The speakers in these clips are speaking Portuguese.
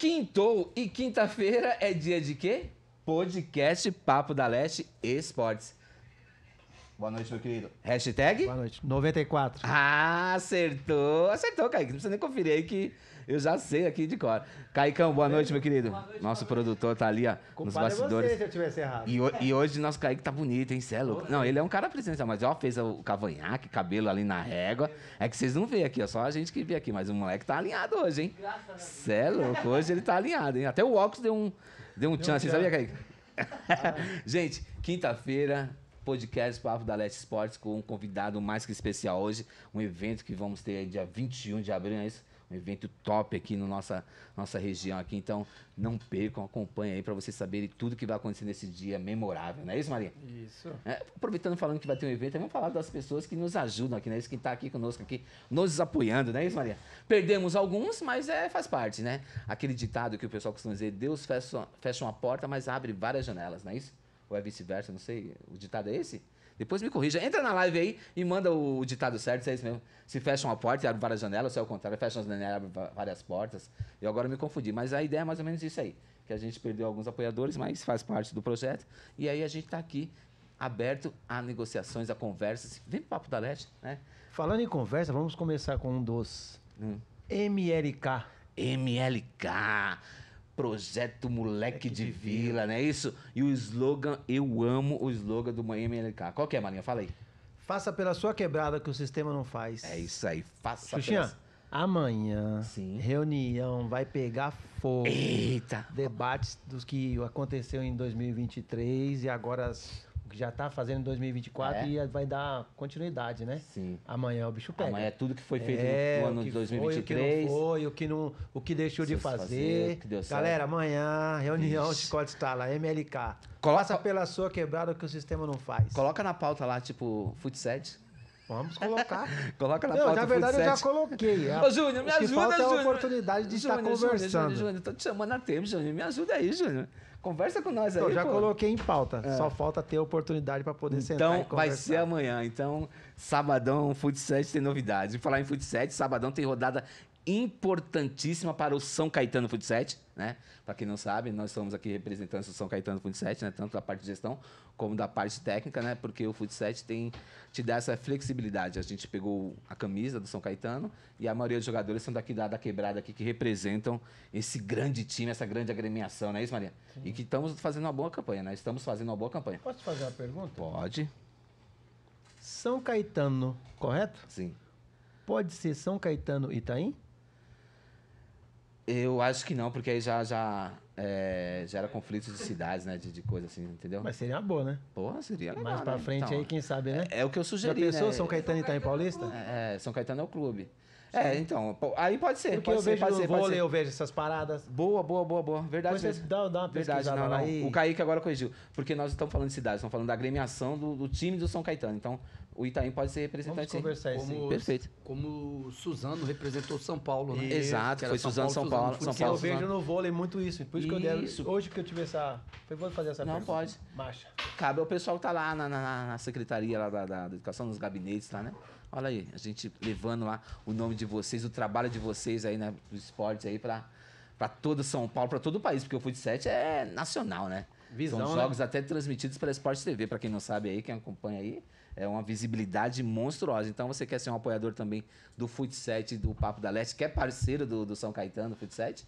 Quintou e quinta-feira é dia de quê? Podcast Papo da Leste Esportes. Boa noite, meu querido. Hashtag? Boa noite. 94. Ah, acertou. Acertou, Kaique. Não precisa nem conferir aí que eu já sei aqui de cor. Caicão, boa noite, meu querido. Noite, nosso produtor tá ali, ó, nos é bastidores. você, se eu tivesse errado. E, o, e hoje nosso Kaique tá bonito, hein, Celo? É não, ele é um cara presencial, mas ó, fez o cavanhaque, cabelo ali na régua. É que vocês não veem aqui, ó, só a gente que vê aqui, mas o moleque tá alinhado hoje, hein? Celo, é hoje ele tá alinhado, hein? Até o óculos deu um, deu um chance, um sabia, Kaique? gente, quinta-feira, podcast Papo da Leste Esportes com um convidado mais que especial hoje, um evento que vamos ter dia 21 de abril, é isso? Um evento top aqui na no nossa, nossa região aqui. Então, não percam, acompanhem aí para vocês saberem tudo que vai acontecer nesse dia memorável. Não é isso, Maria? Isso. É, aproveitando falando que vai ter um evento, vamos falar das pessoas que nos ajudam aqui, né? Isso que está aqui conosco aqui, nos apoiando, não é isso, Maria? Perdemos alguns, mas é, faz parte, né? Aquele ditado que o pessoal costuma dizer, Deus fecha, fecha uma porta, mas abre várias janelas, não é isso? Ou é vice-versa, não sei. O ditado é esse? Depois me corrija. Entra na live aí e manda o ditado certo, se é isso mesmo. Se fecha uma porta e abre várias janelas, se é o contrário, fecha uma janela e abre várias portas. Eu agora me confundi, mas a ideia é mais ou menos isso aí. Que a gente perdeu alguns apoiadores, mas faz parte do projeto. E aí a gente está aqui aberto a negociações, a conversas. Vem pro Papo da Leste, né? Falando em conversa, vamos começar com um dos hum. MLK. MLK. Projeto Moleque de, de Vila, Vila, não é isso? E o slogan, eu amo o slogan do MLK. Qual que é, Marinha? Fala aí. Faça pela sua quebrada que o sistema não faz. É isso aí, faça Xuxinha, pela... amanhã, Sim. reunião vai pegar fogo. Eita! Debates dos que aconteceu em 2023 e agora as que já está fazendo em 2024 é. e vai dar continuidade, né? Sim. Amanhã o bicho pega. Amanhã é tudo que foi feito é, no ano de 2023. Foi, o que não foi, o que, não, o que deixou de fazer. fazer Galera, amanhã, reunião, Ixi. Scott está lá, MLK. Coloca... Passa pela sua quebrada que o sistema não faz. Coloca na pauta lá, tipo, futset Vamos colocar. Coloca na pauta. Na verdade, eu já coloquei. É. Ô, Júnior, me ajuda, falta Júnior. É a oportunidade de estar conversando. Júnior, Júnior, te chamando a tempo, Júnior. Me ajuda aí, Júnior. Conversa com nós aí. Eu já pô. coloquei em pauta. É. Só falta ter a oportunidade para poder então, sentar. Então, vai ser amanhã. Então, sabadão, Food 7 tem novidades. E falar em Food 7, sabadão tem rodada importantíssima para o São Caetano Futsal, né? Para quem não sabe, nós estamos aqui representando o São Caetano Futsal, né? Tanto da parte de gestão como da parte técnica, né? Porque o Futsal tem te dá essa flexibilidade. A gente pegou a camisa do São Caetano e a maioria dos jogadores são daqui da, da quebrada aqui que representam esse grande time, essa grande agremiação, não é isso, Maria? Sim. E que estamos fazendo uma boa campanha, né? Estamos fazendo uma boa campanha. Posso fazer uma pergunta? Pode. São Caetano, correto? Sim. Pode ser São Caetano Itaim? Eu acho que não, porque aí já, já, é, já de cidades, né? De, de coisa assim, entendeu? Mas seria uma boa, né? Porra, seria legal, Mais pra né? frente Então, aí, quem sabe, né? É, é o que eu Já sugeri, pensou né? São Caetano e Itaim Paulista? É, é São Caetano é o clube. É, então, aí pode ser, Porque pode eu ser, vejo pode pode vôlei, ser. eu vejo essas paradas. Boa, boa, boa, boa. Verdade mesmo. dá- dá uma Verdade, não, lá não. e- O Kaique agora corrigiu. Porque nós estamos falando de cidades, estamos falando da agremiação do, do time do São Caetano. Então, o Itaim pode ser representante. Vamos conversar isso. Como, Perfeito. Como Suzano representou São Paulo, né? Exato, foi Suzano, São Paulo. São Paulo, Suzano, São Paulo, eu não vejo no vôlei muito isso. Por isso, isso. que eu dei, hoje que eu tive essa... foi bom fazer essa Não pergunta. pode. Marcha. Cabe ao pessoal que tá lá na, na, na secretaria lá da, da, da educação, nos gabinetes, tá, né? Olha aí, a gente levando lá o nome de vocês, o trabalho de vocês aí né, do esporte aí para para todo São Paulo, para todo o país, porque o fut é nacional, né? Visão, São né? jogos né? até transmitidos pela Esporte TV, para quem não sabe aí, quem acompanha aí, é uma visibilidade monstruosa. Então você quer ser um apoiador também do Futset, do Papo da Leste, quer é parceiro do, do São Caetano, do Futset?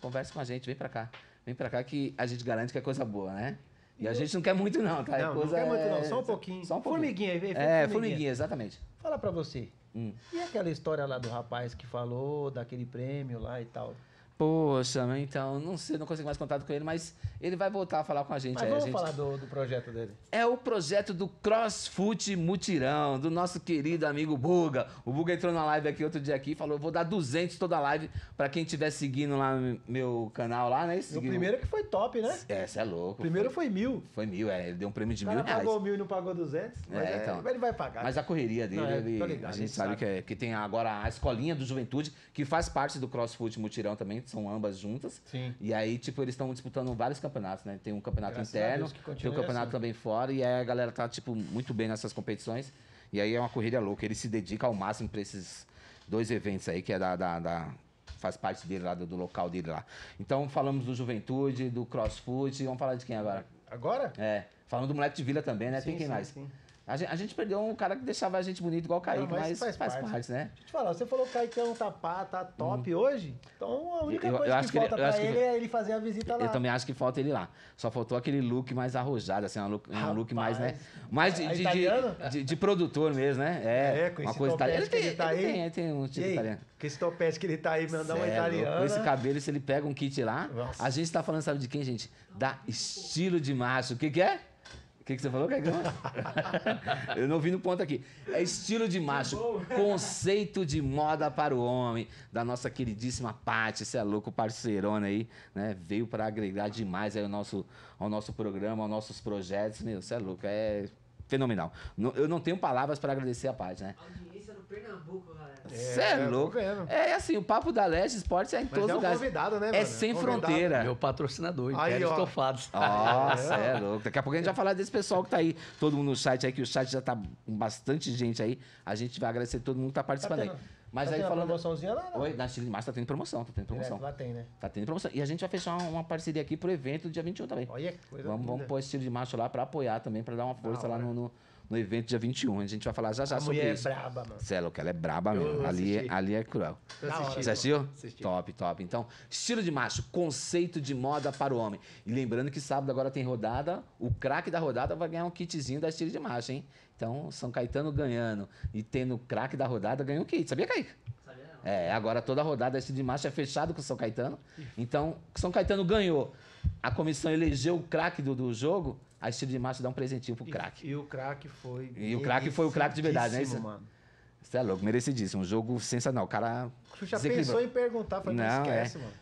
Converse com a gente, vem para cá. Vem para cá que a gente garante que é coisa boa, né? E a gente não quer muito, não, tá? Não, não quer é... muito, não. É Só um pouquinho. Só um pouquinho. Formiguinha. É, formiguinha, formiguinha exatamente. Fala pra você. Hum. E aquela história lá do rapaz que falou daquele prêmio lá e tal? Poxa, então, não sei, não consigo mais contato com ele, mas ele vai voltar a falar com a gente. Mas aí, é, vamos gente... falar do, do, projeto dele. É o projeto do CrossFoot Mutirão, do nosso querido amigo Buga. O Buga entrou na live aqui outro dia aqui e falou, vou dar 200 toda a live para quem estiver seguindo lá no meu canal lá, né? Seguindo... O primeiro que foi top, né? É, você é louco. Primeiro foi, foi mil. Foi mil, é, ele deu um prêmio de mil reais. pagou mil e não pagou 200, é, mas é, então. ele vai pagar. Mas a correria dele, não, é, ele, ligado, a, gente a, gente sabe, sabe. Que, é, que tem agora a escolinha do Juventude, que faz parte do CrossFoot Mutirão também, são ambas juntas. Sim. E aí, tipo, eles estão disputando vários campeonatos, né? Tem um campeonato Graças interno, tem um campeonato assim. também fora, e aí a galera tá, tipo, muito bem nessas competições. E aí é uma corrida louca. Ele se dedica ao máximo para esses dois eventos aí, que é da, da, da faz parte dele lá, do, do, local dele lá. Então falamos do Juventude, do CrossFit. vamos falar de quem agora? Agora? É. Falando do moleque de vila também, né? Sim, Tem quem sim, mais? Sim. A gente, a gente, perdeu um cara que deixava a gente bonito igual o Kaique, não, mas, mas faz, faz parte. parte. né? Deixa eu te falar, você falou que o Kaique é um tapá, tá, tá top hum. hoje. Então a única eu, coisa que, que, falta ele, pra ele que... é ele fazer a visita eu lá. Eu também acho que falta ele lá. Só faltou aquele look mais arrojado, assim, um look, Rapaz, um look mais, né? Mais de, é de, de, de, de produtor mesmo, né? É, é com uma esse coisa italiana. Ele, tem, ele, tá ele tem, ele tem um tipo italiano. Com esse topete que ele tá aí, mandar é é uma italiana. Com esse cabelo, se ele pega um kit lá. Nossa. A gente tá falando, sabe de quem, gente? Da estilo de macho. O que, que é? que, que você falou, Caicão? eu não vi no ponto aqui. É estilo de macho, conceito de moda para o homem, da nossa queridíssima Paty, você é louco, parceirona aí, né? Veio para agregar demais aí ao nosso, ao nosso programa, aos nossos projetos. Meu, você é louco, é fenomenal. eu não tenho palavras para agradecer a Paty, né? A audiência no Pernambuco, galera. Você é, é, louco. É assim, o Papo da Leste Esportes é em Mas todos os é um lugares. Convidado, né, é mano? É sem convidado. fronteira. Meu patrocinador, aí, ó. Estofados. Nossa, é, é louco. Daqui a pouco a gente vai falar desse pessoal que tá aí, todo mundo no site aí, que o site já tá com bastante gente aí. A gente vai agradecer todo mundo que tá, tá participando tá aí. Mas tá aí falando. promoçãozinha lá, não? Oi, na Chile Massa tá tendo promoção, tá tendo promoção. Direto, é, lá tem, né? Tá tendo promoção. E a gente vai fechar uma, parceria aqui pro evento do dia 21 também. Olha que coisa. Vamos, vamos pôr estilo de macho lá pra apoiar também, pra dar uma força lá no, no, no evento dia 21. A gente vai falar já já a sobre mulher é braba, mano. Cê que ela é braba mesmo. ali, é, ali é cruel. Eu Você assistiu? Top, top. Então, estilo de macho, conceito de moda para o homem. E lembrando que sábado agora tem rodada, o craque da rodada vai ganhar um kitzinho da estilo de macho, hein? Então, São Caetano ganhando e tendo o craque da rodada, ganhou um kit. Sabia, Kaique? Sabia não. É, agora toda a rodada estilo de macho é fechado com o São Caetano. Então, São Caetano ganhou. A comissão elegeu o craque do, do jogo Aí o estilo de marcha dá um presentinho pro craque. E, o craque foi. E o craque foi o craque de verdade, né? Isso, mano. Você é louco, merecidíssimo. Um jogo sensacional. O cara. Tu já pensou em perguntar, falei, não, é. esquece, é. mano.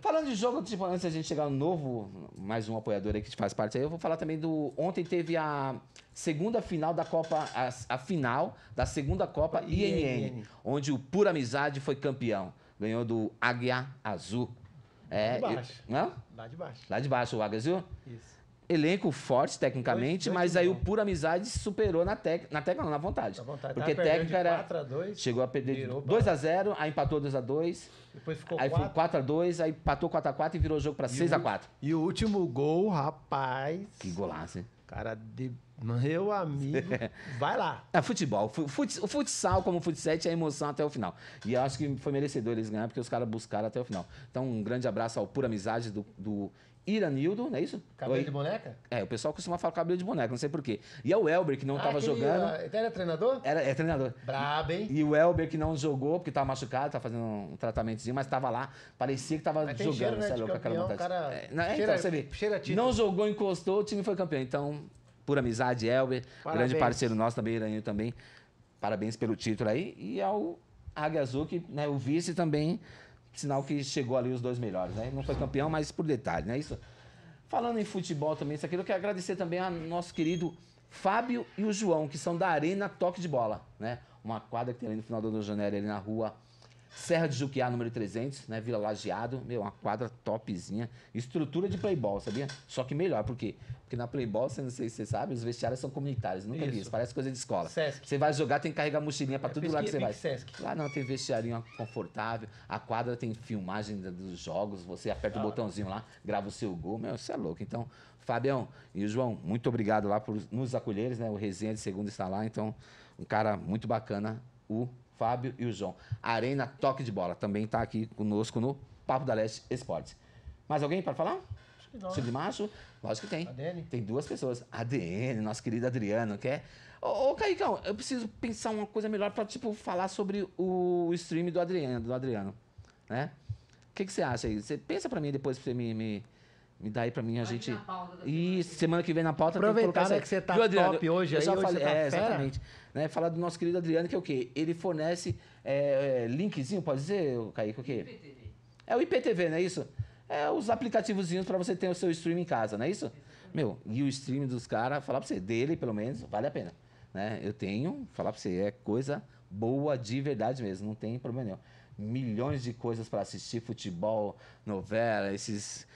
Falando de jogo, tipo, antes da gente chegar no novo, mais um apoiador aí que faz parte aí, eu vou falar também do. Ontem teve a segunda final da Copa, a, a final da segunda Copa INN, onde o Pura Amizade foi campeão. Ganhou do Águia Azul. É, Lá de baixo. Eu, não? Lá de baixo. Lá de baixo, o Águia Azul? Isso elenco forte tecnicamente, dois, dois mas aí não. o Pura Amizade superou na, técnica, na técnica, não, na vontade. Na vontade. Porque técnica era. 4 a 2, chegou a perder 2x0, aí empatou 2x2. Depois ficou aí 4. Aí foi 4x2, aí empatou 4x4 e virou o jogo pra 6x4. E o último gol, rapaz. Que golaço, hein? Cara de meu amigo, vai lá. É futebol. o futsal, como o futsal, é emoção até o final. E eu acho que foi merecedor eles ganharem porque os caras buscaram até o final. Então, um grande abraço ao Pura Amizade do, do Iranildo, não é isso? Cabelo Oi. de boneca? É, o pessoal costuma falar cabelo de boneca, não sei porquê. E é o Elber que não estava ah, jogando. Ah, então ele era é treinador? Era, é treinador. Brabo, hein? E o Elber que não jogou, porque estava machucado, estava tá fazendo um tratamentozinho, mas estava lá, parecia que estava jogando. Cheiro, né, você é louco, aquela vontade. Cara... É, não, é, cheira, então, você vê. Cheira não jogou, encostou, o time foi campeão. Então, por Amizade, Elber, Parabéns. grande parceiro nosso também, Iranil também. Parabéns pelo título aí. E ao Águia Azul, que né, o vice também, sinal que chegou ali os dois melhores, né? Não foi campeão, mas por detalhe, né? Isso. Falando em futebol também, isso aqui, eu quero agradecer também ao nosso querido Fábio e o João, que são da Arena Toque de Bola, né? Uma quadra que tem ali no final do Janeiro, ali na rua Serra de Juquiá, número 300, né? Vila Lajeado, meu, uma quadra topzinha. Estrutura de playball, sabia? Só que melhor, por quê? Porque na playball, você não sei se você sabe, os vestiários são comunitários, nunca Isso. vi. Isso parece coisa de escola. Sesc. Você vai jogar, tem que carregar mochilinha para é, tudo lá que você vai. Sesc. Lá não, tem vestiário confortável, a quadra tem filmagem dos jogos, você aperta claro. o ah. botãozinho lá, grava o seu gol, meu, você é louco. Então, Fabião e João, muito obrigado lá por nos acolheres, né? O Resenha de Segundo está lá, então, um cara muito bacana, o Fábio e o João. Arena Toque de Bola também está aqui conosco no Papo da Leste Esportes. Mais alguém para falar? Sobre macho? Lógico que tem. ADN. Tem duas pessoas. ADN, nosso querido Adriano, quer? É- ô, ô Caicão, eu preciso pensar uma coisa melhor para tipo, falar sobre o stream do Adriano, do Adriano né? O que, que você acha aí? Você pensa para mim depois pra você me, me, me dá aí pra mim, a Vai tá gente. e semana que vem na pauta Aproveitar tem que, né, que você tá Viu, top hoje, aí, hoje falei, tá é, exatamente. Né? Falar do nosso querido Adriano, que é o quê? Ele fornece é, é, linkzinho, pode dizer, Kaique, o quê? IPTV. É o IPTV, não é isso? É os aplicativozinhos pra você ter o seu stream em casa, não é isso? Exatamente. Meu, e o stream dos caras, falar pra você, dele pelo menos, vale a pena. Né? Eu tenho, falar pra você, é coisa boa de verdade mesmo, não tem problema nenhum. Milhões de coisas pra assistir, futebol, novela, esses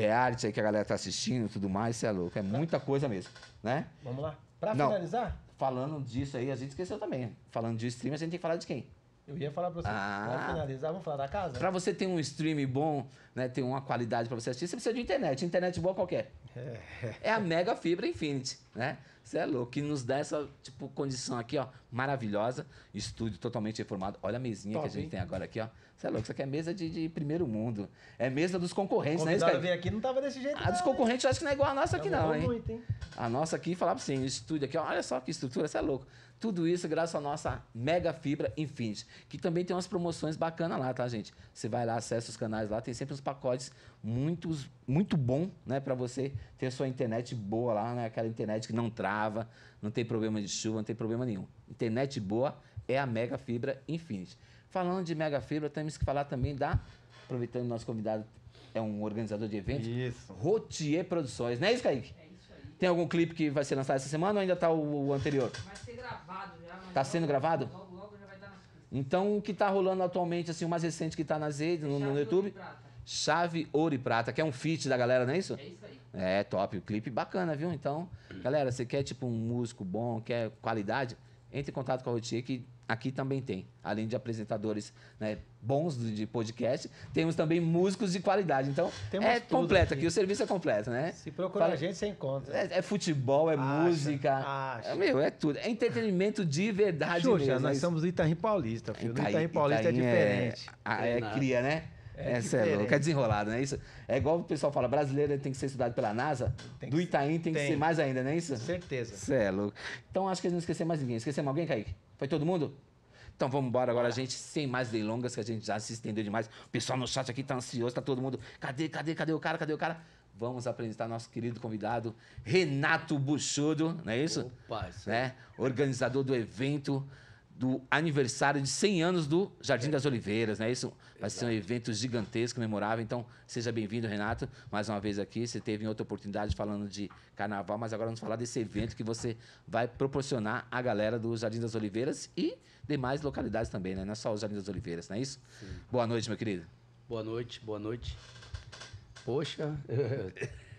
reality aí que a galera tá assistindo e tudo mais, você é louco. É muita coisa mesmo, né? Vamos lá. Pra Não. finalizar? Falando disso aí, a gente esqueceu também. Falando de stream, a gente tem que falar de quem? Eu ia falar pra você, ah. pra finalizar, vamos falar da casa? Pra você ter um stream bom, né, ter uma qualidade pra você assistir, você precisa de internet. Internet boa qualquer. É, é a Mega Fibra Infinity, né? Você é louco, que nos dá essa tipo, condição aqui, ó, maravilhosa. Estúdio totalmente reformado. Olha a mesinha Top, que a gente hein? tem agora aqui, ó. Você é louco, isso aqui é mesa de, de primeiro mundo. É mesa dos concorrentes, né? Cara? veio aqui não tava desse jeito. A ah, não, dos concorrentes acho que não é igual a nossa aqui, não, hein? Muito, hein? A nossa aqui, falava assim, o estúdio aqui, olha só que estrutura, você é louco. Tudo isso graças à nossa mega fibra Infinity, que também tem umas promoções bacanas lá, tá, gente? Você vai lá, acessa os canais lá, tem sempre uns pacotes muito, muito bom, né, para você ter sua internet boa lá, né? Aquela internet que não trava, não tem problema de chuva, não tem problema nenhum. Internet boa é a mega fibra Infinity. Falando de mega feira, temos que falar também da. Aproveitando nosso convidado é um organizador de eventos. Isso. Rotier Produções. Não é isso, Kaique? É isso aí. Tem algum clipe que vai ser lançado essa semana ou ainda está o, o, anterior? Vai ser gravado já. Está sendo gravado? Logo, logo já vai estar tá nas Então, o que está rolando atualmente, assim, o mais recente que está nas redes, no, no YouTube? Chave Ouro e Prata, que é um feat da galera, não é isso? É isso aí. É, top. O clipe bacana, viu? Então, galera, você quer tipo um músico bom, quer qualidade? Entre em contato com a Rotier que Aqui também tem. Além de apresentadores né, bons de podcast, temos também músicos de qualidade. Então, temos é completo aqui. aqui. o serviço é completo, né? Se procurar Fala... a gente, você encontra. É, é futebol, é acha, música. Acha. É, meu, é tudo. É entretenimento de verdade Xuxa, mesmo. Nós é somos do Itaim Paulista, filho. Itaim, Itaim Paulista é Itaim é diferente. Ah, é, é, é cria, né? É, Essa é é desenrolado, né? Isso é igual o pessoal fala, brasileiro tem que ser estudado pela NASA, tem do Itaim tem, tem, que ser mais ainda, não é isso? Certeza. Isso é louco. Então acho que a gente não esqueceu mais ninguém. Esquecemos alguém, Kaique? Foi todo mundo? Então vamos embora agora, Bora. É. gente, sem mais delongas, que a gente já se estendeu demais. O pessoal no chat aqui tá ansioso, tá todo mundo. Cadê, cadê, cadê o cara, cadê o cara? Vamos apresentar nosso querido convidado, Renato Buchudo, não é isso? Opa, isso né? Organizador do evento do aniversário de 100 anos do Jardim das Oliveiras, né? Isso vai ser um evento gigantesco, memorável. Então, seja bem-vindo, Renato, mais uma vez aqui. Você teve outra oportunidade falando de carnaval, mas agora vamos falar desse evento que você vai proporcionar à galera do Jardim das Oliveiras e demais localidades também, né? Não é só o Jardim das Oliveiras, não é isso? Sim. Boa noite, meu querido. Boa noite, boa noite. Poxa,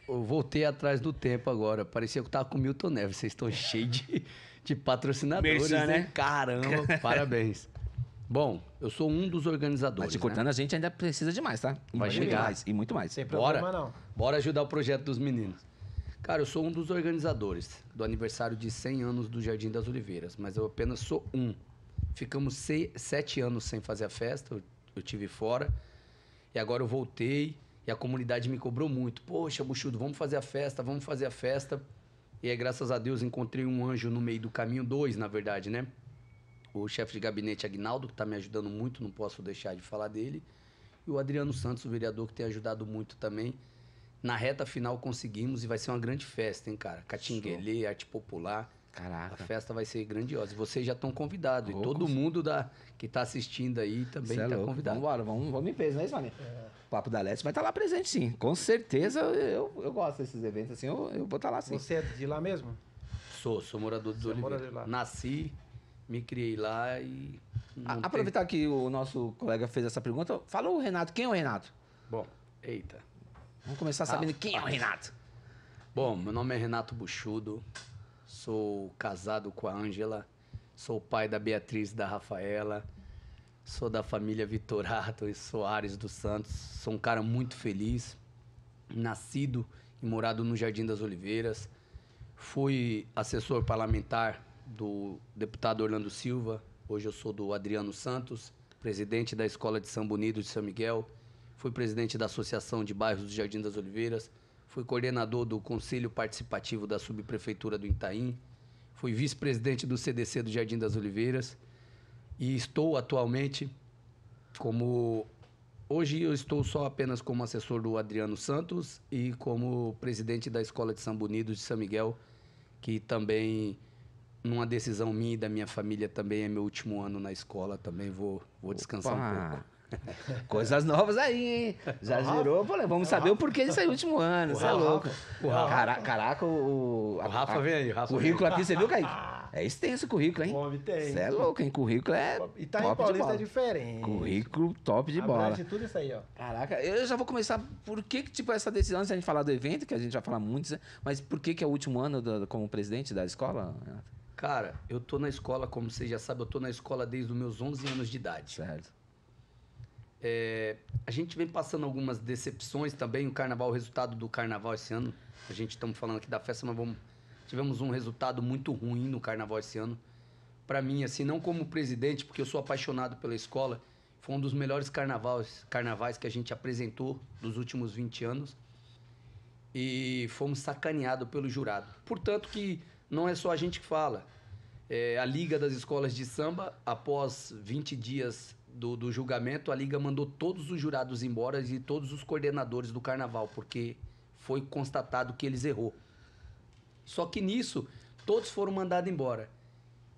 eu voltei atrás do tempo agora. Parecia que eu tava com Milton Neves. Vocês estão cheios de de patrocinadores. né? Caramba, parabéns. Bom, eu sou um dos organizadores. Mas te né? cortando, né? a gente ainda precisa de mais, tá? Vai chegar. Mais, e muito mais. Sem bora, problema, não. Bora ajudar o projeto dos meninos. Cara, eu sou um dos organizadores do aniversário de 100 anos do Jardim das Oliveiras, mas eu apenas sou um. Ficamos seis, sete anos sem fazer a festa, eu, eu tive fora, e agora eu voltei, e a comunidade me cobrou muito. Poxa, Buxudo, vamos fazer a festa, vamos fazer a festa. E aí, graças a Deus, encontrei um anjo no meio do caminho, dois, na verdade, né? O chefe de gabinete Agnaldo, que está me ajudando muito, não posso deixar de falar dele. E o Adriano Santos, o vereador, que tem ajudado muito também. Na reta final conseguimos e vai ser uma grande festa, hein, cara? Catinguelê, arte popular. Caraca. A festa vai ser grandiosa. Vocês já estão convidados. Oh, e todo mundo da, que está assistindo aí também está é tá convidado. Vambora, vamos, vamos em peso, não né, é isso, Papo da Leste vai estar tá lá presente, sim. Com certeza eu, eu gosto desses eventos, assim, eu, eu vou estar tá lá, sim. Você é de lá mesmo? Sou, sou morador de Oliveira. Lá. Nasci, me criei lá e... A, tem... aproveitar que o nosso colega fez essa pergunta, fala o Renato. Quem é o Renato? Bom, eita. Vamos começar sabendo ah, quem é o Renato. Bom, meu nome é Renato Buchudo. Sou casado com a Ângela. Sou pai da Beatriz e da Rafaela. Sou da família Vitorato e Soares dos Santos. Sou um cara muito feliz. Nascido e morado no Jardim das Oliveiras. Fui assessor parlamentar do deputado Orlando Silva. Hoje eu sou do Adriano Santos, presidente da Escola de São Bonito de São Miguel. Fui presidente da Associação de Bairros do Jardim das Oliveiras fui coordenador do Conselho Participativo da Subprefeitura do Itaim, fui vice-presidente do CDC do Jardim das Oliveiras e estou atualmente como hoje eu estou só apenas como assessor do Adriano Santos e como presidente da Escola de São Bonito de São Miguel, que também numa decisão minha e da minha família também é meu último ano na escola, também vou vou descansar Opa. um pouco. Coisas novas aí, hein? Já o girou. falei, vamos o saber Rafa. o porquê disso aí último ano. Você é louco. O Cara, caraca, o. A, o Rafa a, vem aí, o Rafa Currículo vem. aqui, você viu, Kaique? É extenso o currículo, hein? Você é louco, hein? Currículo é. E tá top em Paulista de bola. é diferente. Currículo top de bola. De tudo isso aí, ó. Caraca, eu já vou começar. Por que, que tipo, essa decisão, antes de a gente falar do evento, que a gente vai falar muito, mas por que, que é o último ano do, como presidente da escola, Renato? Cara, eu tô na escola, como você já sabe, eu tô na escola desde os meus 11 anos de idade. Certo. É, a gente vem passando algumas decepções também. O carnaval, o resultado do carnaval esse ano. A gente estamos falando aqui da festa, mas vamos, tivemos um resultado muito ruim no carnaval esse ano. Para mim, assim, não como presidente, porque eu sou apaixonado pela escola, foi um dos melhores carnavais, carnavais que a gente apresentou dos últimos 20 anos. E fomos sacaneados pelo jurado. Portanto, que não é só a gente que fala. É, a Liga das Escolas de Samba, após 20 dias do, do, julgamento, a liga mandou todos os jurados embora e todos os coordenadores do carnaval, porque foi constatado que eles errou. Só que nisso, todos foram mandados embora.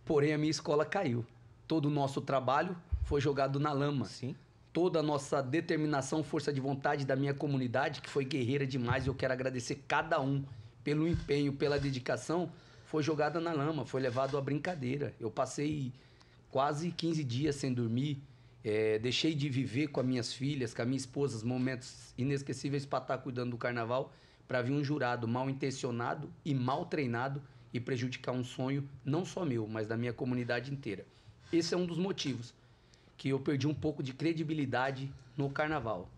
Porém, a minha escola caiu. Todo o nosso trabalho foi jogado na lama. Sim. Toda a nossa determinação, força de vontade da minha comunidade, que foi guerreira demais, eu quero agradecer cada um pelo empenho, pela dedicação, foi jogada na lama, foi levado à brincadeira. Eu passei quase 15 dias sem dormir, é, deixei de viver com as minhas filhas, com a minha esposa, os momentos inesquecíveis para estar tá cuidando do carnaval, para vir um jurado mal intencionado e mal treinado e prejudicar um sonho não só meu, mas da minha comunidade inteira. Esse é um dos motivos que eu perdi um pouco de credibilidade no carnaval.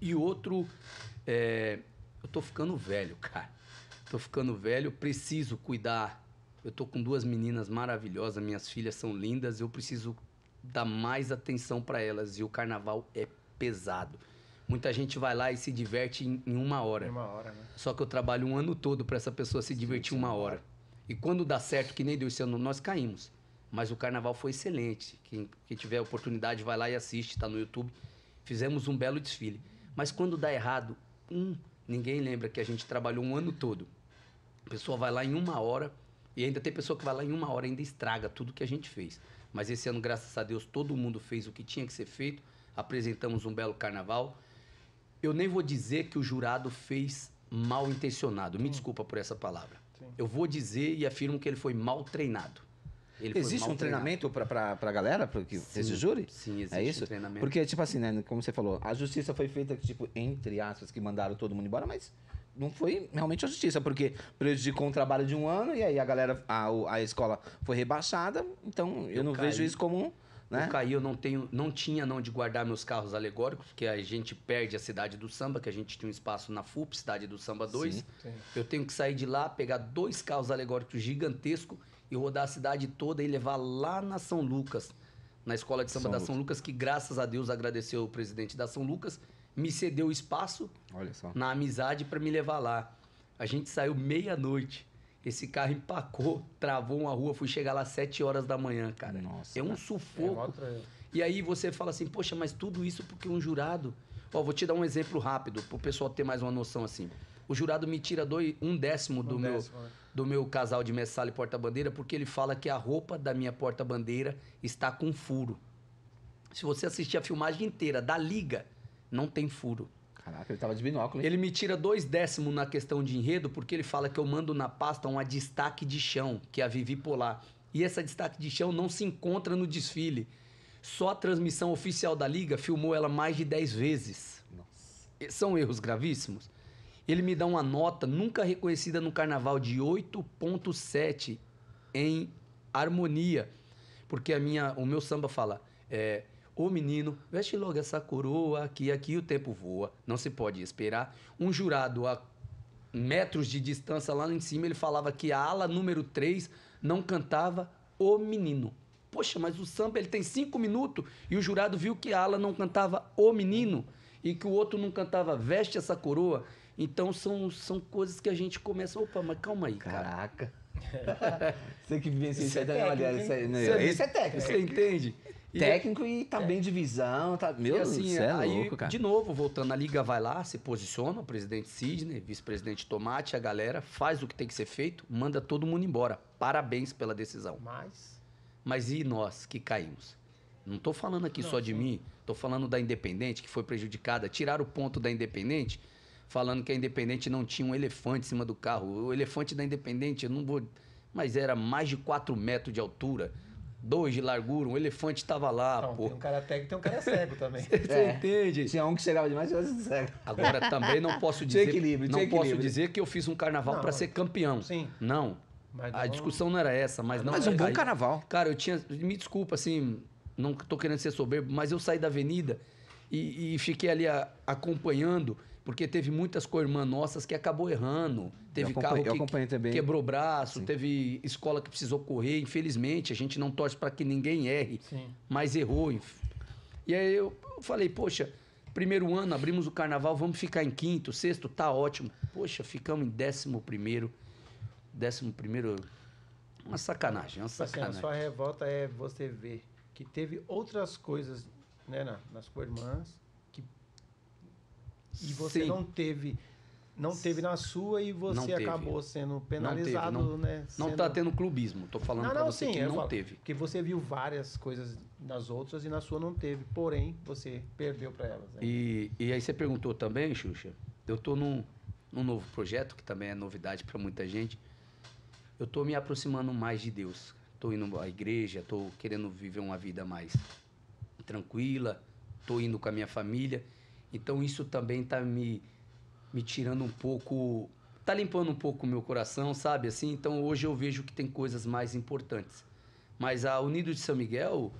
E outro, é, eu tô ficando velho, cara. Tô ficando velho, preciso cuidar. Eu tô com duas meninas maravilhosas, minhas filhas são lindas, eu preciso dá mais atenção para elas. E o carnaval é pesado. Muita gente vai lá e se diverte em, em uma hora. Em uma hora né? Só que eu trabalho um ano todo para essa pessoa se divertir sim, sim. uma hora. E quando dá certo, que nem deu esse ano, nós caímos. Mas o carnaval foi excelente. Quem, quem tiver oportunidade, vai lá e assiste, está no YouTube. Fizemos um belo desfile. Mas quando dá errado, hum, ninguém lembra que a gente trabalhou um ano todo. A pessoa vai lá em uma hora, e ainda tem pessoa que vai lá em uma hora e ainda estraga tudo que a gente fez. Mas esse ano, graças a Deus, todo mundo fez o que tinha que ser feito. Apresentamos um belo carnaval. Eu nem vou dizer que o jurado fez mal intencionado. Me hum. desculpa por essa palavra. Sim. Eu vou dizer e afirmo que ele foi mal treinado. Ele existe um treinamento para a galera que esse júri? Sim, existe é isso? um treinamento. Porque, tipo assim, né, como você falou, a justiça foi feita, tipo, entre aspas, que mandaram todo mundo embora, mas não foi realmente a justiça, porque prejudicou um trabalho de um ano e aí a galera, a, a escola foi rebaixada, então eu, eu não caí. vejo isso como. Né? Eu caí, eu não, tenho, não tinha não de guardar meus carros alegóricos, porque a gente perde a cidade do samba, que a gente tinha um espaço na FUP, cidade do samba 2. Sim, Eu tenho que sair de lá, pegar dois carros alegóricos gigantescos e rodar a cidade toda e levar lá na São Lucas, na escola de samba São da São Lucas, que graças a Deus agradeceu o presidente da São Lucas me cedeu espaço na amizade para me levar lá. A gente saiu meia-noite. Esse carro empacou, travou uma rua, fui chegar lá às 7 horas da manhã, cara. Nossa, é um sufoco. É e aí você fala assim, poxa, mas tudo isso porque um jurado. Ó, vou te dar um exemplo rápido para o pessoal ter mais uma noção assim. O jurado me tira dois, um décimo do meu né? do meu casal de messala e porta-bandeira porque ele fala que a roupa da minha porta-bandeira está com furo. Se você assistir a filmagem inteira da liga, não tem furo. Caraca, ele tava de binóculo. Hein? Ele me tira dois décimos na questão de enredo, porque ele fala que eu mando na pasta uma destaque de chão, que é a Vivi Polar. E essa destaque de chão não se encontra no desfile. Só a transmissão oficial da Liga filmou ela mais de 10 vezes. Nossa. São erros gravíssimos. Ele me dá uma nota nunca reconhecida no carnaval de 8,7 em harmonia. Porque a minha, o meu samba fala. É, Ô menino, veste logo essa coroa, que aqui o tempo voa, não se pode esperar. Um jurado a metros de distância lá em cima, ele falava que a ala número 3 não cantava O Menino. Poxa, mas o samba ele tem cinco minutos e o jurado viu que a ala não cantava O Menino e que o outro não cantava Veste essa coroa. Então são, são coisas que a gente começa. Opa, mas calma aí, Caraca. cara. você que vivencia isso aí, é né? é isso é técnico. Você entende? técnico e, tá é. bem visão, tá. Meu Deus, assim, é aí, louco, cara. De novo, voltando, a liga vai lá, se posiciona, o presidente Sidney, vice-presidente Tomate, a galera faz o que tem que ser feito, manda todo mundo embora. Parabéns pela decisão. Mas. Mas e nós que caímos? Não tô falando aqui Não, só de sim. mim, tô falando da Independente, que foi prejudicada. Tiraram o ponto da Independente falando que a Independente não tinha um elefante em cima do carro. O elefante da Independente, eu não vou. Mas era mais de 4 metros de altura dois de largura, um elefante estava lá. pô. Tem um cara técnico tem um cara cego também. Você é. entende? Tinha é um que chegava demais e outro cego. Agora também não posso dizer. equilíbrio, não equilíbrio. posso dizer que eu fiz um carnaval para ser campeão. Sim. Não. Mas a discussão não era essa, mas não. Mas um bom aí, carnaval. Cara, eu tinha. Me desculpa, assim, não tô querendo ser soberbo, mas eu saí da avenida e, e fiquei ali a, acompanhando porque teve muitas co-irmãs nossas que acabou errando. Teve carro que quebrou braço, Sim. teve escola que precisou correr. Infelizmente, a gente não torce para que ninguém erre, Sim. mas errou. E aí eu falei, poxa, primeiro ano, abrimos o carnaval, vamos ficar em quinto, sexto, tá ótimo. Poxa, ficamos em décimo primeiro. Décimo primeiro. Uma sacanagem, uma sacanagem. Assim, a sua revolta é você ver que teve outras coisas né, nas co-irmãs e você Sim. não teve. Não teve na sua e você acabou sendo penalizado, não teve, não, né? Tá sendo... Não está tendo clubismo, estou falando para você sim, que não falo, teve. Porque você viu várias coisas nas outras e na sua não teve, porém você perdeu para elas. Né? E, e aí você perguntou também, Xuxa, eu estou num, num novo projeto, que também é novidade para muita gente. Eu estou me aproximando mais de Deus. Estou indo à igreja, estou querendo viver uma vida mais tranquila, estou indo com a minha família. Então isso também tá me, me tirando um pouco. Tá limpando um pouco o meu coração, sabe? Assim, então hoje eu vejo que tem coisas mais importantes. Mas a Unido de São Miguel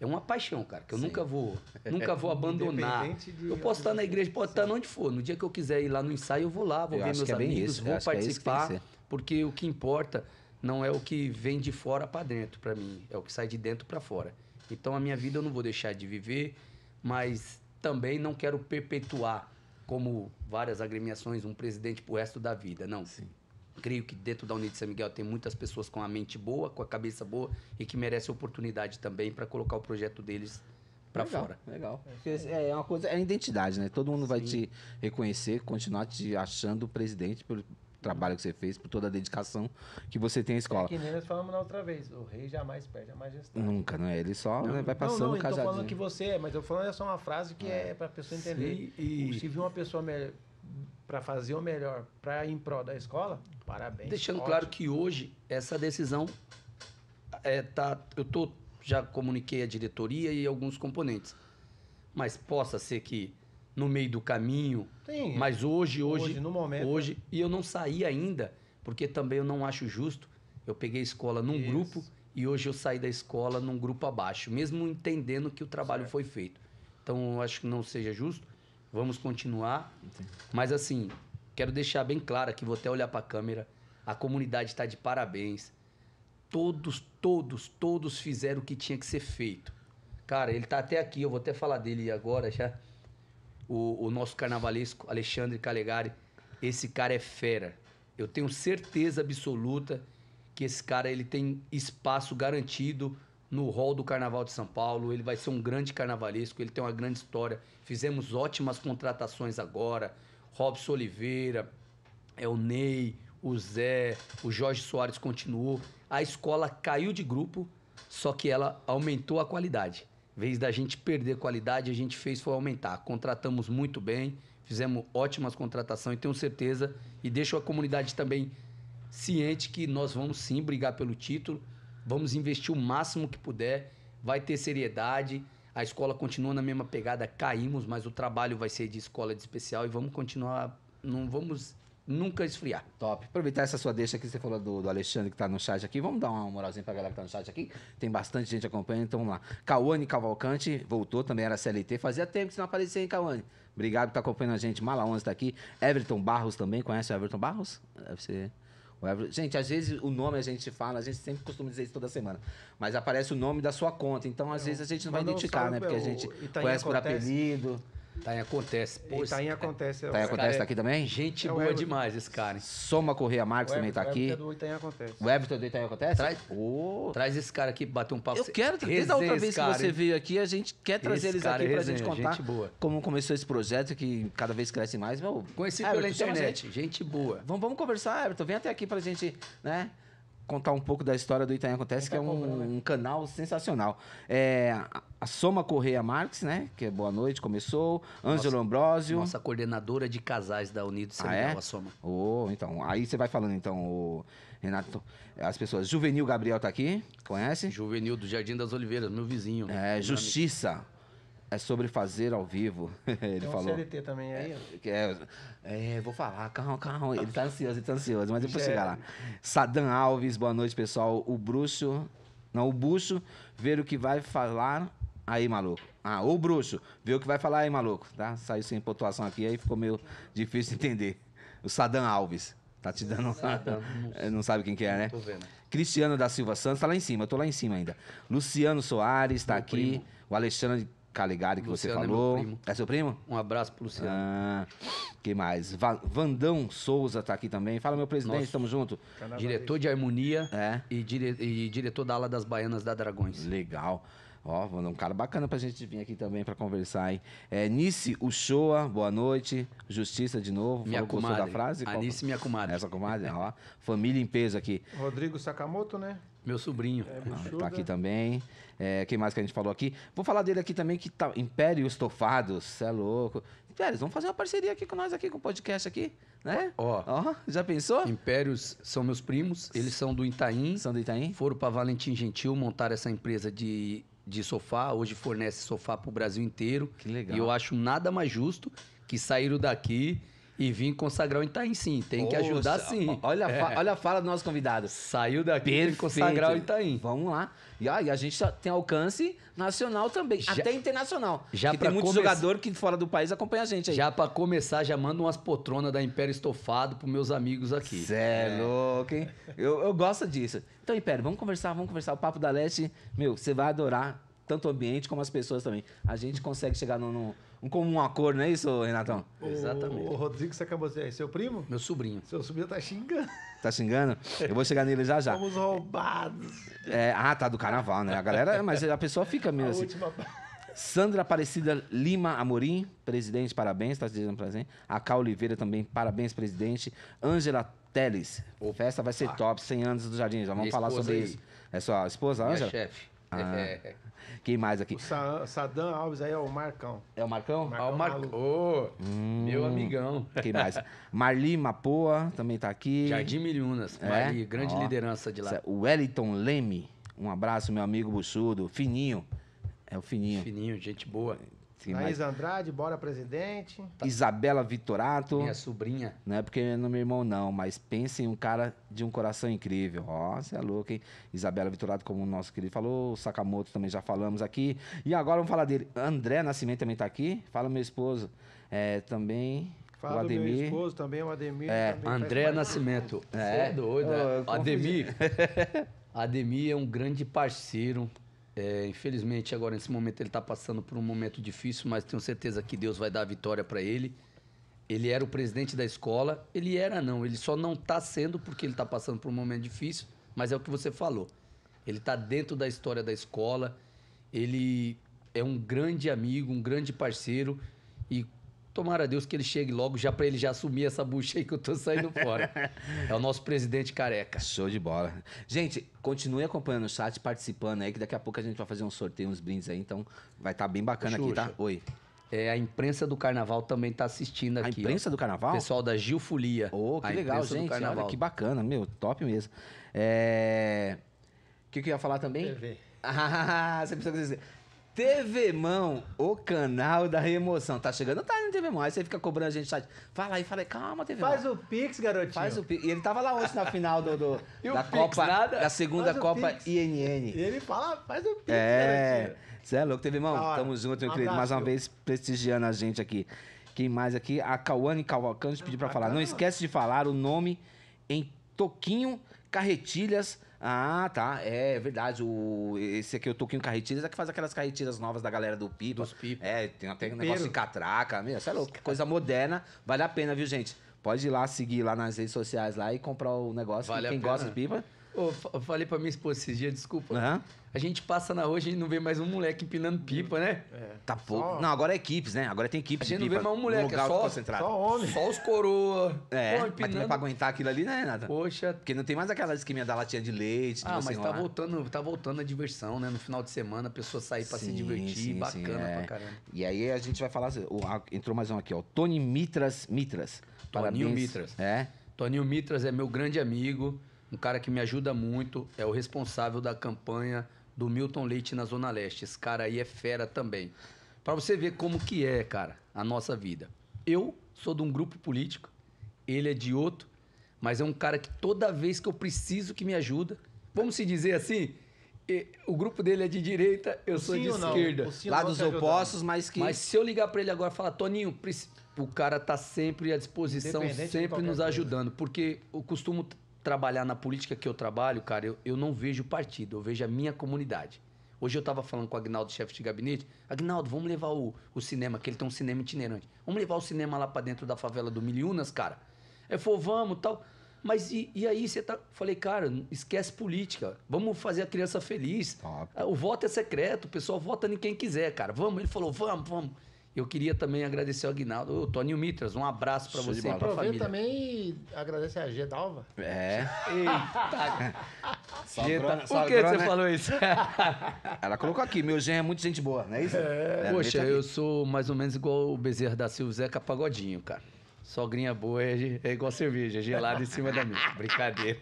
é uma paixão, cara, que eu Sim. nunca vou, nunca vou abandonar. Eu posso estar na igreja, posso estar onde for. No dia que eu quiser ir lá no ensaio, eu vou lá, vou eu ver meus é amigos, vou é participar, é porque o que importa não é o que vem de fora para dentro para mim, é o que sai de dentro para fora. Então a minha vida eu não vou deixar de viver, mas também não quero perpetuar, como várias agremiações, um presidente pro resto da vida, não. Sim. Creio que dentro da Unidade de São Miguel tem muitas pessoas com a mente boa, com a cabeça boa e que merecem oportunidade também para colocar o projeto deles para fora. Legal. É, é, uma coisa, é a identidade, né? Todo mundo Sim. vai te reconhecer, continuar te achando presidente por, trabalho que você fez, por toda a dedicação que você tem à escola. É que nem nós falamos na outra vez, o rei jamais perde a majestade. Nunca, não é? Ele só não, né, vai passando não, não, tá cajadinho. Não, eu falando que você é, mas eu falando é só uma frase que é, é para a pessoa entender. Sim, e... Se viu uma pessoa melhor para fazer o melhor para em prol da escola, parabéns. Deixando ótimo. claro que hoje essa decisão é, tá, eu tô, já comuniquei a diretoria e alguns componentes. Mas possa ser que no meio do caminho. Sim, mas hoje, hoje, hoje, no momento, hoje e eu não saí ainda, porque também eu não acho justo. Eu peguei a escola num isso. grupo e hoje eu saí da escola num grupo abaixo, mesmo entendendo que o trabalho certo. foi feito. Então, eu acho que não seja justo. Vamos continuar. Entendi. Mas assim, quero deixar bem claro que vou até olhar para a câmera. A comunidade está de parabéns. Todos, todos, todos fizeram o que tinha que ser feito. Cara, ele está até aqui, eu vou até falar dele agora já o, o nosso carnavalesco Alexandre Calegari. Esse cara é fera. Eu tenho certeza absoluta que esse cara ele tem espaço garantido no hall do Carnaval de São Paulo. Ele vai ser um grande carnavalesco, ele tem uma grande história. Fizemos ótimas contratações agora. Robson Oliveira, é o Ney, o Zé, o Jorge Soares continuou. A escola caiu de grupo, só que ela aumentou a qualidade. Em vez da gente perder qualidade, a gente fez foi aumentar. Contratamos muito bem, fizemos ótimas contratações, tenho certeza, e deixo a comunidade também ciente que nós vamos sim brigar pelo título, vamos investir o máximo que puder, vai ter seriedade, a escola continua na mesma pegada, caímos, mas o trabalho vai ser de escola de especial e vamos continuar, não vamos nunca esfriar. Top. Aproveitar essa sua deixa que você falou do, do Alexandre que está no chat aqui. Vamos dar uma moralzinha para a galera que está no chat aqui. Tem bastante gente acompanhando, então vamos lá. Cauane Cavalcante voltou, também era CLT. Fazia tempo que você não aparecia, hein, Cauane? Obrigado por estar tá acompanhando a gente. Mala 11 está aqui. Everton Barros também. Conhece o Everton Barros? Deve ser... Gente, às vezes o nome a gente fala, a gente sempre costuma dizer isso toda semana, mas aparece o nome da sua conta, então às é, vezes a gente não vai identificar, né? Porque é a gente conhece acontece, por apelido. Tá em Acontece. Pô, tá em Acontece. É tá em Acontece tá aqui é- também? É gente é boa Everton. demais esse cara. Hein? Soma Correia Marques também tá aqui. O Everton é do Itaim Acontece. O Everton do Itaim Acontece? Traz, oh. traz esse cara aqui bater um papo. Eu quero, desde resenha, a outra vez que você hein? veio aqui, a gente quer trazer esse eles aqui para pra gente contar gente boa. como começou esse projeto que cada vez cresce mais. Meu, Conhecido Everton, pela internet. Gente. gente boa. Vamos, vamos conversar, Everton. Vem até aqui pra gente, né? contar um pouco da história do Itaim Acontece, que é tá um, né? um, canal sensacional. É, a Soma Correia Marques, né? Que é Boa Noite, começou. Ângelo Ambrosio. Nossa coordenadora de casais da Unido Seminal, ah, é? a Soma. Oh, então, aí você vai falando, então, o Renato. As pessoas. Juvenil Gabriel tá aqui, conhece? Juvenil do Jardim das Oliveiras, meu vizinho. Né? É, Justiça. É sobre fazer ao vivo. ele falou. também É, é, é, é, vou falar, calma, calma. Ele tá ansioso, ele tá ansioso, mas depois chegar lá. Sadam Alves, boa noite, pessoal. O Bruxo. Não, o bruxo ver o que vai falar. Aí, maluco. Ah, o Bruxo, ver o que vai falar aí, maluco. Tá? Saiu sem pontuação aqui, aí ficou meio difícil entender. O Sadam Alves. Tá te dando. não, não sabe quem que é, né? Tô vendo. Cristiano da Silva Santos, tá lá em cima, eu tô lá em cima ainda. Luciano Soares tá Meu aqui. Primo. O Alexandre Caligari que Luciano você é falou. É, primo. é seu primo? Um abraço pro Luciano. Ah, que mais? Va Vandão Souza tá aqui também. Fala, meu presidente, Nosso tamo junto. Diretor de harmonia é. e, dire e diretor da ala das baianas da Dragões. Legal. Ó, oh, um cara bacana pra gente vir aqui também pra conversar, hein? É, Nice Uchoa, boa noite. Justiça de novo. Minha comadre. da frase? Anice, minha comadre. Essa comadre, ó. Família em peso aqui. Rodrigo Sakamoto, né? Meu sobrinho. É, ah, tá né? aqui também. É, quem mais que a gente falou aqui? Vou falar dele aqui também, que tá. Império Estofados, você é louco. Impérios, vamos fazer uma parceria aqui com nós aqui, com o podcast aqui, né? Ó. já pensou? Impérios são meus primos, eles são do Itaim. São do Itaim. Foram para Valentim Gentil montar essa empresa de, de sofá. Hoje fornece sofá pro Brasil inteiro. Que legal. E eu acho nada mais justo que saíram daqui e vim consagrar o Itaim sim. Tem que ajudar sim. Olha, é. olha a fala do nosso convidado. Saiu daqui Perfeito. e consagrar o Itaim. Vamos lá. E, aí a gente tem alcance nacional também, já, até internacional. Já tem muito jogador que fora do país acompanha a gente aí. Já para começar, já manda umas potronas da Império Estofado pros meus amigos aqui. Cê é, é louco, hein? Eu, eu gosto disso. Então, Império, vamos conversar, vamos conversar. O Papo da Leste, meu, você vai adorar tanto o ambiente como as pessoas também. A gente consegue chegar no, no um comum acordo, não é isso, Renatão? O, Exatamente. O Rodrigo, você acabou de dizer, é seu primo? Meu sobrinho. Seu sobrinho tá xingando. Tá xingando? Eu vou chegar nele já já. Fomos roubados. É, ah, tá do carnaval, né? A galera, mas a pessoa fica mesmo a assim. Última... Sandra Aparecida Lima Amorim, presidente, parabéns, está dizendo presente. A Caio Oliveira também, parabéns, presidente. Ângela Teles, o festa vai ser top, 100 anos do Jardim, já vamos falar sobre aí. isso. É sua esposa, Ângela? chefe. Ah. É. Quem mais aqui? O Sa Sadam Alves aí é o Marcão. É o Marcão? Marcão ah, o Marcão. hum, meu amigão. Quem mais? Marli Mapoa também tá aqui. Jardim Milhunas. É? Marli, grande Ó, liderança de lá. É o Wellington Leme. Um abraço, meu amigo buçudo. Fininho. É o Fininho. Fininho, gente boa. Sim, Naís é mas... Andrade, bora presidente. Tá. Isabela Vitorato. Minha sobrinha. Não é porque não é meu irmão, não, mas pense em um cara de um coração incrível. Ó, oh, você é louco, hein? Isabela Vitorato, como o nosso querido falou, Sakamoto também já falamos aqui. E agora vamos falar dele. André Nascimento também tá aqui. Fala, meu esposo. É, também. Fala o Ademir. meu esposo também, o Ademir. É, André Nascimento. É, é doido, é. Ademir. Ademir é um grande parceiro, é, infelizmente, agora nesse momento ele está passando por um momento difícil, mas tenho certeza que Deus vai dar a vitória para ele. Ele era o presidente da escola, ele era não, ele só não está sendo porque ele está passando por um momento difícil, mas é o que você falou. Ele está dentro da história da escola, ele é um grande amigo, um grande parceiro e Tomara a Deus que ele chegue logo, já para ele já assumir essa bucha aí que eu tô saindo fora. é o nosso presidente careca. Show de bola. Gente, continue acompanhando o chat, participando aí, que daqui a pouco a gente vai fazer um sorteio, uns brindes aí, então vai estar tá bem bacana Xuxa. aqui, tá? Oi. É, a imprensa do carnaval também está assistindo aqui. A imprensa ó. do carnaval? O pessoal da Gil Folia. Ô, oh, que a legal, gente. Olha, que bacana, meu, top mesmo. É... O que, que eu ia falar também? TV. Ah, você precisa dizer. TV Mão, o canal da emoção. Tá chegando tá no TV Mão. Aí você fica cobrando a gente chat. Tá? Fala aí, fala aí, calma, TV Faz Mão. o Pix, garotinho. Faz o Pix. E ele tava lá ontem na final do, do da Copa, Pix, nada. da segunda Copa INN. E ele fala, faz o Pix, é, garotinho. Você é louco, TV Mão? Tá Tamo junto, meu querido. Mais uma vez prestigiando a gente aqui. Quem mais aqui? A Cauane Cavalcante pediu pra tá falar. Não esquece de falar o nome em Toquinho Carretilhas ah, tá. É, é verdade. O, esse aqui, o Toquinho Carretilhas, é que faz aquelas carretilhas novas da galera do Pipa. Dos Pipa. É, tem até um negócio de catraca. Meu, isso é louco. Coisa moderna. Vale a pena, viu, gente? Pode ir lá, seguir lá nas redes sociais lá e comprar o negócio. Vale quem gosta de pipa, eu falei pra minha esposa esses dias, desculpa. A gente passa na rua, a gente não vê mais um moleque empinando pipa, né? É. Tá pouco. Só... Não, agora é equipes, né? Agora tem equipes. A gente não vê mais um moleque, é só, só homem. Só os coroa. É, Pô, mas também pra aguentar aquilo ali, né, nada. Poxa. Porque não tem mais aquela esqueminha da latinha de leite. Ah, mas tá voltando, tá voltando a diversão, né? No final de semana, a pessoa sair pra sim, se divertir. Sim, bacana sim, é. pra caramba. E aí a gente vai falar. entrou mais um aqui, ó. Tony Mitras Mitras. Toninho Parabéns. Mitras. É. Toninho Mitras é meu grande amigo. Um cara que me ajuda muito é o responsável da campanha do Milton Leite na Zona Leste. Esse cara aí é fera também. Para você ver como que é, cara, a nossa vida. Eu sou de um grupo político, ele é de outro, mas é um cara que toda vez que eu preciso que me ajuda, vamos se dizer assim, o grupo dele é de direita, eu o sou de esquerda. Lados opostos, mas que. Mas se eu ligar para ele agora e falar, Toninho, o cara tá sempre à disposição, sempre nos ajudando. Coisa. Porque eu costumo trabalhar na política que eu trabalho, cara, eu, eu não vejo partido, eu vejo a minha comunidade. Hoje eu estava falando com o Agnaldo, chefe de gabinete. Agnaldo, vamos levar o, o cinema, que ele tem um cinema itinerante. Vamos levar o cinema lá para dentro da favela do Milhunas, cara? Ele falou, vamos tal. Mas e, e aí você tá. Falei, cara, esquece política. Vamos fazer a criança feliz. Top. O voto é secreto, o pessoal vota em quem quiser, cara. Vamos. Ele falou, vamos, vamos. Eu queria também agradecer ao Aguinaldo, o Toninho Mitras, um abraço para você e pra família. também agradecer a Gedalva. É. Eita. Geda... Tá- Por que você né? falou isso? Ela colocou aqui, meu gen é muito gente boa, não é isso? É. Poxa, eu sou mais ou menos igual o Bezerra da Silva Zeca Pagodinho, cara. Sogrinha boa é, é igual cerveja, gelada em cima da minha. Brincadeira.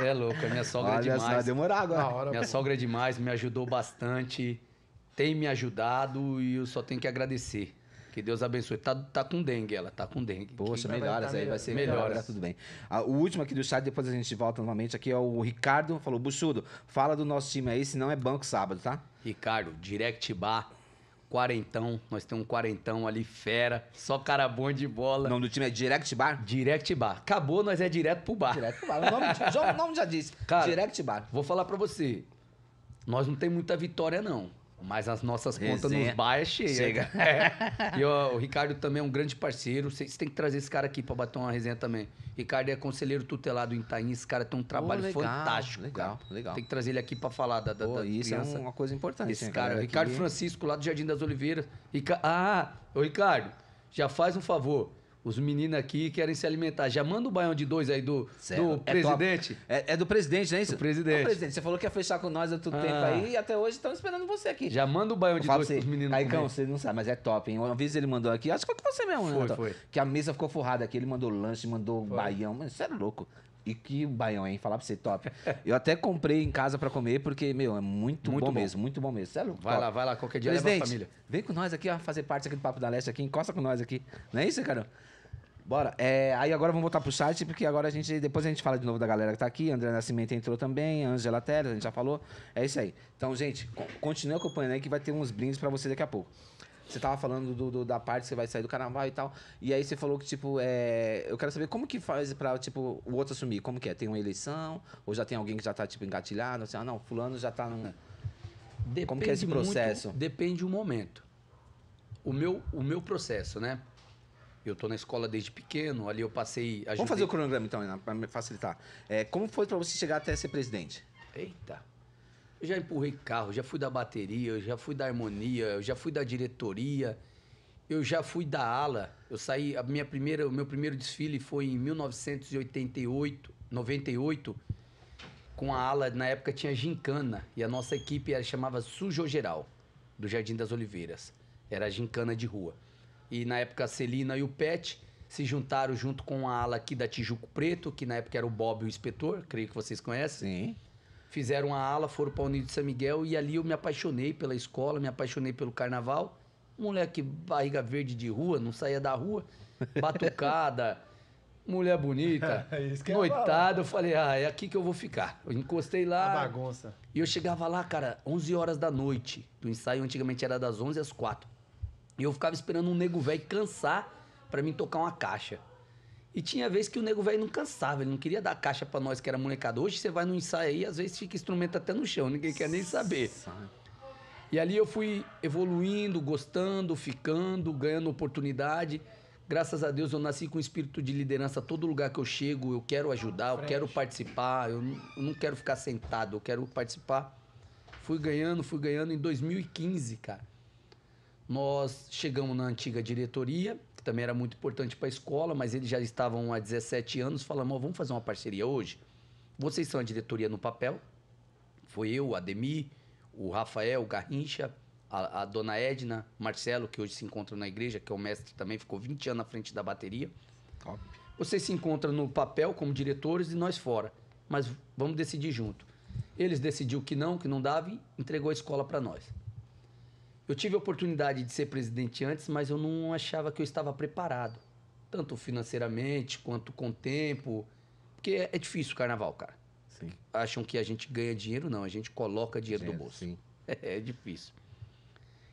É louco, a minha sogra é Olha, é demais. Vai demorar agora. Hora, minha pô. sogra é demais, me ajudou bastante tem me ajudado e eu só tenho que agradecer. Que Deus abençoe. Tá, tá com dengue ela, tá com dengue. Poxa, melhoras vai tá aí, vai ser melhoras. Tá tudo bem. Ah, o último aqui do chat, depois a gente volta novamente aqui, é o Ricardo. Falou, Buxudo, fala do nosso time aí, senão é banco sábado, tá? Ricardo, Direct Bar, quarentão. Nós temos um quarentão ali, fera. Só cara bom de bola. O nome do time é Direct Bar? Direct Bar. Acabou, nós é direto pro bar. Direto pro bar. O nome, já, o nome já disse. Cara, Direct Bar. Vou falar pra você. Nós não tem muita vitória, não. Mas as nossas contas nos bar Chega. É. E ó, o Ricardo também é um grande parceiro. Vocês têm que trazer esse cara aqui para bater uma resenha também. Ricardo é conselheiro tutelado em Itaim. Esse cara tem um trabalho oh, legal, fantástico. Legal, cara. legal. Tem que trazer ele aqui para falar da, da, oh, da isso é criança. é uma coisa importante. Esse né, cara, cara Ricardo é Francisco, lá do Jardim das Oliveiras. Rica... Ah, ô Ricardo, já faz um favor. Os meninos aqui querem se alimentar. Já manda o baião de dois aí do, do é presidente. É, é, do presidente, não é isso? Do presidente. É presidente, você falou que ia fechar com nós há todo ah. tempo aí e até hoje estamos esperando você aqui. Já manda o baião de dois você, pros meninos Caicão, você não sabe, mas é top, hein? Uma vez ele mandou aqui, acho que foi você mesmo, né, Foi, né, foi. Que a mesa ficou forrada aqui, ele mandou lanche, mandou foi. baião. Mano, você é louco. E que baião, hein? Falar pra você, top. Eu até comprei em casa pra comer, porque, meu, é muito, muito bom, bom, mesmo, muito bom mesmo. Sério, vai top. lá, vai lá, qualquer dia Presidente, leva a família. Vem com nós aqui, ó, fazer parte aqui do Papo da Leste aqui, encosta com nós aqui. Não é isso, cara? Bora. É, aí agora vamos voltar pro chat, porque agora a gente. Depois a gente fala de novo da galera que tá aqui. André Nascimento entrou também, Angela Teles, a gente já falou. É isso aí. Então, gente, continue acompanhando aí que vai ter uns brindes para você daqui a pouco. Você tava falando do, do, da parte que você vai sair do carnaval e tal. E aí você falou que, tipo, é... eu quero saber como que faz pra, tipo, o outro assumir. Como que é? Tem uma eleição? Ou já tem alguém que já tá, tipo, engatilhado? Assim, ah, não, fulano já tá num... Depende como que é esse processo? Muito, depende do momento. O meu, o meu processo, né? Eu estou na escola desde pequeno, ali eu passei. Ajudei... Vamos fazer o cronograma então, para me facilitar. É, como foi para você chegar até ser presidente? Eita. Eu já empurrei carro, já fui da bateria, eu já fui da harmonia, eu já fui da diretoria, eu já fui da ala. Eu saí, a minha primeira, o meu primeiro desfile foi em 1988, 98, com a ala, na época tinha gincana, e a nossa equipe era, chamava Sujo Geral, do Jardim das Oliveiras. Era gincana de rua e na época a Celina e o Pet se juntaram junto com a ala aqui da Tijuco Preto, que na época era o Bob e o Inspetor, creio que vocês conhecem. Sim. Fizeram a ala, foram para o Unido de São Miguel e ali eu me apaixonei pela escola, me apaixonei pelo carnaval. Moleque barriga verde de rua, não saía da rua, batucada, mulher bonita, é noitada. Eu falei, ah, é aqui que eu vou ficar. Eu encostei lá. A bagunça. E eu chegava lá, cara, 11 horas da noite. O ensaio antigamente era das 11 às 4. E eu ficava esperando um nego velho cansar para mim tocar uma caixa. E tinha vez que o nego velho não cansava, ele não queria dar caixa para nós que era molecada. Hoje você vai no ensaio aí, às vezes fica instrumento até no chão, ninguém quer nem saber. E ali eu fui evoluindo, gostando, ficando, ganhando oportunidade. Graças a Deus eu nasci com um espírito de liderança. Todo lugar que eu chego, eu quero ajudar, eu quero participar, eu não, eu não quero ficar sentado, eu quero participar. Fui ganhando, fui ganhando em 2015, cara. Nós chegamos na antiga diretoria, que também era muito importante para a escola, mas eles já estavam há 17 anos, falamos, oh, vamos fazer uma parceria hoje. Vocês são a diretoria no papel. Foi eu, a Ademir, o Rafael, o Garrincha, a, a, dona Edna, Marcelo, que hoje se encontra na igreja, que é o mestre também, ficou 20 anos na frente da bateria. Top. Vocês se encontram no papel como diretores e nós fora. Mas vamos decidir junto. Eles decidiu que não, que não dava e entregou a escola para nós. Eu tive a oportunidade de ser presidente antes, mas eu não achava que eu estava preparado, tanto financeiramente quanto com tempo, porque é, é difícil o carnaval, cara. Sim. Acham que a gente ganha dinheiro, não, a gente coloca dinheiro no bolso. Sim. É, é difícil.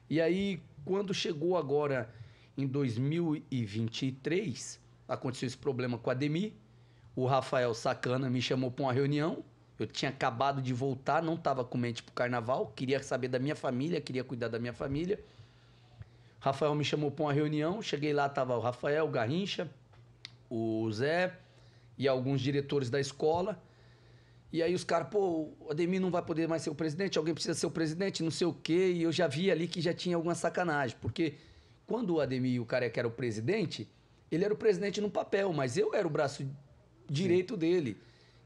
E aí, quando chegou agora em 2023, aconteceu esse problema com a Demi, o Rafael Sacana me chamou para uma reunião eu tinha acabado de voltar, não estava com mente pro carnaval, queria saber da minha família, queria cuidar da minha família. Rafael me chamou para uma reunião, cheguei lá, tava o Rafael, o Garrincha, o Zé e alguns diretores da escola. E aí os caras, pô, o Ademir não vai poder mais ser o presidente, alguém precisa ser o presidente, não sei o quê. E eu já vi ali que já tinha alguma sacanagem, porque quando o Ademir, e o careca, era o presidente, ele era o presidente no papel, mas eu era o braço direito Sim. dele.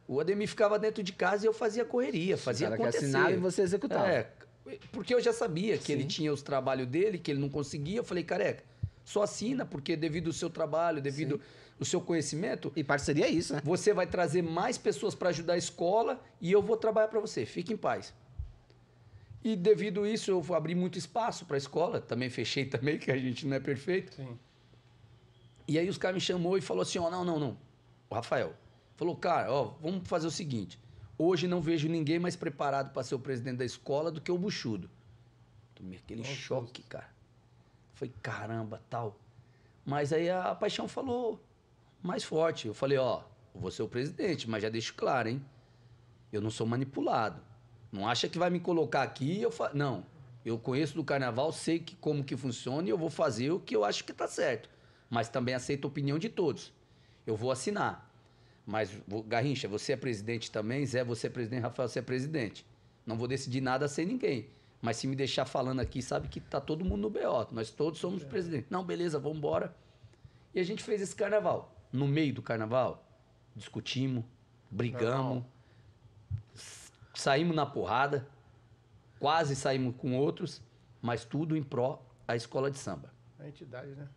O Ademir ficava dentro de casa e eu fazia correria, fazia acontecer. Que assinava e você executava. É, porque eu já sabia que Sim. ele tinha os trabalhos dele, que ele não conseguia. Eu falei, careca, só assina, porque devido ao seu trabalho, devido ao seu conhecimento. E parceria é isso, né? Você vai trazer mais pessoas para ajudar a escola e eu vou trabalhar para você. Fique em paz. E devido a isso, eu abri muito espaço para a escola. Também fechei também, que a gente não é perfeito. Sim. E aí os caras me chamou e falou assim, ó, oh, não, não, não. O Rafael, Falou, cara, ó, vamos fazer o seguinte. Hoje não vejo ninguém mais preparado para ser o presidente da escola do que o Buchudo. Tomei aquele Nossa. choque, cara. Foi caramba, tal. Mas aí a paixão falou mais forte. Eu falei, ó, vou ser o presidente, mas já deixo claro, hein? Eu não sou manipulado. Não acha que vai me colocar aqui e eu fa... Não. Eu conheço do carnaval, sei que como que funciona e eu vou fazer o que eu acho que tá certo. Mas também aceito a opinião de todos. Eu vou assinar. Mas, Garrincha, você é presidente também, Zé, você é presidente, Rafael, você é presidente. Não vou decidir nada sem ninguém. Mas se me deixar falando aqui, sabe que tá todo mundo no BO. Nós todos somos é. presidente. Não, beleza, vamos embora. E a gente fez esse carnaval. No meio do carnaval, discutimos, brigamos, saímos na porrada, quase saímos com outros, mas tudo em pró a escola de samba. A entidade, né?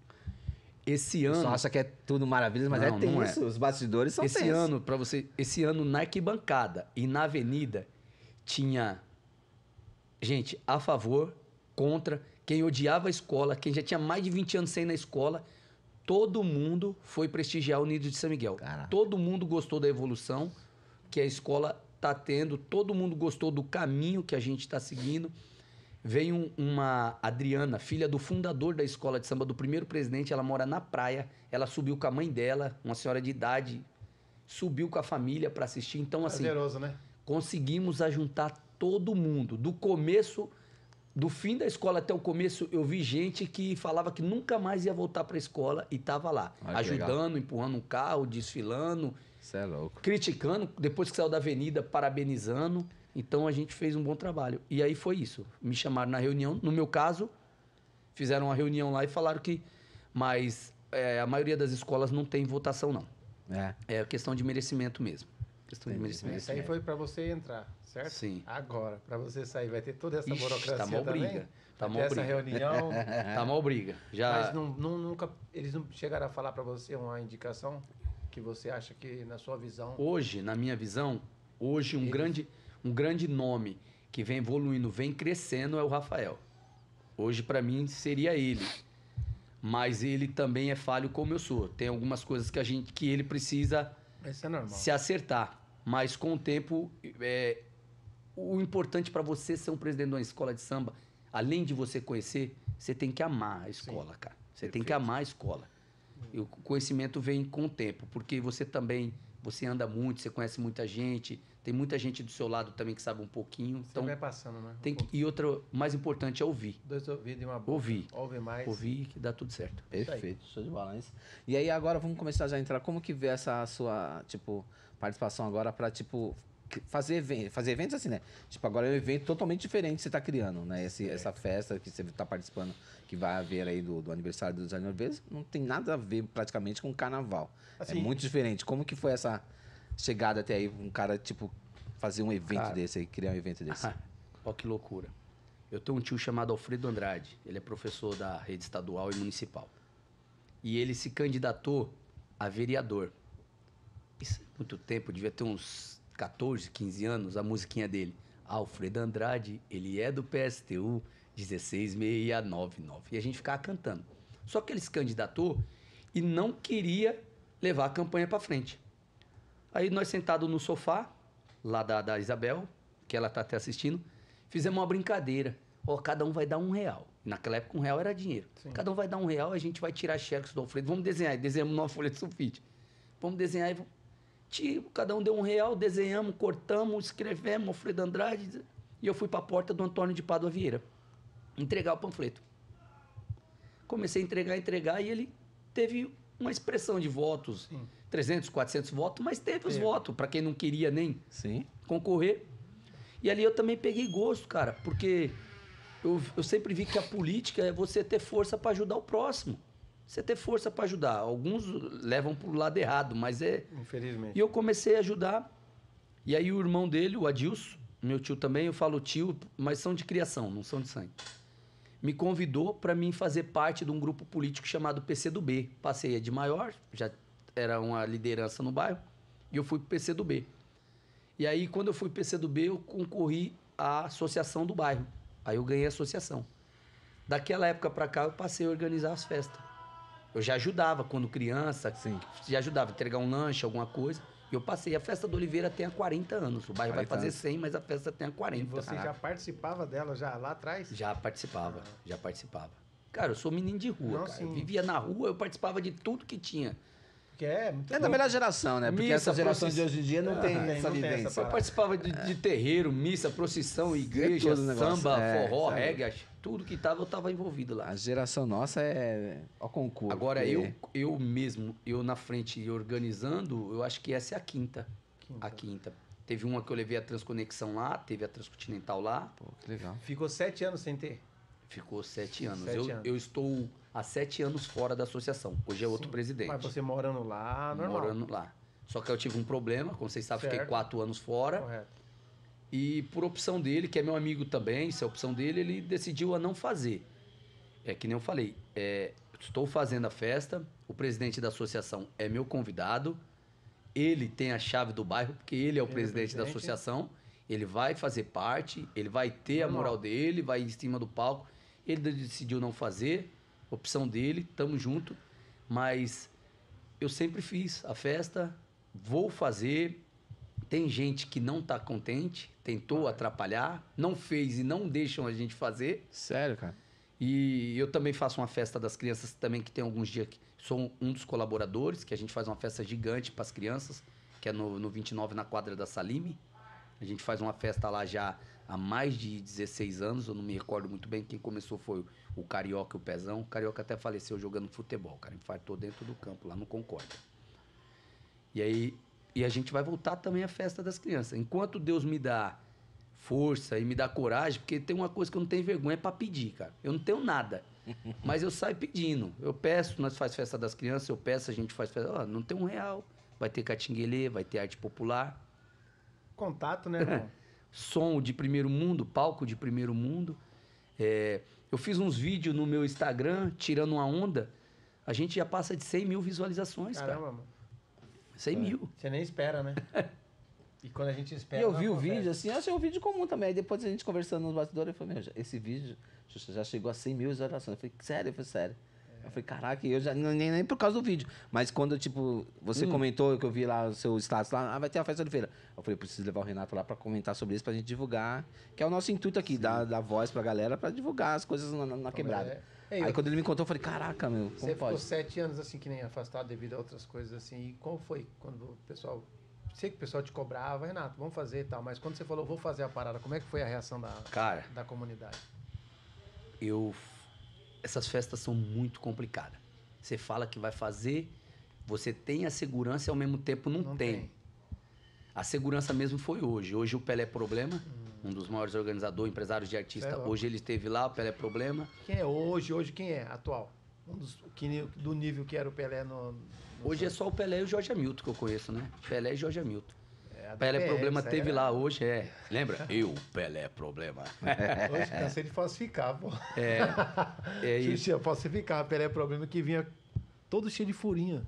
Esse ano. Só acha que é tudo maravilhoso mas é não, é tenso. É. Os bastidores são esse ano, para você, esse ano na arquibancada e na avenida tinha gente a favor, contra, quem odiava a escola, quem já tinha mais de 20 anos sem ir na escola, todo mundo foi prestigiar o Nido de São Miguel. Caraca. Todo mundo gostou da evolução que a escola está tendo, todo mundo gostou do caminho que a gente está seguindo. Veio uma Adriana, filha do fundador da escola de samba, do primeiro presidente, ela mora na praia. Ela subiu com a mãe dela, uma senhora de idade, subiu com a família para assistir. Então, assim. Prazeroso, né? Conseguimos ajuntar todo mundo. Do começo, do fim da escola até o começo, eu vi gente que falava que nunca mais ia voltar para a escola e tava lá. ajudando, legal. empurrando um carro, desfilando. Isso é louco. Criticando, depois que saiu da avenida, parabenizando. Então a gente fez um bom trabalho. E aí foi isso. Me chamaram na reunião, no meu caso, fizeram uma reunião lá e falaram que. Mas é, a maioria das escolas não tem votação, não. É. É questão de merecimento mesmo. Questão Entendi. de merecimento. Isso aí foi para você entrar, certo? Sim. Agora, para você sair, vai ter toda essa Ixi, tá burocracia. Tá mal também? briga. Tá mal briga. Essa reunião. tá mal briga. Já... Mas não, não, nunca. Eles não chegaram a falar para você uma indicação que você acha que, na sua visão. Hoje, na minha visão, hoje um eles... grande um grande nome que vem evoluindo, vem crescendo é o Rafael. Hoje para mim seria ele. Mas ele também é falho como eu sou. Tem algumas coisas que a gente que ele precisa é se acertar. Mas com o tempo, é, o importante para você ser um presidente de uma escola de samba, além de você conhecer, você tem que amar a escola, Sim. cara. Você Perfeito. tem que amar a escola. E o conhecimento vem com o tempo, porque você também você anda muito, você conhece muita gente, tem muita gente do seu lado também que sabe um pouquinho. Você então, vai passando, né? Um tem que, e outra, mais importante é ouvir. Dois ouvidos e uma boca. Ouvir. Ouvir mais. Ouvir que dá tudo certo. Perfeito, show de balanço. E aí agora vamos começar já a entrar. Como que vê essa sua, tipo, participação agora para tipo, fazer, fazer eventos assim, né? Tipo, agora é um evento totalmente diferente que você está criando, né? Esse, Essa festa que você está participando que vai haver aí do, do aniversário dos Designer não tem nada a ver praticamente com carnaval. É assim, é muito diferente. Como que foi essa chegada até aí, um cara, tipo, fazer um evento cara, desse aí, criar um evento desse? Olha ó, que loucura. Eu tenho um tio chamado Alfredo Andrade, ele é professor da rede estadual e municipal. E ele se candidatou a vereador. Isso é muito tempo, devia ter uns 14, 15 anos, a musiquinha dele. Alfredo Andrade, ele é do PSTU, 16699. E a gente ficava cantando. Só que ele se candidatou e não queria levar a campanha para frente. Aí nós sentados no sofá, lá da, da Isabel, que ela tá até assistindo, fizemos uma brincadeira. Ó, cada um vai dar um real. Naquela época um real era dinheiro. Sim. Cada um vai dar um real, a gente vai tirar xerox do Alfredo. Vamos desenhar. Desenhamos uma folha de sulfite. Vamos desenhar e vamos... Tipo, cada um deu um real, desenhamos, cortamos, escrevemos, Alfredo Andrade. E eu fui para a porta do Antônio de Padua Vieira entregar o panfleto. Comecei a entregar, entregar, e ele teve uma expressão de votos, Sim. 300, 400 votos, mas teve os votos, para quem não queria nem Sim. concorrer. E ali eu também peguei gosto, cara, porque eu, eu sempre vi que a política é você ter força para ajudar o próximo. Você ter força para ajudar. Alguns levam para o lado errado, mas é. Infelizmente. E eu comecei a ajudar. E aí o irmão dele, o Adilson, meu tio também, eu falo tio, mas são de criação, não são de sangue me convidou para mim fazer parte de um grupo político chamado PCdoB. Passei a de maior, já era uma liderança no bairro, e eu fui o PCdoB. E aí, quando eu fui o PCdoB, eu concorri à associação do bairro. Aí eu ganhei a associação. Daquela época para cá, eu passei a organizar as festas. Eu já ajudava quando criança, Sim. já ajudava a entregar um lanche, alguma coisa. Eu passei a festa do Oliveira tem há 40 anos. O bairro vai fazer 100, mas a festa tem há 40. E você caraca. já participava dela já lá atrás? Já participava, já participava. Cara, eu sou menino de rua, Não, cara. Eu vivia na rua, eu participava de tudo que tinha porque é, é muito É da melhor geração, né? Porque missa, essa geração de hoje em dia não ah, tem essa não vivência. Tem essa eu participava de, de, terreiro, missa, procissão, é igreja, samba, é, forró, reggae, tudo que tava, eu tava envolvido lá. A geração nossa é ao concurso. Agora, eu, eu mesmo, eu na frente organizando, eu acho que essa é a quinta. quinta. A quinta. Teve uma que eu levei a Transconexão lá, teve a Transcontinental lá. Pô, que legal. Ficou sete anos sem ter? Ficou sete anos. Sete eu, anos. eu estou há sete anos fora da associação. Hoje é outro Sim, presidente. Mas você morando lá, normal. Morando lá. Só que eu tive um problema, como vocês sabem, certo. fiquei quatro anos fora. Correto. E por opção dele, que é meu amigo também, isso é opção dele, ele decidiu a não fazer. É que nem eu falei, é, estou fazendo a festa, o presidente da associação é meu convidado, ele tem a chave do bairro, porque ele é o ele presidente, é presidente da associação, ele vai fazer parte, ele vai ter a moral dele, vai em cima do palco. Ele decidiu não fazer, opção dele, tamo junto. Mas eu sempre fiz a festa, vou fazer. Tem gente que não tá contente, tentou atrapalhar, não fez e não deixam a gente fazer. Sério, cara? E eu também faço uma festa das crianças também, que tem alguns dias que sou um dos colaboradores, que a gente faz uma festa gigante para as crianças, que é no, no 29 na quadra da Salime. A gente faz uma festa lá já há mais de 16 anos, eu não me recordo muito bem. Quem começou foi o Carioca e o Pezão. O Carioca até faleceu jogando futebol, cara. Infartou dentro do campo, lá no concorda. E aí, e a gente vai voltar também à festa das crianças. Enquanto Deus me dá força e me dá coragem, porque tem uma coisa que eu não tenho vergonha é para pedir, cara. Eu não tenho nada. Mas eu saio pedindo. Eu peço, nós faz festa das crianças, eu peço, a gente faz festa. oh, não tem um real. Vai ter catinguelê, vai ter arte popular. Contato, né, irmão? som de primeiro mundo, palco de primeiro mundo. É, eu fiz uns vídeos no meu Instagram, tirando uma onda. A gente já passa de 100 mil visualizações, Caramba, cara. Mano. 100 é. mil. Você nem espera, né? e quando a gente espera. E eu vi o vídeo, assim, eu achei um vídeo comum também. Aí depois a gente conversando nos bastidores, eu falei, meu, esse vídeo já chegou a 100 mil visualizações. Eu falei, sério? Eu falei, sério. É. Eu falei, caraca, eu já. Nem, nem por causa do vídeo. Mas quando, tipo, você hum. comentou que eu vi lá o seu status lá, ah, vai ter a festa de feira. Eu falei, preciso levar o Renato lá pra comentar sobre isso, pra gente divulgar. Que é o nosso intuito aqui, dar, da voz pra galera pra divulgar as coisas na, na, quebrada. É. Ei, Aí eu... quando ele me contou, eu falei, caraca, meu. Como você pode? ficou sete anos assim, que nem afastado devido a outras coisas assim. E qual foi quando o pessoal sei que o pessoal te cobrava, Renato, vamos fazer e tal, mas quando você falou, vou fazer a parada, como é que foi a reação da, Cara, da comunidade? Eu essas festas são muito complicadas. Você fala que vai fazer, você tem a segurança e ao mesmo tempo não, não tem. tem. A segurança mesmo foi hoje. Hoje o Pelé Problema, hum. um dos maiores organizadores, empresários de artista, é hoje ele esteve lá, o Pelé Problema. Quem é hoje? Hoje quem é atual? Um dos, que, do nível que era o Pelé no. no hoje é só o Pelé e o Jorge Hamilton que eu conheço, né? Pelé e Jorge Hamilton. Pelé Problema teve é lá hoje, é. Lembra? Eu, Pelé Problema. Hoje cansei de falsificar, pô. É. É isso. Falsificar, Pelé Problema que vinha todo cheio de furinha.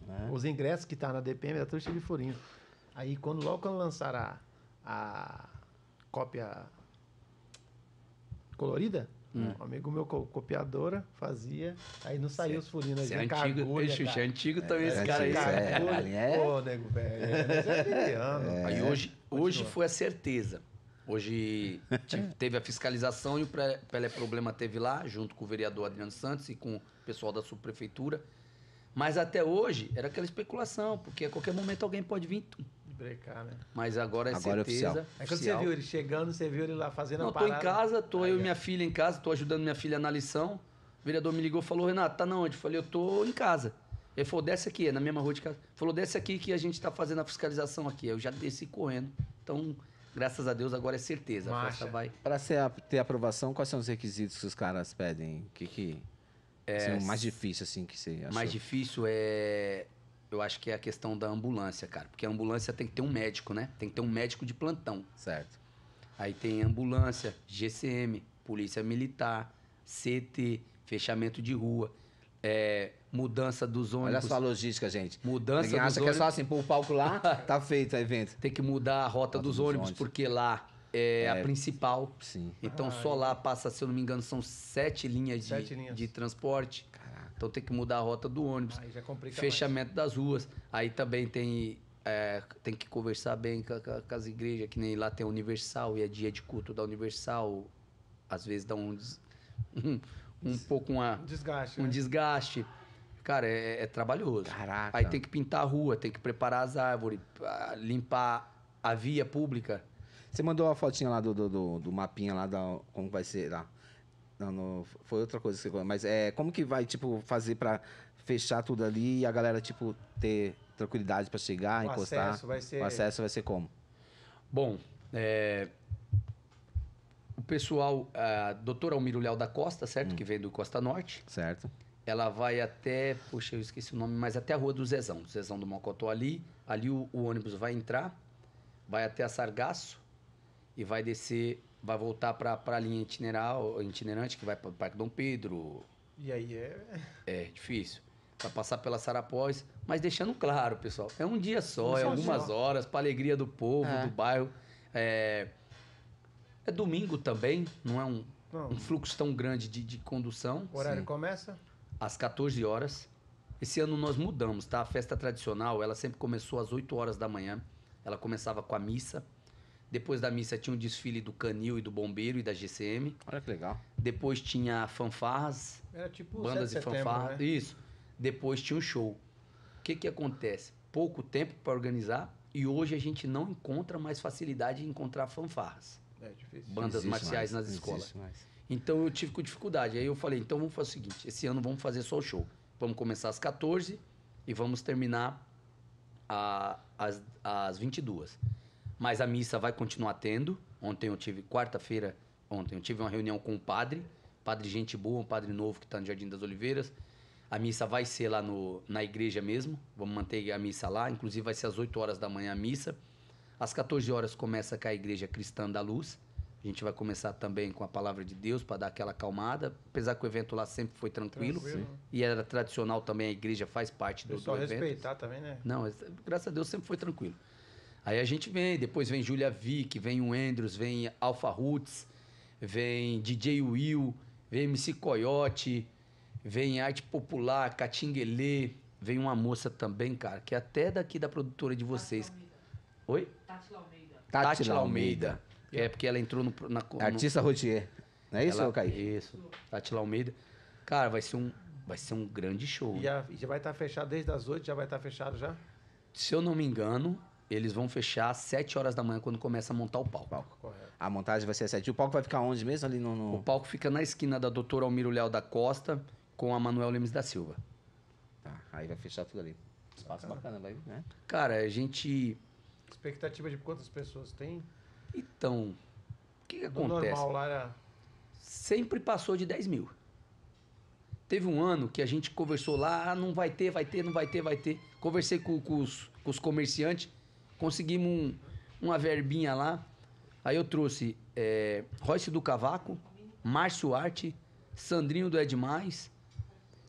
Né? É. Os ingressos que tá na DPM era todo cheio de furinho. Aí quando logo quando lançaram a, a cópia colorida, Hum. Um amigo meu, copiadora, fazia, aí não saiu os furinhos. Né? É, é antigo, é, agulha, é, é antigo também é, esse cara aí. É, agulha, é. Pô, nego velho. Aí hoje, hoje foi a certeza. Hoje teve a fiscalização e o Pelé Problema teve lá, junto com o vereador Adriano Santos e com o pessoal da subprefeitura. Mas até hoje era aquela especulação, porque a qualquer momento alguém pode vir brecar, né? Mas agora é agora é certeza. É oficial. quando oficial. você viu ele chegando, você viu ele lá fazendo Não, a parada. Não, tô em casa, tô Aí, eu e é. minha filha em casa, tô ajudando minha filha na lição. O vereador me ligou e falou, Renato, tá na onde? Eu falei, eu tô em casa. Ele falou, desce aqui, é na mesma rua de casa. Falou, desce aqui que a gente tá fazendo a fiscalização aqui. Eu já desci correndo. Então, graças a Deus, agora é certeza. Marcha. A festa vai. Pra ser, ter aprovação, quais são os requisitos que os caras pedem? O que que... É, assim, o mais difícil, assim, que você achou? Mais difícil é eu acho que é a questão da ambulância, cara. Porque a ambulância tem que ter um médico, né? Tem que ter um médico de plantão. Certo. Aí tem ambulância, GCM, polícia militar, CT, fechamento de rua. É, mudança dos ônibus. Olha só a logística, gente. Mudança Ninguém dos acha ônibus. que é só assim, pôr o palco lá, tá feito o evento. Tem que mudar a rota, rota dos, dos ônibus, ônibus, porque lá é, é, a principal. Sim. Então ah, só lá passa, se eu não me engano, são sete linhas, sete de, linhas. de transporte. Caraca. Então tem que mudar a rota do ônibus. Aí já complica Fechamento mais. das ruas. Aí também tem, é, tem que conversar bem com, com, com, as igrejas, que nem lá tem a Universal e é dia de culto da Universal. Às vezes dá um, um, um pouco uma, desgaste, um né? desgaste. Cara, é, é, trabalhoso. Caraca. Aí tem que pintar a rua, tem que preparar as árvores, limpar a via pública. Você mandou uma fotinha lá do, do, do, do mapinha lá da. Como vai ser lá? Não, não, foi outra coisa que você Mas é, como que vai, tipo, fazer para fechar tudo ali e a galera, tipo, ter tranquilidade para chegar, o encostar? Acesso vai ser... O acesso vai ser como? Bom, é... O pessoal, a doutora Almiro Leal da Costa, certo? Hum. Que vem do Costa Norte. Certo. Ela vai até, poxa, eu esqueci o nome, mas até a rua do Zezão. Do Zezão do Mocotó ali. Ali o, o ônibus vai entrar, vai até a Sargaço e vai descer vai voltar para a linha itineral, itinerante, que vai para o Parque Dom Pedro. E aí é. É difícil. Vai passar pela Sarapós, mas deixando claro, pessoal, é um dia só, é um é algumas horas, para alegria do povo, é. do bairro. É... é, domingo também, não é um, um fluxo tão grande de, de condução. O horário Sim. começa? Às 14 horas. Esse ano nós mudamos, tá? A festa tradicional, ela sempre começou às 8 horas da manhã. Ela começava com a missa depois da missa tinha um desfile do Canil e do Bombeiro e da GCM. Olha que legal. Depois tinha fanfarras. Era tipo bandas e fanfarras. Né? Isso. Depois tinha um show. O que que acontece? Pouco tempo para organizar e hoje a gente não encontra mais facilidade em encontrar fanfarras. É difícil. Bandas existe marciais mais, nas escolas. Então eu tive com dificuldade. Aí eu falei, então vamos fazer o seguinte, esse ano vamos fazer só o show. Vamos começar às 14 e vamos terminar a, às, às 22 mas a missa vai continuar tendo. Ontem eu tive, quarta-feira, ontem eu tive uma reunião com o padre, padre Gente Boa, um padre novo que está no Jardim das Oliveiras. A missa vai ser lá no, na igreja mesmo, vamos manter a missa lá, inclusive vai ser às 8 horas da manhã a missa. Às 14 horas começa com a Igreja Cristã da Luz. A gente vai começar também com a palavra de Deus para dar aquela acalmada, apesar que o evento lá sempre foi tranquilo, tranquilo. e era tradicional também a igreja faz parte do, do evento. Só respeitar também, né? Não, graças a Deus sempre foi tranquilo. Aí a gente vem, depois vem Julia Vick, vem o Andrews, vem Alpha Roots, vem DJ Will, vem MC Coyote, vem Arte Popular, Catinguelê, vem uma moça também, cara, que é até daqui da produtora de vocês. Oi? Tati Almeida. Tati Almeida. É, porque ela entrou no... Na, Artista no... Rodier. Não é isso, ela, Caí? Isso. Tati Almeida. Cara, vai ser um, vai ser um grande show. E, já vai estar tá fechado desde as 8, já vai estar tá fechado já? Se eu não me engano, eles vão fechar às 7 horas da manhã quando começa a montar o palco. palco a montagem vai ser às 7. E o palco vai ficar onde mesmo ali no, no... O palco fica na esquina da Doutora Almiro Leal da Costa com a Manuel Lemes da Silva. Tá, aí vai fechar tudo ali. Espaço bacana, vai, né? Cara, a gente Expectativa de quantas pessoas tem? Então, o que, que acontece? normal lá era... Sempre passou de 10 mil. Teve um ano que a gente conversou lá, ah, não vai ter, vai ter, não vai ter, vai ter. Conversei com, com, os, com os comerciantes, conseguimos um, uma verbinha lá. Aí eu trouxe é, Royce do Cavaco, Márcio Arte, Sandrinho do Edmais,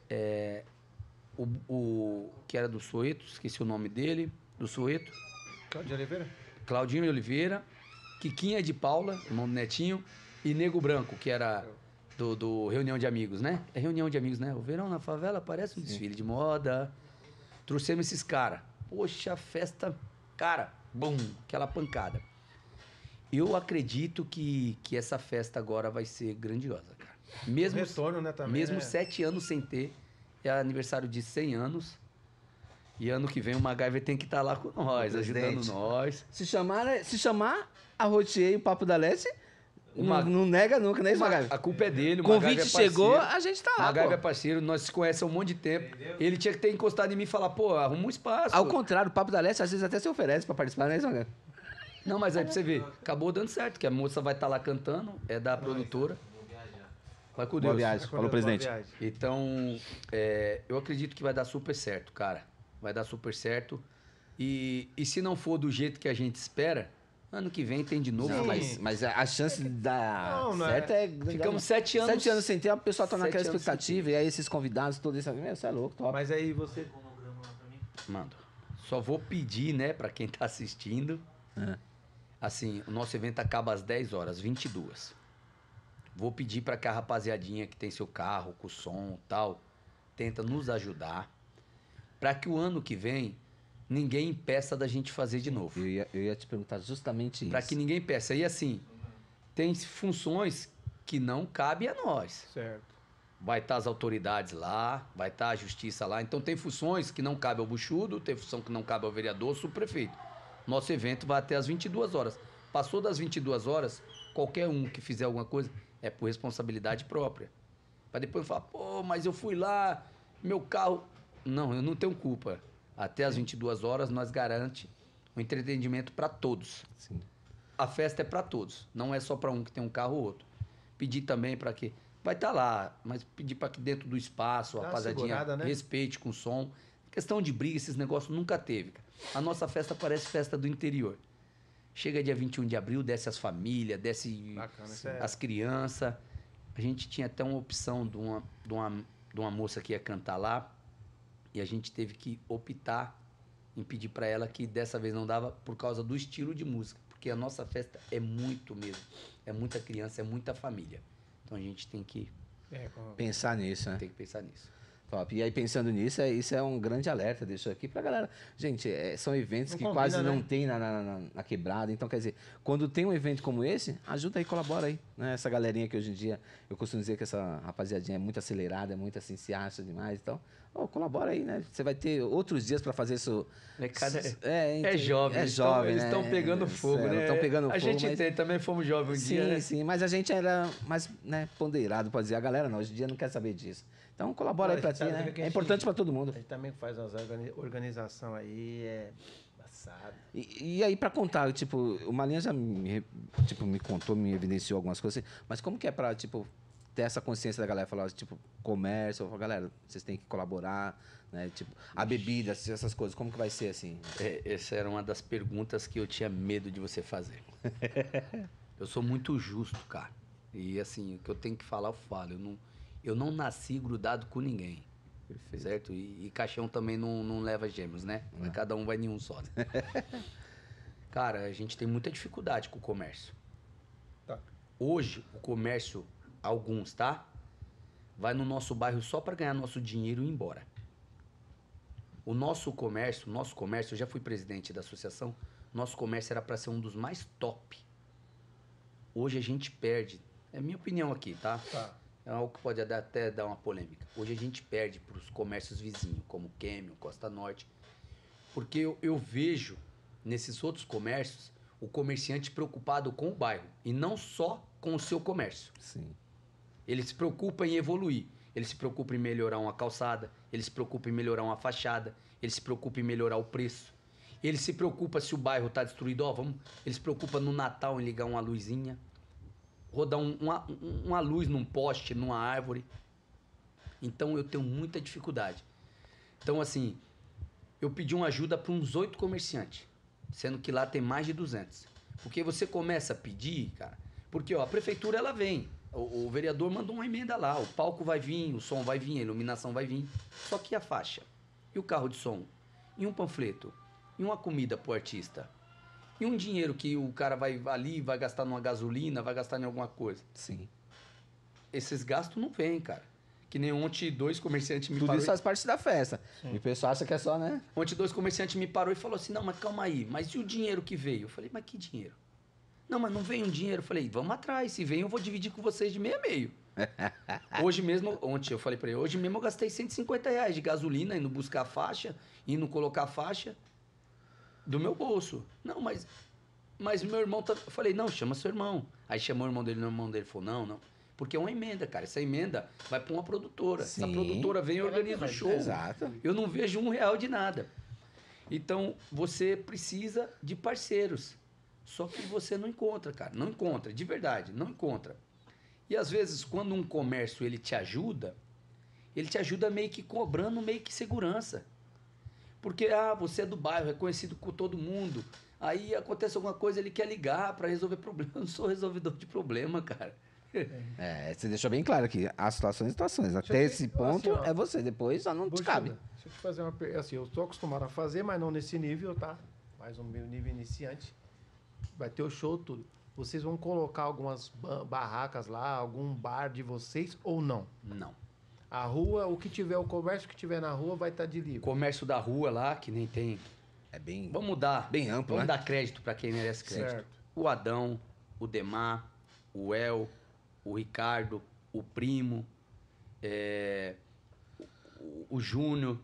é, o, o, que era do Soeto, esqueci o nome dele, do Soeto. Claudinho Oliveira? Claudinho Oliveira, Quiquinha de Paula, irmão do Netinho, e Nego Branco, que era do, do Reunião de Amigos, né? É Reunião de Amigos, né? O verão na favela parece um Sim. desfile de moda. Trouxemos esses caras. Poxa, festa Cara, bum, aquela pancada. Eu acredito que, que essa festa agora vai ser grandiosa, cara. Mesmo, retorno, né, também. Mesmo né? sete anos sem ter, é aniversário de 100 anos. E ano que vem o MacGyver tem que estar tá lá com nós, ajudando nós. Se chamar, né, se chamar a Rotier e o Papo da Leste, uma... Não, não, nega nunca, né, Magaiva? A culpa é dele. O Convite é chegou, a gente tá lá. Magaiva é parceiro, nós se conhecemos há um monte de tempo. Entendeu? Ele tinha que ter encostado em mim e falar, pô, arruma um espaço. Ao contrário, o Papo da Leste às vezes até se oferece pra participar, né, Magaiva? Não, mas aí é pra você ver, acabou dando certo, que a moça vai estar tá lá cantando, é da produtora. Vai com Deus. Boa viagem, falou presidente. Então, é, eu acredito que vai dar super certo, cara. Vai dar super certo. E, e se não for do jeito que a gente espera, Ano que vem tem de novo. Não, mas, mas a chance da não, não certo é... é... Ficamos sete anos. Sete anos sem ter, a pessoa tá naquela expectativa, e aí esses convidados, todos isso. Meu, você é louco, top. Mas aí você. Mando. Só vou pedir, né, para quem tá assistindo. É. Assim, o nosso evento acaba às 10 horas, 22. Vou pedir para que a rapaziadinha que tem seu carro, com som tal, tenta nos ajudar. Para que o ano que vem ninguém impeça da gente fazer de novo. Eu ia, eu ia te perguntar justamente isso. Para que ninguém peça. E assim, tem funções que não cabe a nós. Certo. Vai estar tá as autoridades lá, vai estar tá a justiça lá. Então tem funções que não cabe ao buchudo, tem função que não cabe ao vereador, subprefeito. Nosso evento vai até as 22 horas. Passou das 22 horas, qualquer um que fizer alguma coisa é por responsabilidade própria. Para depois falar, pô, mas eu fui lá, meu carro. Não, eu não tenho culpa até as 22 horas, nós garante o um entretenimento para todos. Sim. A festa é para todos, não é só para um que tem um carro ou outro. Pedir também para que vai estar tá lá, mas pedir para que dentro do espaço, a pasadinha né? respeite com o som. Questão de briga, esses negócios nunca teve. A nossa festa parece festa do interior. Chega dia 21 de abril, desce as famílias, desce Bacana, é- as é. crianças. A gente tinha até uma opção de uma, de, uma, de uma moça que ia cantar lá. E a gente teve que optar em pedir para ela que dessa vez não dava por causa do estilo de música, porque a nossa festa é muito mesmo, é muita criança, é muita família. Então a gente tem que é, como... pensar nisso, né? Tem que pensar nisso. Top. E aí, pensando nisso, é, isso é um grande alerta, deixo aqui pra galera. Gente, é, são eventos não que combina, quase né? não tem na, na, na, na, quebrada. Então, quer dizer, quando tem um evento como esse, ajuda aí, colabora aí. Né? Essa galerinha que hoje em dia, eu costumo dizer que essa rapaziadinha é muito acelerada, é muito assim, se acha demais. Então, oh, colabora aí, né? Você vai ter outros dias para fazer isso. É, cada... é, entre... é jovem. É jovem. Eles estão né? pegando fogo, é, né? Estão pegando a fogo. A gente mas... tem, também fomos jovens um sim, dia. Sim, né? sim. Mas a gente era mais né, ponderado, pode dizer. A galera não, hoje em dia não quer saber disso. Então colabora Olha, aí para ti, né? É, é, é importante para todo mundo. A gente também faz umas organização aí, é passado. E, e, aí para contar, tipo, o Malinha já me, tipo, me contou, me evidenciou algumas coisas, assim, mas como que é para tipo ter essa consciência da galera falar tipo comércio, falar, galera, vocês têm que colaborar, né? Tipo, a bebida, essas coisas, como que vai ser assim? É, essa era uma das perguntas que eu tinha medo de você fazer. eu sou muito justo, cara. E assim, o que eu tenho que falar, eu falo. Eu não eu não nasci grudado com ninguém. Perfeito. Certo? E, e caixão também não, não leva gêmeos, né? Não. É. Cada um vai nenhum só. Né? Cara, a gente tem muita dificuldade com o comércio. Tá. Hoje, o comércio, alguns, tá? Vai no nosso bairro só para ganhar nosso dinheiro e ir embora. O nosso comércio, nosso comércio, eu já fui presidente da associação, nosso comércio era para ser um dos mais top. Hoje a gente perde. É minha opinião aqui, tá? Tá é algo que pode até dar uma polêmica. Hoje a gente perde para os comércios vizinhos, como Camel, Costa Norte, porque eu, eu vejo nesses outros comércios o comerciante preocupado com o bairro e não só com o seu comércio. Sim. Ele se preocupa em evoluir, ele se preocupa em melhorar uma calçada, ele se preocupa em melhorar uma fachada, ele se preocupa em melhorar o preço. Ele se preocupa se o bairro está destruído, ó, vamos. Ele se preocupa no Natal em ligar uma luzinha rodar um, uma, uma luz num poste, numa árvore. Então eu tenho muita dificuldade. Então, assim, eu pedi uma ajuda para uns oito comerciantes, sendo que lá tem mais de 200. Porque você começa a pedir, cara, porque ó, a prefeitura ela vem, o, o, vereador mandou uma emenda lá, o palco vai vir, o som vai vir, a iluminação vai vir, só que a faixa, e o carro de som, e um panfleto, e uma comida o artista, e um dinheiro que o cara vai ali, vai gastar numa gasolina, vai gastar em alguma coisa. Sim. Esses gastos não vêm, cara. Que nem ontem dois comerciantes me Tudo parou. Isso faz parte da festa. Sim. E o pessoal acha que é só, né? Ontem dois comerciantes me parou e falou assim: não, mas calma aí, mas e o dinheiro que veio? Eu falei, mas que dinheiro? Não, mas não veio um dinheiro. Eu falei, vamos atrás. Se vem, eu vou dividir com vocês de meio a meio. hoje mesmo, ontem eu falei pra ele, hoje mesmo eu gastei 150 reais de gasolina indo buscar faixa, indo colocar faixa do meu bolso. Não, mas mas meu irmão tá... Eu falei, não, chama seu irmão. Aí chamou o irmão dele, o irmão dele falou, não, não. Porque é uma emenda, cara. Essa emenda vai para uma produtora. Sim. Essa produtora vem e organiza o show. Exato. Eu não vejo um real de nada. Então, você precisa de parceiros. Só que você não encontra, cara. Não encontra, de verdade, não encontra. E às vezes, quando um comércio ele te ajuda, ele te ajuda meio que cobrando, meio que segurança. Porque, ah, você é do bairro, é conhecido com todo mundo. Aí acontece alguma coisa, ele quer ligar para resolver problema. Eu não sou resolvedor de problema, cara. É, você deixou bem claro que as situações situações. Até esse ponto assim, ó, é você, depois só não te cabe. Deixa eu te fazer uma assim, eu tô acostumado a fazer, mas não nesse nível, tá? Mais um meu nível iniciante. Vai ter o show tudo. Vocês vão colocar algumas barracas lá, algum bar de vocês ou não? Não. A rua, o que tiver, o comércio que tiver na rua vai estar tá de livre. Comércio da rua lá, que nem tem. É bem. Vamos dar. Bem amplo, Vamos né? dar crédito para quem merece crédito. Certo. O Adão, o Demar, o El, o Ricardo, o Primo, é, o, o Júnior.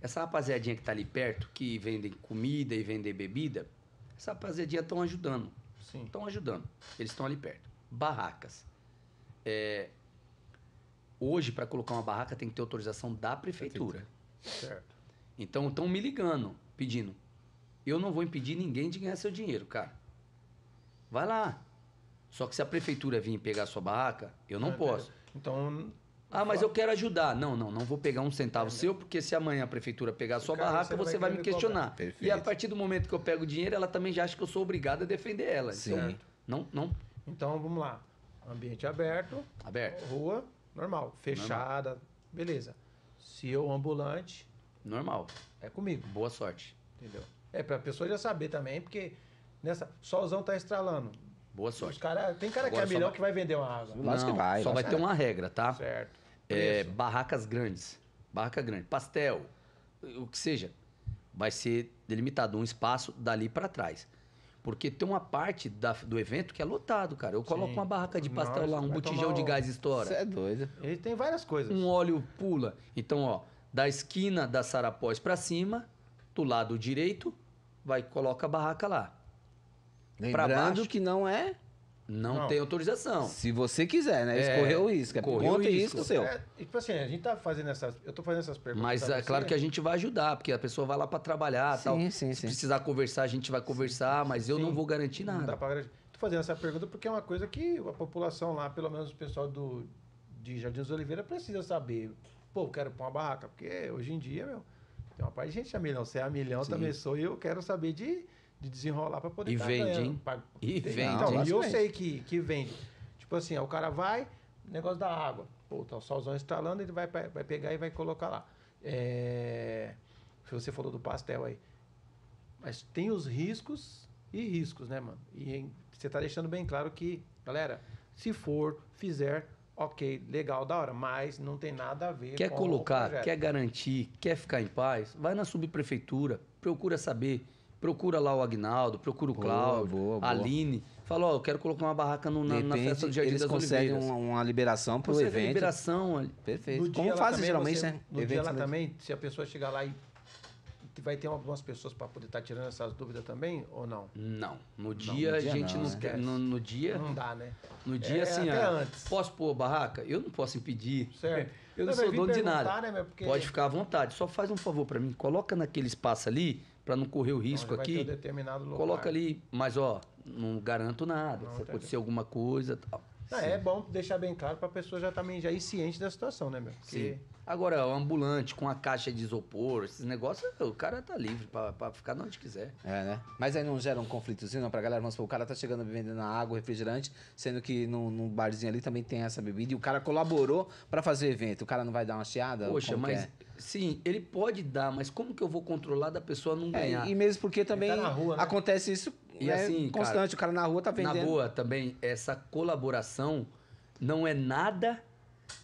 Essa rapaziadinha que tá ali perto, que vendem comida e vendem bebida, essa rapaziadinha estão ajudando. Estão ajudando. Eles estão ali perto. Barracas. É, Hoje, para colocar uma barraca, tem que ter autorização da prefeitura. Certo. Então, estão me ligando, pedindo. Eu não vou impedir ninguém de ganhar seu dinheiro, cara. Vai lá. Só que se a prefeitura vir pegar sua barraca, eu não é, posso. É. Então. Ah, mas eu quero ajudar. Não, não, não vou pegar um centavo é, seu, né? porque se amanhã a prefeitura pegar a sua cara, barraca, você vai, vai me questionar. E a partir do momento que eu pego o dinheiro, ela também já acha que eu sou obrigado a defender ela. Sim. Então, não, não. Então, vamos lá. Ambiente aberto. Aberto. Rua normal, fechada, normal. beleza. Se eu ambulante, normal, é comigo. Boa sorte. Entendeu? É para a pessoa já saber também, porque nessa solzão tá estralando. Boa sorte. cara, tem cara Agora que é melhor vai... que vai vender uma água. Não, que vai, só vai, ter é. uma regra, tá? Certo. É, barracas grandes. Barraca grande, pastel, o que seja. Vai ser delimitado um espaço dali para trás. Porque tem uma parte da, do evento que é lotado, cara. Eu coloco Sim. uma barraca de pastel Nossa, lá, um botijão de gás estoura. Isso é doido. Ele tem várias coisas. Um óleo pula. Então, ó, da esquina da Sarapós para cima, do lado direito, vai coloca a barraca lá. Lembrando baixo, que não é não, não, tem autorização. Se você quiser, né? É, Escorreu o é Correu Conta o risco, risco seu. É, tipo assim, a gente tá fazendo essas. Eu tô fazendo essas perguntas. Mas é claro que a gente vai ajudar, porque a pessoa vai lá para trabalhar sim, tal. Sim, sim. Se precisar conversar, a gente vai conversar, sim, mas eu sim. não vou garantir nada. Não dá pra garantir. Tô fazendo essa pergunta porque é uma coisa que a população lá, pelo menos o pessoal do, de Jardim dos Oliveira, precisa saber. Pô, quero pôr uma barraca, porque hoje em dia, meu. Tem uma parte de gente a milhão. Você é a milhão, também sou e eu quero saber de de desenrolar para poder E vende, ganhando, hein? Pra... E vende. Então, e eu sei que, que vende. Tipo assim, o cara vai, negócio da água. Pô, tá o solzão instalando, ele vai, vai pegar e vai colocar lá. É... Você falou do pastel aí. Mas tem os riscos e riscos, né, mano? E você tá deixando bem claro que, galera, se for, fizer, ok, legal, da hora, mas não tem nada a ver quer com Quer colocar, quer garantir, quer ficar em paz, vai na subprefeitura, procura saber Procura lá o Agnaldo, procura o boa, Cláudio, boa, boa. a Aline. Fala, ó, eu quero colocar uma barraca no, na, na festa do Jardim eles das conseguem Oliveiras. Uma, uma liberação para o evento. liberação ali. Perfeito. No Como faz geralmente, você, né? No dia lá também, se a pessoa chegar lá e vai ter algumas pessoas para poder estar tá tirando essas dúvidas também ou não? Não. No dia, não, no dia a gente não, não esquece. No, no, dia. Não dá, né? No dia, é, assim, até ah, antes. posso pôr barraca? Eu não posso impedir. Certo. Eu não, sou dono de nada. Né, Pode ficar à vontade. Só faz um favor para mim. Coloca naquele espaço ali para não correr o então, risco então, aqui. coloca ali, mas ó, não garanto nada. Não, se acontecer alguma coisa, tal. Não, é bom deixar bem claro para a pessoa já também tá já ir ciente da situação, né, meu? Porque Sim. Agora, o ambulante com a caixa de isopor, esses negócios, o cara tá livre pra, pra ficar onde quiser. É, né? Mas aí não gera um conflitozinho não, pra galera? Vamos supor, o cara tá chegando vendendo água, refrigerante, sendo que num, num barzinho ali também tem essa bebida e o cara colaborou para fazer o evento. O cara não vai dar uma chiada? Poxa, mas. É? Sim, ele pode dar, mas como que eu vou controlar da pessoa não é, ganhar? É, e mesmo porque tá também tá rua, né? acontece isso e né, assim, constante. Cara, o cara na rua tá vendendo. Na boa também, essa colaboração não é nada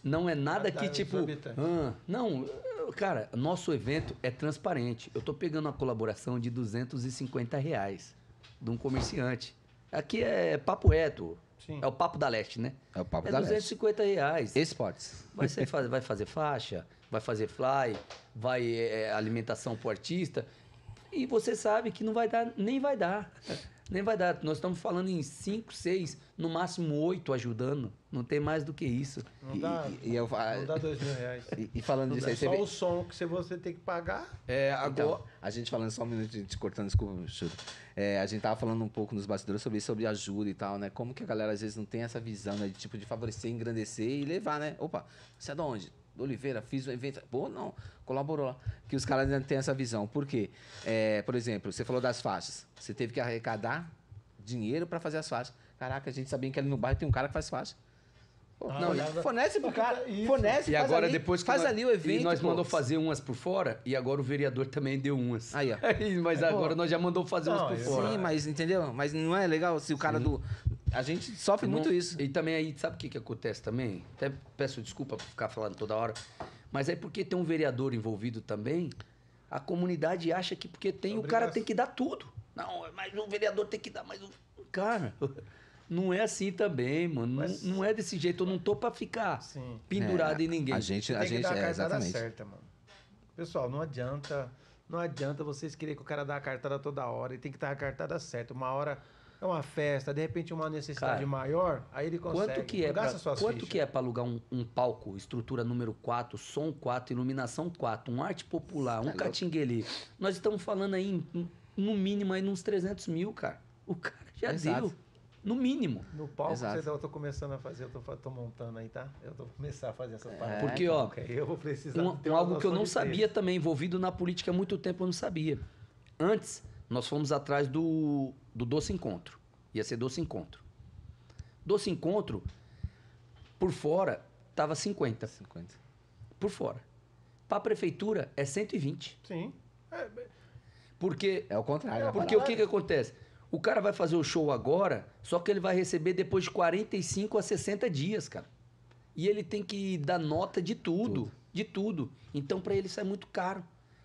não é nada ah, tá, que tipo. Ah, não, cara, nosso evento é transparente. Eu tô pegando uma colaboração de 250 reais de um comerciante. Aqui é papo reto. Sim. É o papo da leste, né? É o papo é da 250 leste. reais. Esportes. Vai, ser, vai fazer faixa, vai fazer fly, vai é, alimentação pro artista. E você sabe que não vai dar, nem vai dar. Nem vai dar. Nós estamos falando em 5, 6, no máximo 8 ajudando. Não tem mais do que isso. Não e, dá. E, eu, não dá mil reais. E, e falando não disso dá. aí, Só vê... o som que você tem que pagar. É, então, agora. Então, a gente falando só um minuto, te cortando, desculpa, Chuto. É, a gente tava falando um pouco nos bastidores sobre, sobre ajuda e tal, né? Como que a galera às vezes não tem essa visão né, de tipo de favorecer, engrandecer e levar, né? Opa, você é de onde? Oliveira, fiz um evento. Pô, não, colaborou lá. Que os caras ainda têm essa visão. Por quê? É, por exemplo, você falou das faixas. Você teve que arrecadar dinheiro para fazer as faixas. Caraca, a gente sabia que ali no bairro tem um cara que faz faixa. Ah, não, olhada. fornece pro cara. Isso. Fornece, e agora, ali, depois faz nós, ali o evento. E nós pô. mandou fazer umas por fora e agora o vereador também deu umas. Aí, ó. mas é, agora pô. nós já mandou fazer não, umas por é fora. Sim, mas entendeu? Mas não é legal se o cara Sim. do a gente sofre não, muito isso. E também aí, sabe o que, que acontece também? Até peço desculpa por ficar falando toda hora, mas é porque tem um vereador envolvido também, a comunidade acha que porque tem, Obrigado. o cara tem que dar tudo. Não, é mas o vereador tem que dar mais um. Cara, não é assim também, mano. Mas... Não, não, é desse jeito. Eu não tô pra ficar Sim. pendurado é, em ninguém. A gente, a tem gente, que dar a é, exatamente. certa, mano. Pessoal, não adianta. Não adianta vocês querer que o cara dá a cartada toda hora e tem que estar a cartada certa. Uma hora é uma festa, de repente uma necessidade Cara, maior, aí ele consegue. É quanto que é pra, quanto que é para alugar um, um, palco, estrutura número 4, som 4, iluminação 4, um arte popular, um é Nós estamos falando aí, no mínimo, aí uns 300 mil, cara. O cara já Exato. deu. No mínimo. No palco Exato. Tá, eu tô começando a fazer, eu tô, tô montando aí, tá? Eu tô começar a fazer essa é, parte. Porque, ó, eu vou precisar um, algo que eu não sabia também, envolvido na política há muito tempo, eu não sabia. Antes, nós fomos atrás do, do Doce Encontro. Ia ser Doce Encontro. Doce Encontro, por fora, tava 50. 50. Por fora. Para a prefeitura, é 120. Sim. É, porque. É o contrário. É, é porque o que, que acontece? O cara vai fazer o show agora, só que ele vai receber depois de 45 a 60 dias, cara. E ele tem que dar nota de tudo. tudo. De tudo. Então, para ele, isso é muito caro.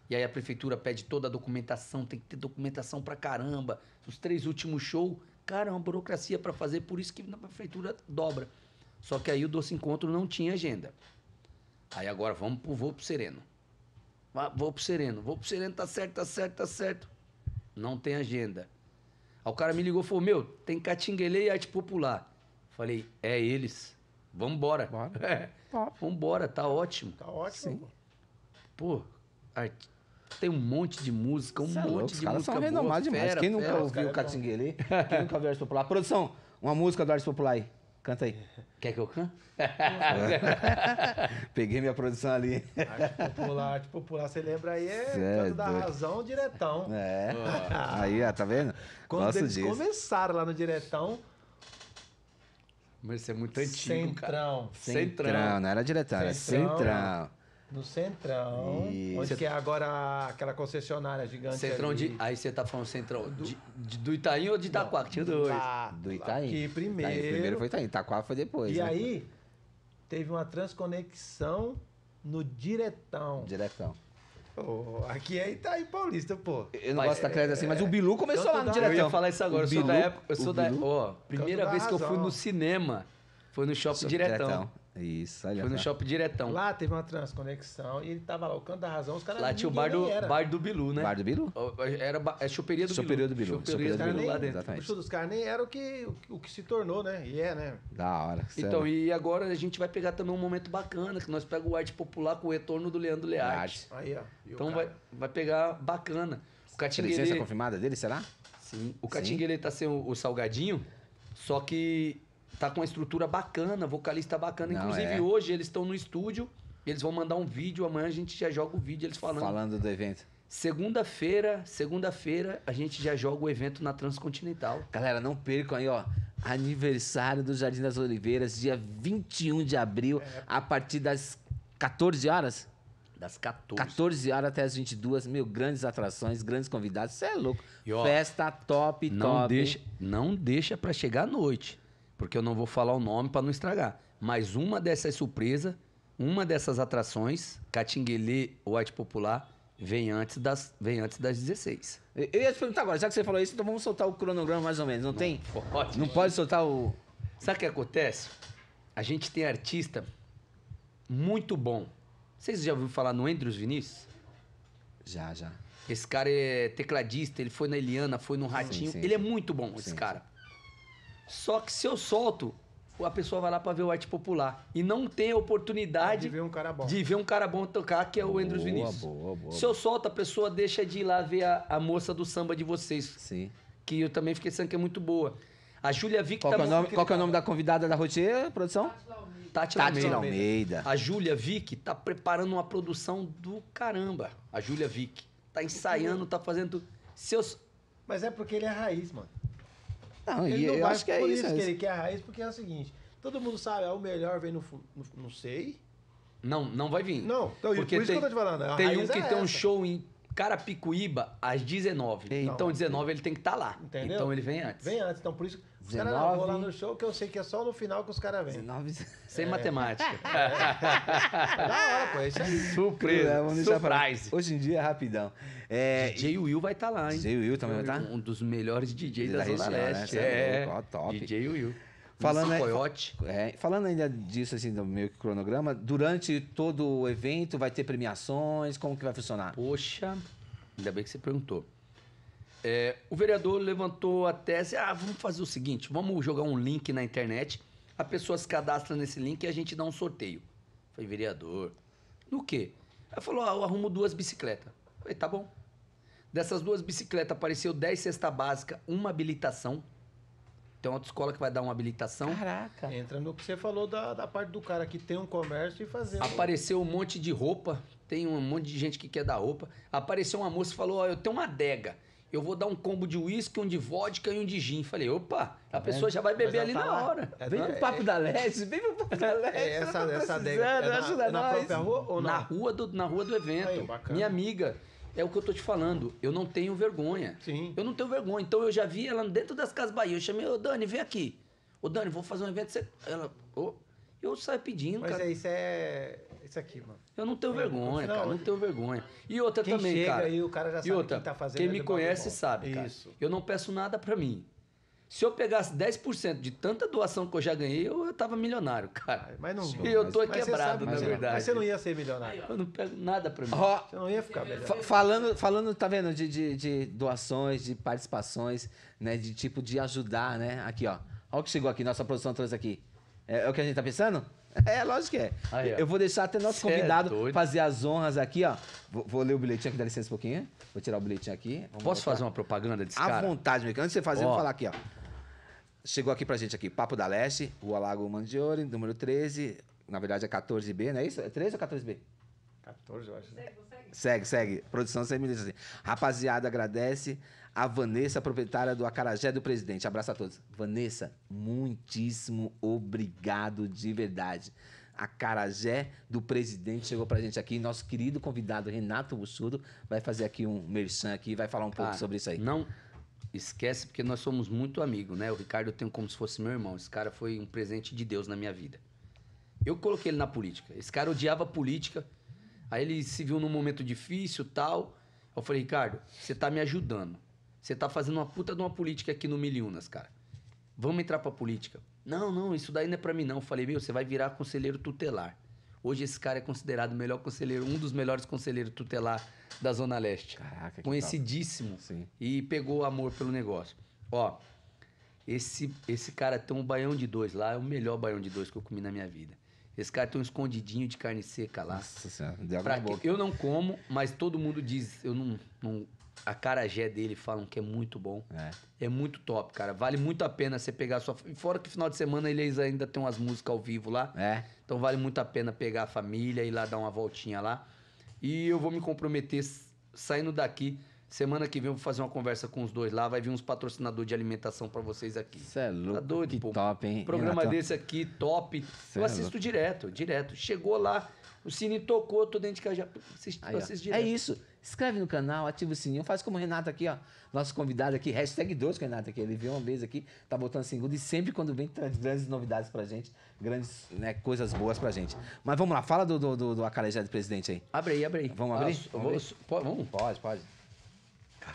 E aí a prefeitura pede toda a documentação, tem que ter documentação pra caramba. Os três últimos shows, cara, é uma burocracia para fazer, por isso que na prefeitura dobra. Só que aí o Doce Encontro não tinha agenda. Aí agora vamos pro Voo pro Sereno. Vou pro Sereno, vou pro Sereno, tá certo, tá certo, tá certo. Não tem agenda. Aí o cara me ligou e falou: Meu, tem Catinguelê e arte popular. Falei: É eles. Vambora. Bora. É. Vambora, tá ótimo. Tá ótimo. Sim. Pô, arte tem um monte de música, um Cê é monte é louco, de música. são renomados demais. quem nunca fera, ouviu o é Catinguele, quem nunca ouviu o Popular. Produção, uma música do Arte Popular aí. Canta aí. Quer que eu cante? Peguei minha produção ali. Arte popular, arte popular. Você lembra aí? É, é da razão, diretão. É. Ah. aí, ó, tá vendo? Quando eles disso. começaram lá no diretão. Mas isso é muito antigo, Centrão. Cara. Centrão. Centrão, não era diretão, era Centrão. centrão. No Centrão. Isso. Onde que é agora aquela concessionária gigante. Centrão ali. de. Aí você tá falando Centrão do, de, de, do Itaim ou de Itaquá? Tinha dois. Da, do Itaim. Aqui primeiro. Itaim, primeiro foi Itaim, Itaquá foi depois. E né? aí teve uma transconexão no Diretão. Diretão. aqui é Itaí Paulista, pô. Eu não mas, gosto da crédito assim, é, mas o é, Bilu então começou lá no Diretão Eu ia falar isso agora. O eu sou Bilu, da época. Eu sou da. primeira vez que eu fui no cinema foi no shopping diretão. diretão. É isso, olha. Foi no shopping diretão. Lá teve uma transconexão e ele tava lá, o canto da razão, os caras Lá tinha o bar do, bar do Bilu, né? Bar do Bilu? Era é choperia do choperia Bilu. Do Bilu. Choperia, choperia do Bilu. lá dentro. Exatamente. O show dos caras nem era o que, o que se tornou, né? E é, né? Da hora. É então, e agora a gente vai pegar também um momento bacana, que nós pegamos o arte popular com o retorno do Leandro Learte. Aí, ó. Então vai, vai pegar bacana. O Catinguele... Presença confirmada dele, será? Sim. O Catinguele tá sendo o salgadinho, só que Tá com uma estrutura bacana, vocalista bacana. Não, Inclusive, é. hoje eles estão no estúdio, eles vão mandar um vídeo, amanhã a gente já joga o vídeo eles falando. Falando do evento. Segunda-feira, segunda-feira, a gente já joga o evento na Transcontinental. Galera, não percam aí, ó. Aniversário do Jardim das Oliveiras, dia 21 de abril, é. a partir das 14 horas. Das 14. 14 horas até as 22, meu, grandes atrações, grandes convidados. Você é louco. Ó, Festa top, não top. Deixa, não deixa para chegar à noite porque eu não vou falar o nome para não estragar. Mas uma dessas surpresas, uma dessas atrações, Catinguele ou Arte Popular, vem antes das, vem antes das 16. Eu ia te perguntar agora, já que você falou isso, então vamos soltar o cronograma mais ou menos, não, não tem? Pode. Não pode soltar o. Sabe o que acontece? A gente tem artista muito bom. Vocês já ouviram falar no Andrews Vinícius? Já, já. Esse cara é tecladista, ele foi na Eliana, foi no Ratinho. Sim, é sim, ele sim. é muito bom, esse cara. Só que se eu solto, a pessoa vai lá para ver o arte popular e não tem a oportunidade de ver um cara bom, de ver um cara bom tocar, que é o Andrews Vinícius. Boa, boa, se eu solto, a pessoa deixa de ir lá ver a, a moça do samba de vocês. Sim. Que eu também fiquei sabendo que é muito boa. A Júlia Vick qual, tá é o nome, qual é o nome da convidada da Rotier, produção? Tati Almeida. Tati Almeida. A Júlia Vick tá preparando uma produção do caramba. A Júlia Vick tá ensaiando, tá fazendo seus Mas é porque ele é raiz, mano. Não, ele e não eu acho que é isso. isso que é ele quer a raiz, porque é o seguinte: todo mundo sabe, é o melhor vem no, no. Não sei. Não, não vai vir. Não, então, porque por isso tem, que eu tô te falando. tem um que é tem essa. um show em Carapicuíba às 19. Então, então 19 ele tem que estar tá lá. Entendeu? Então ele vem antes. Vem antes, então por isso. Os 19... caras não vão lá no show que eu sei que é só no final que os caras vêm. 19... Sem é. matemática. É. Da hora, pô. Isso aí. É Surpresa. Surprise. Hoje em dia é rapidão. É, DJ Will vai estar tá lá, hein? DJ Will também vai estar? Tá? Um dos melhores DJs da Zona né? Leste. É, é. top. DJ Will. Falando, é, falando ainda disso, assim, do meio que cronograma, durante todo o evento vai ter premiações, como que vai funcionar? Poxa, ainda bem que você perguntou. É, o vereador levantou a tese, ah, vamos fazer o seguinte, vamos jogar um link na internet, a pessoa se cadastra nesse link e a gente dá um sorteio. Eu falei, vereador, no quê? Ela falou, ah, eu arrumo duas bicicletas. Eu falei, tá bom. Dessas duas bicicletas, apareceu 10 cesta básica, uma habilitação. Tem uma autoescola que vai dar uma habilitação. Caraca. Entra no que você falou da, da parte do cara que tem um comércio e fazer. Apareceu um monte de roupa. Tem um monte de gente que quer dar roupa. Apareceu uma moça e falou: Ó, oh, eu tenho uma adega. Eu vou dar um combo de uísque, um de vodka e um de gin. Falei, opa, a é, pessoa já vai beber ali tá na hora. É, vem é, pro é. Papo é, da Leste, vem pro Papo da é, Leste. É essa, tá essa adega. É na, na própria rua ou não? Na rua do, na rua do evento. Aí, Minha amiga é o que eu tô te falando. Eu não tenho vergonha. Sim. Eu não tenho vergonha. Então eu já vi ela dentro das Casas Bahia. Eu chamei, ô Dani, vem aqui. Ô Dani, vou fazer um evento. Ela, ô. Eu saio pedindo, Mas cara. Mas é, isso é. Isso aqui, mano. Eu não tenho é, vergonha, não, cara. Não tenho vergonha. E outra quem também, chega, cara. E o cara já sabe outra, quem tá fazendo. Quem é me conhece sabe, cara. Isso. Eu não peço nada pra mim. Se eu pegasse 10% de tanta doação que eu já ganhei, eu, eu tava milionário, cara. Mas não. e eu tô mas, quebrado, mas sabe, na verdade. Mas você não ia ser milionário. Eu não pego nada pra mim. Oh, você não ia ficar melhor. Falando, falando, tá vendo, de, de, de, doações, de participações, né? De tipo de ajudar, né? Aqui, ó. Olha o que chegou aqui, nossa produção trouxe aqui. É, é o que a gente tá pensando? É, lógico que é. Aí, eu vou deixar até nosso Cê é convidado é fazer as honras aqui, ó. Vou, vou ler o bilhetinho aqui, dá licença um pouquinho. Vou tirar o bilhetinho aqui. Vamos Posso fazer uma propaganda desse à cara? À vontade, meu. Antes de você fazer, oh. vou falar aqui, ó. Chegou aqui pra gente aqui, Papo da Leste, Rua Lago Mandiore, número 13. Na verdade é 14B, não é isso? É 13 ou 14B? 14, eu acho. Segue, segue. segue, segue. Produção sem me diz assim. Rapaziada, agradece a Vanessa, proprietária do Acarajé do Presidente. Abraço a todos. Vanessa, muitíssimo obrigado de verdade. A acarajé do presidente chegou pra gente aqui. Nosso querido convidado Renato Bussudo vai fazer aqui um merchan aqui, vai falar um Cara, pouco sobre isso aí. Não esquece, porque nós somos muito amigos, né? O Ricardo eu tenho como se fosse meu irmão. Esse cara foi um presente de Deus na minha vida. Eu coloquei ele na política. Esse cara odiava política. Aí ele se viu num momento difícil tal. Eu falei, Ricardo, você tá me ajudando. Você tá fazendo uma puta de uma política aqui no Milionas, cara. Vamos entrar pra política. Não, não, isso daí não é pra mim, não. Eu falei, meu, você vai virar conselheiro tutelar. Hoje esse cara é considerado o melhor conselheiro, um dos melhores conselheiros tutelar da Zona Leste. Caraca, que Conhecidíssimo. Sim. E pegou amor pelo negócio. Ó, esse, esse cara tem um baião de dois lá, é o melhor baião de dois que eu comi na minha vida. Esse cara tem um escondidinho de carne seca lá. Nossa senhora, deu pra que, Eu não como, mas todo mundo diz, eu não, não a carajé dele falam que é muito bom. É. é muito top, cara. Vale muito a pena você pegar sua. Fora que final de semana eles ainda tem umas músicas ao vivo lá. É. Então vale muito a pena pegar a família e ir lá dar uma voltinha lá. E eu vou me comprometer saindo daqui Semana que vem eu vou fazer uma conversa com os dois lá. Vai vir uns patrocinadores de alimentação para vocês aqui. Cê é louco. Tá doido, que pô. top, hein? Programa Renato? desse aqui, top. Cê eu é assisto direto, direto. Chegou lá, o sininho tocou, tô dentro de já Assisto, Aí, assisto é direto. É isso. Inscreve no canal, ativa o sininho. Faz como o Renato aqui, ó. Nosso convidado aqui, hashtag 12 Renato aqui. Ele veio uma vez aqui, tá botando segundo. E sempre quando vem, traz grandes novidades pra gente. Grandes né, coisas boas pra gente. Mas vamos lá, fala do, do, do, do acarajé do presidente aí. Abre aí, abre aí. Vamos abrir? Ah, vamos, abrir? pode, vamos? Pode, pode.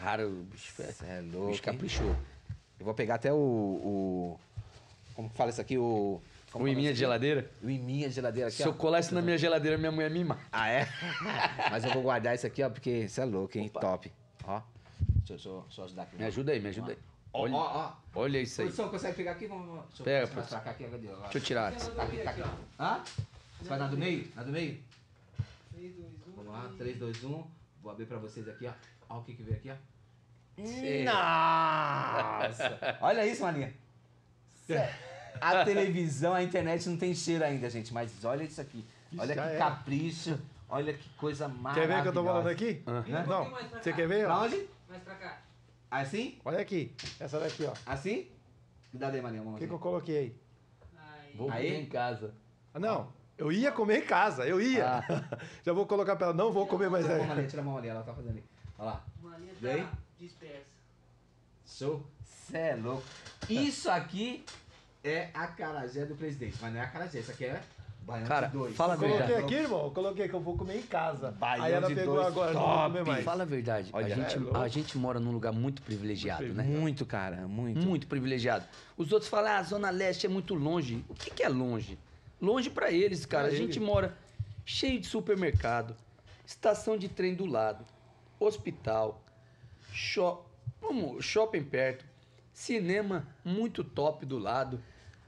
Cara, o bicho, é Cê é, é louco, o bicho caprichou. Hein? Eu vou pegar até o, o. como que fala isso aqui? O. Como o em minha geladeira? O em minha geladeira aqui. Se ó. eu colar isso na minha geladeira, minha mulher mima. Ah, é? Mas eu vou guardar isso aqui, ó, porque isso é louco, hein? Opa. Top. Ó. Deixa eu só, só ajudar aqui. Me ajuda aí, me ajuda aí. Olha, ó, ó. olha isso aí. Produção, consegue pegar aqui? Vamos, deixa Pega, eu pra cá aqui, Deixa eu tirar. Tá aqui, tá aqui. Hã? Você vai na do meio? Na do meio? 3, 2, 1. Vamos lá, 3, 2, 1. Vou abrir pra vocês aqui, ó. Olha o que, que veio aqui, ó. Nossa! Olha isso, Malinha. A televisão, a internet não tem cheiro ainda, gente, mas olha isso aqui. Olha que é. capricho, olha que coisa maravilhosa. Quer ver o que eu tô falando aqui? Uhum. Não, você quer ver? Pra onde? Mais pra cá. Assim? Olha aqui, essa daqui, ó. Assim? Cuidado aí, Malinha. O que, que eu coloquei aí? aí. Vou aí? em casa. Ah, não, eu ia comer em casa, eu ia. Ah. Já vou colocar pra ela, não vou comer mais aí. Tira a mão ali, ela tá fazendo ali. Olha lá. Uma letra dispersa. Sou? Cê é louco. Isso aqui é a carajé do presidente, mas não é a carajé, isso aqui é Cara, de dois. fala a coloquei verdade. aqui, irmão, coloquei que eu vou comer em casa. Aí ela de pegou dois, agora, top. não vou comer mais. Fala a verdade, a, gente, é a gente mora num lugar muito privilegiado, né? Muito, cara, muito. Muito privilegiado. Os outros falam, ah, a Zona Leste é muito longe. O que, que é longe? Longe pra eles, cara. Pra a gente ele. mora cheio de supermercado, estação de trem do lado hospital, shop, shopping perto, cinema muito top do lado.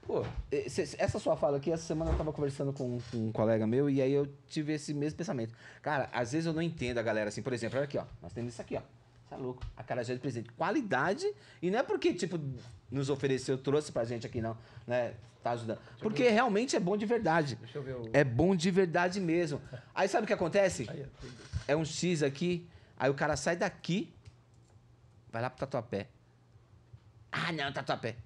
Pô, essa sua fala aqui, essa semana eu tava conversando com, com, um colega meu e aí eu tive esse mesmo pensamento. Cara, às vezes eu não entendo a galera assim, por exemplo, olha aqui, ó. Nós temos isso aqui, ó. Você é louco. A cara é de presente. Qualidade. E não é porque, tipo, nos ofereceu, trouxe pra gente aqui, não. Né? Tá ajudando. Deixa porque realmente é bom de verdade. Deixa eu ver o... É bom de verdade mesmo. Aí sabe o que acontece? é um X aqui, Aí o cara sai daqui, vai lá pro Tatuapé. Ah, não, Tatuapé.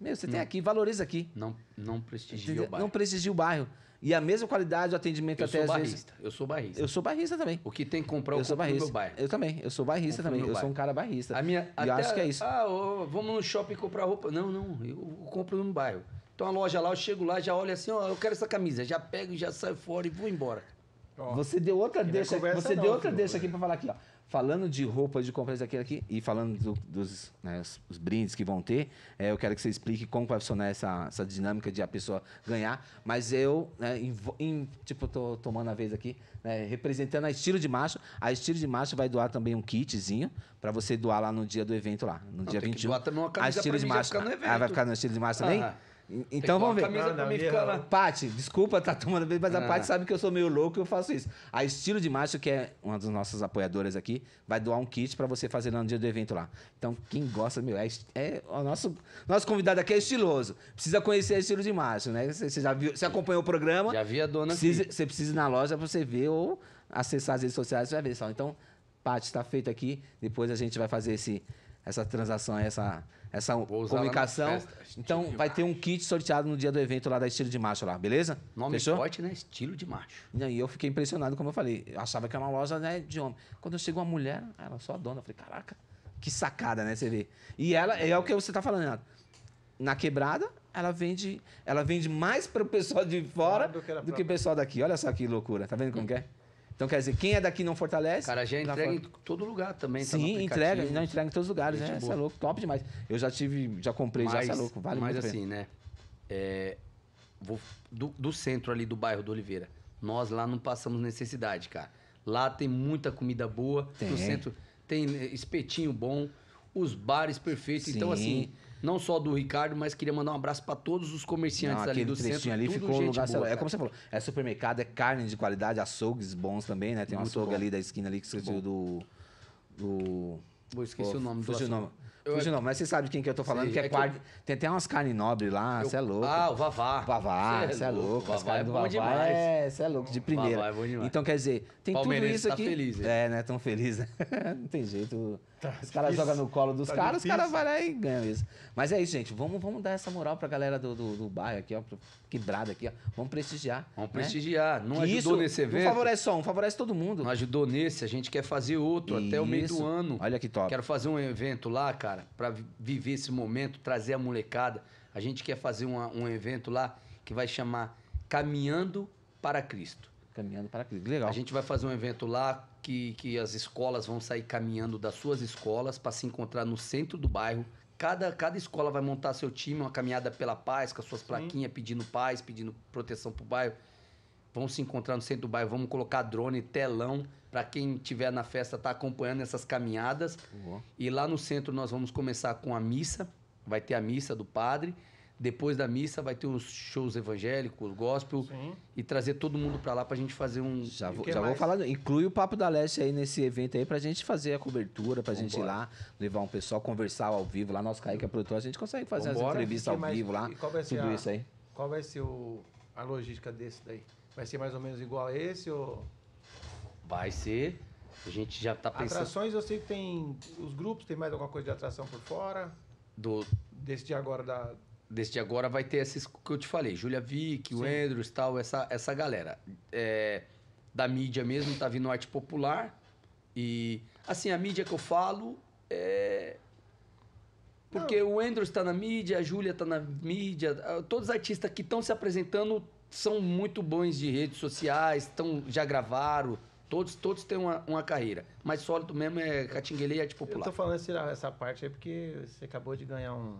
Meu, você não. tem aqui, valoriza aqui. Não, não prestigia Entendeu? o bairro. Não prestigia o bairro. E a mesma qualidade do atendimento eu até às vezes... Eu sou barrista. Eu sou barrista também. O que tem que comprar, eu, eu sou barrista. meu bairro. Eu também. Eu sou barrista também. Eu sou um cara barrista. A minha, e eu acho que é isso. Ah, oh, vamos no shopping comprar roupa. Não, não. Eu compro no bairro. Então a loja lá, eu chego lá, já olho assim, ó, eu quero essa camisa. Já pego, e já saio fora e vou embora você deu outra é deixa, você não, deu outra filho, deixa né? aqui para falar aqui, ó. Falando de roupa de compras aqui, aqui e falando do, dos né, os, os, brindes que vão ter, é, eu quero que você explique como vai funcionar essa, essa dinâmica de a pessoa ganhar. Mas eu, né, em, em, tipo, tô tomando a vez aqui, né, representando a Estilo de Macho. A Estilo de Macho vai doar também um kitzinho para você doar lá no dia do evento lá, no não, dia 21. Doar também uma camisa a Estilo de Macho. Vai ficar no evento. Ah, vai ficar no Estilo de Macho também? Então vamos ver. Camisa não, mim é desculpa, tá tomando vez, mas a ah. Pati sabe que eu sou meio louco e eu faço isso. A Estilo de Macho, que é uma das nossas apoiadoras aqui, vai doar um kit para você fazer no dia do evento lá. Então, quem gosta, meu, é, é o nosso, nosso convidado aqui é estiloso. Precisa conhecer a Estilo de Macho, né? Você, já viu, você acompanhou o programa. Já vi a dona precisa, Você precisa ir na loja para você ver ou acessar as redes sociais, você vai ver só. Então, Pati está feito aqui. Depois a gente vai fazer esse, essa transação, essa essa comunicação. É então vai ter um kit sorteado no dia do evento lá da Estilo de Macho lá, beleza? Nome Fechou? forte, né? Estilo de Macho. E aí eu fiquei impressionado, como eu falei. Eu achava que era uma loja né, de homem. Quando chegou uma mulher, ela só a dona. Eu falei, caraca, que sacada, né? Você vê. E ela, é o que você tá falando, né? Na quebrada, ela vende, ela vende mais para o pessoal de fora claro, do que o pessoal daqui. Olha só que loucura, tá vendo como hum. que é? Então, quer dizer, quem é daqui não fortalece. Cara, já entrega em todo lugar também. Tá Sim, tá entrega, não entrega em todos os lugares, né? Isso é, é louco, top demais. Eu já tive, já comprei, é mas, já, é louco, vale mas muito. Mas assim, né? É, vou, do, do centro ali do bairro do Oliveira, nós lá não passamos necessidade, cara. Lá tem muita comida boa, tem. no centro tem né, espetinho bom, os bares perfeitos. Então, Sim. Então, assim, não só do Ricardo, mas queria mandar um abraço para todos os comerciantes não, ali do centro. ali ficou um lugar boa, É como você falou, é supermercado, é carne de qualidade, açougues bons também, né? Tem um açougue bom. ali da esquina ali que você do... do... Vou esqueci oh, o nome. Fugiu o nome. Fugiu o nome, mas você sabe de quem que eu tô falando, Sim, que é, é quad... eu... Tem até umas carnes nobres lá, você é louco. Ah, o Vavá. Vavá, você é, é louco. Vavá é bom Vavá demais. É, você é louco, de primeira. Vavá é bom demais. Então, quer dizer, tem tudo isso tá aqui... Feliz, é, né? Tão feliz, né? Não tem jeito... Tá os caras jogam no colo dos tá caras, os caras vão lá e ganham isso. Mas é isso, gente. Vamos, vamos dar essa moral pra galera do, do, do bairro aqui, ó. Quebrada aqui, ó. Vamos prestigiar. Vamos né? prestigiar. Não que ajudou isso, nesse evento. Não favorece só um, favorece todo mundo. Não ajudou nesse, a gente quer fazer outro isso. até o meio do ano. Olha que top. Quero fazer um evento lá, cara, pra viver esse momento, trazer a molecada. A gente quer fazer uma, um evento lá que vai chamar Caminhando para Cristo caminhando para a crise. Legal. A gente vai fazer um evento lá que, que as escolas vão sair caminhando das suas escolas para se encontrar no centro do bairro. Cada, cada escola vai montar seu time, uma caminhada pela paz, com as suas Sim. plaquinhas, pedindo paz, pedindo proteção para o bairro. Vão se encontrar no centro do bairro, vamos colocar drone, telão, para quem tiver na festa tá acompanhando essas caminhadas. Uhum. E lá no centro nós vamos começar com a missa, vai ter a missa do padre. Depois da missa vai ter uns shows evangélicos, gospel Sim. e trazer todo mundo para lá pra gente fazer um Já vou, já vou falar, inclui o Papo da Leste aí nesse evento aí pra gente fazer a cobertura, pra Vambora. gente ir lá, levar um pessoal conversar ao vivo lá, nosso Kaique é produtor, a gente consegue fazer Vambora. as entrevistas ao mais, vivo lá, tudo a, isso aí. Qual vai ser o, a logística desse daí? Vai ser mais ou menos igual a esse ou Vai ser a gente já tá pensando. Atrações, eu sei que tem os grupos, tem mais alguma coisa de atração por fora. Do... Desse dia agora da, desde agora vai ter esses que eu te falei, Julia Vick, Sim. o Andrews, tal, essa, essa galera. É, da mídia mesmo, tá vindo arte popular. E, assim, a mídia que eu falo é... Porque Não. o Andrews tá na mídia, a Júlia tá na mídia, todos os artistas que estão se apresentando são muito bons de redes sociais, tão, já gravaram, todos, todos têm uma, uma carreira. Mas sólido mesmo é catinguele e arte popular. Eu tô falando essa, essa parte aí porque você acabou de ganhar um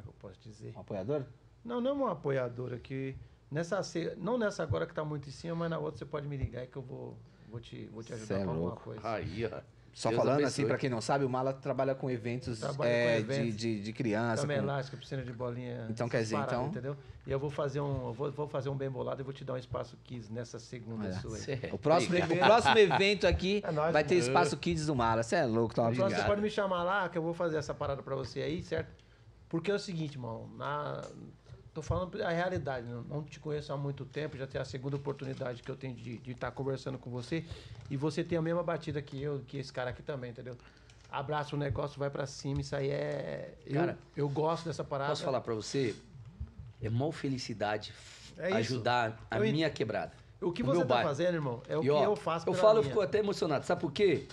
como é que eu posso dizer? Um apoiador? Não, não é uma apoiadora que. Nessa, não nessa agora que está muito em cima, mas na outra você pode me ligar que eu vou, vou, te, vou te ajudar é com alguma coisa. Aí, ó. Só Deus falando assim, para quem não sabe, o Mala trabalha com eventos, é, com eventos de, de, de, criança. Cama com... elástica, piscina de bolinha. Então quer dizer, então. Entendeu? E eu vou fazer um, vou, vou, fazer um bem bolado e vou te dar um espaço Kids nessa segunda Olha, sua aí. É o próximo, o próximo evento aqui é nóis, vai ter espaço Kids do Mala. Você é louco, tá uma Você pode me chamar lá que eu vou fazer essa parada para você aí, certo? Porque é o seguinte, irmão, na, tô falando a realidade, não, te conheço há muito tempo, já tem a segunda oportunidade que eu tenho de estar tá conversando com você e você tem a mesma batida que eu, que esse cara aqui também, entendeu? Abraça o negócio, vai para cima, isso aí é. Cara, eu, eu gosto dessa parada. Posso falar para você? É mó felicidade é ajudar a eu minha quebrada. O que o você tá bairro. fazendo, irmão, é o e, que ó, eu faço Eu falo, eu fico até emocionado. Sabe por quê?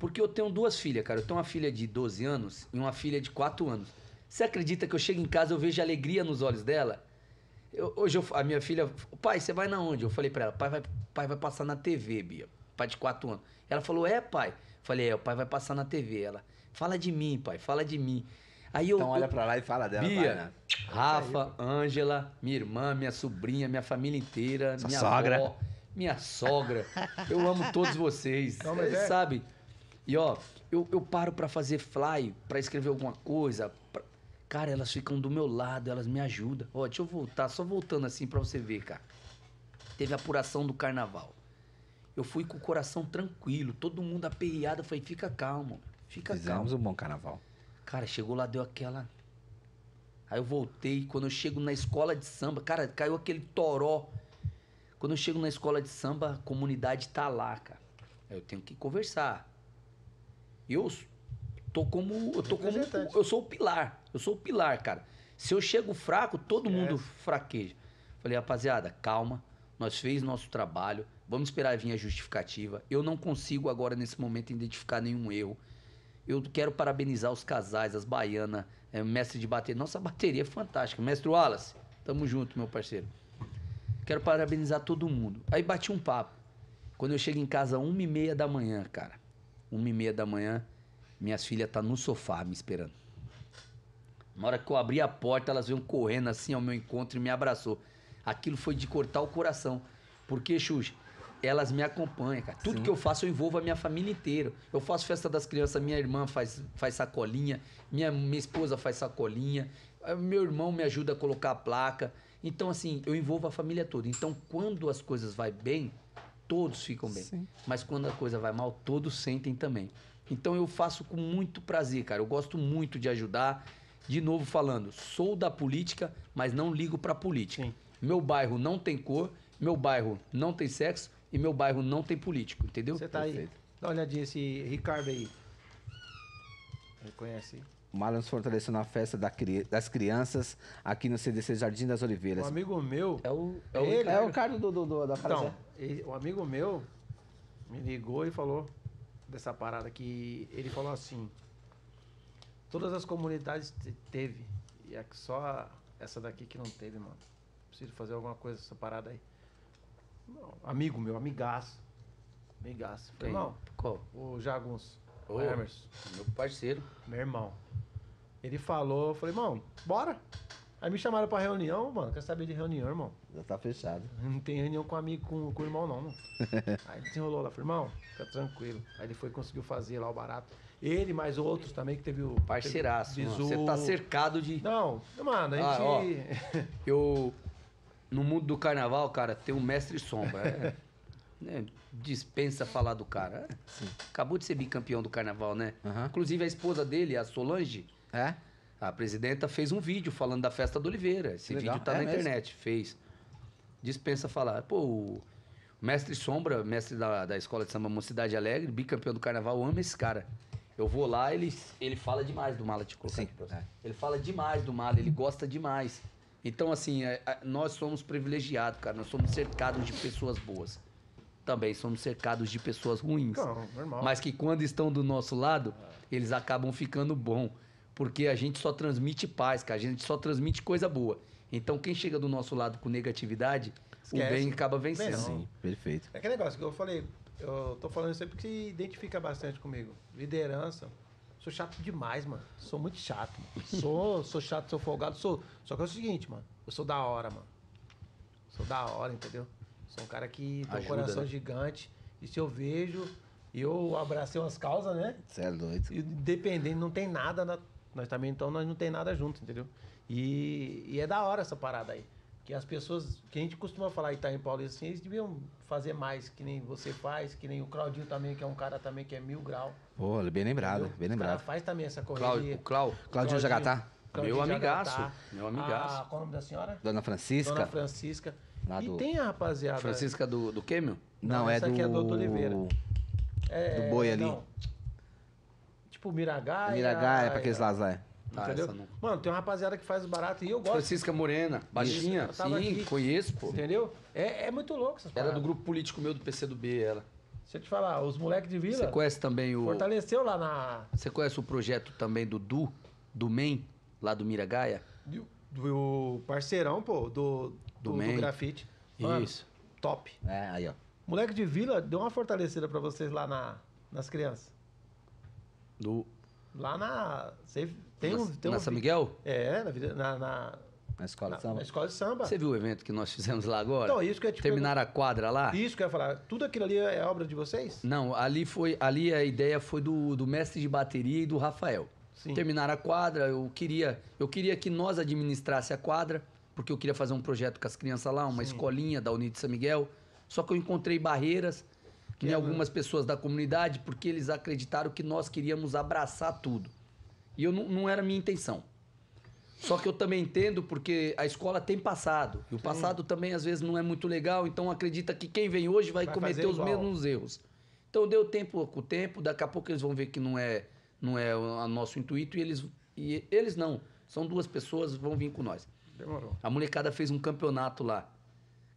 Porque eu tenho duas filhas, cara. Eu tenho uma filha de 12 anos e uma filha de 4 anos. Você acredita que eu chego em casa eu vejo alegria nos olhos dela? Eu, hoje eu, a minha filha, pai, você vai na onde? Eu falei para ela, pai vai, pai vai passar na TV, Bia. Pai de quatro anos. Ela falou, é, pai. Eu falei, é, o pai vai passar na TV. Ela, fala de mim, pai, fala de mim. Aí eu, então olha para lá e fala dela, Bia, pai, né? Rafa, Ângela, minha irmã, minha sobrinha, minha família inteira, Sua minha sogra. Avó, minha sogra. eu amo todos vocês. Não, é. Sabe? E ó, eu, eu paro para fazer fly, para escrever alguma coisa, pra, Cara, elas ficam do meu lado, elas me ajudam. Ó, deixa eu voltar, só voltando assim para você ver, cara. Teve a apuração do carnaval. Eu fui com o coração tranquilo, todo mundo aperreado. Falei, fica calmo, fica Fizemos calmo. Fizemos um bom carnaval. Cara, chegou lá, deu aquela. Aí eu voltei. Quando eu chego na escola de samba, cara, caiu aquele toró. Quando eu chego na escola de samba, a comunidade tá lá, cara. Aí eu tenho que conversar. Eu tô como. Eu tô como. Eu sou o pilar. Eu sou o pilar, cara. Se eu chego fraco, todo é. mundo fraqueja. Falei, rapaziada, calma. Nós fez nosso trabalho. Vamos esperar vir a justificativa. Eu não consigo agora, nesse momento, identificar nenhum erro. Eu quero parabenizar os casais, as baianas, é, mestre de bateria. Nossa, bateria é fantástica. Mestre Wallace, tamo junto, meu parceiro. Quero parabenizar todo mundo. Aí bati um papo. Quando eu chego em casa, uma e meia da manhã, cara. Uma e meia da manhã, minhas filhas tá no sofá me esperando. Na hora que eu abri a porta, elas vieram correndo assim ao meu encontro e me abraçou. Aquilo foi de cortar o coração. Porque, Xuxa, elas me acompanham, cara. Tudo Sim. que eu faço, eu envolvo a minha família inteira. Eu faço festa das crianças, minha irmã faz, faz sacolinha, minha, minha esposa faz sacolinha, eh, meu irmão me ajuda a colocar a placa. Então, assim, eu envolvo a família toda. Então, quando as coisas vai bem, todos ficam bem. Sim. Mas quando a coisa vai mal, todos sentem também. Então, eu faço com muito prazer, cara. Eu gosto muito de ajudar de novo falando, sou da política, mas não ligo para política. Sim. Meu bairro não tem cor, meu bairro não tem sexo e meu bairro não tem político, entendeu? Você tá Perfeito. aí. Dá uma olhadinha esse Ricardo aí. Reconhece. Marlon fortaleceu na festa da cri... das crianças aqui no CDC Jardim das Oliveiras. Um amigo meu. É o, é o, ele, É o cara do, do, do, da Então, o um amigo meu me ligou e falou dessa parada que ele falou assim: Todas as comunidades teve. E é só essa daqui que não teve, mano. Preciso fazer alguma coisa essa parada aí. Não, amigo meu, amigaço. Amigaço. Quem? Irmão, Qual? o Jaguns. Ô, Emerson. Meu parceiro. Meu irmão. Ele falou, eu falei, irmão, bora. Aí me chamaram pra reunião, mano. Quer saber de reunião, irmão? Já tá fechado. Não tem reunião com amigo, com, com o irmão, não, mano. Aí desenrolou lá, falei, irmão, fica tranquilo. Aí ele foi conseguiu fazer lá o barato. Ele, mais outros também, que teve o. Parceiraço. Teve, Você tá cercado de. Não, mano, a ah, gente. Ah, ó, eu. No mundo do carnaval, cara, tem um mestre sombra. É, né, Dispensa falar do cara. Sim. Acabou de ser bicampeão do carnaval, né? Uhum. Inclusive a esposa dele, a Solange. É? A presidenta fez um vídeo falando da festa do Oliveira. Esse Legal. vídeo tá é na mesmo? internet. Fez. Dispensa falar. Pô, o mestre Sombra, mestre da, da escola de samba Mocidade Alegre, bicampeão do carnaval, ama esse cara. Eu vou lá, ele, ele fala demais do Mala, de colocar Sim, é. Ele fala demais do Mala, ele gosta demais. Então, assim, é, é, nós somos privilegiados, cara. Nós somos cercados de pessoas boas. Também somos cercados de pessoas ruins. Não, normal. Mas que quando estão do nosso lado, eles acabam ficando bom. Porque a gente só transmite paz, cara. A gente só transmite coisa boa. Então, quem chega do nosso lado com negatividade, Esquece. o bem acaba vencendo. Sim, perfeito. É aquele negócio que eu falei eu tô falando sempre que se identifica bastante comigo. Liderança. Sou chato demais, mano. Sou muito chato. Mano. Sou, sou chato, sou folgado, sou. Só que é o seguinte, mano. Eu sou da hora, mano. Sou da hora, entendeu? Sou um cara que tem um coração né? gigante. E se eu vejo, eu abracei umas causas, né? Você é doido. E dependendo, não tem nada. Na... Nós também, então, nós não tem nada junto, entendeu? E, e é da hora essa parada aí que as pessoas, que a gente costuma falar Itaim Paulista, assim, eles deviam fazer mais, que nem você faz, que nem o Claudinho também, que é um cara também que é mil grau. Pô, é bem lembrado, Entendeu? bem lembrado. faz também essa correria. Cláudio, Clau, Claudinho, Claudinho Jagatá. meu amigaço, meu ah, amigaço. qual o nome da senhora? Dona Francisca. Dona Francisca. Lá e do... tem a rapaziada... Francisca do, do quê, meu? Não, não é essa do... aqui é do Oliveira. É, do boi ali. Não. Tipo Miragaia... Miragaia, pra aqueles lá, Tá, entendeu? Não... Mano, tem uma rapaziada que faz barato e eu gosto. Francisca Morena, baixinha. Sim, aqui, conheço, pô. Entendeu? É, é muito louco essas Era do grupo político meu do PCdoB, ela. Deixa eu te falar, os moleques de vila. Você conhece também o. Fortaleceu lá na. Você conhece o projeto também do Du, do MEN, lá do Miragaia? Do, do parceirão, pô, do, do, do, do grafite. Isso. Top. É, aí, ó. Moleque de vila deu uma fortalecida pra vocês lá na, nas crianças. Do Lá na. Você tem na, um, tem na um, São Miguel? É, na, na, na na escola de samba? Na escola de samba. Você viu o evento que nós fizemos lá agora? Então, isso que é te Terminaram a quadra lá? Isso que eu ia falar. Tudo aquilo ali é obra de vocês? Não, ali foi. Ali a ideia foi do, do mestre de bateria e do Rafael. Sim. Terminaram a quadra, eu queria. Eu queria que nós administrasse a quadra, porque eu queria fazer um projeto com as crianças lá, uma Sim. escolinha da de São Miguel. Só que eu encontrei barreiras nem é, né? algumas pessoas da comunidade, porque eles acreditaram que nós queríamos abraçar tudo. E eu não, não era minha intenção. Só que eu também entendo porque a escola tem passado. E o passado também às vezes não é muito legal, então acredita que quem vem hoje vai, vai cometer os mesmos erros. Então deu tempo com o tempo, daqui a pouco eles vão ver que não é não é o nosso intuito e eles e eles não, são duas pessoas vão vir com nós. Demorou. A molecada fez um campeonato lá.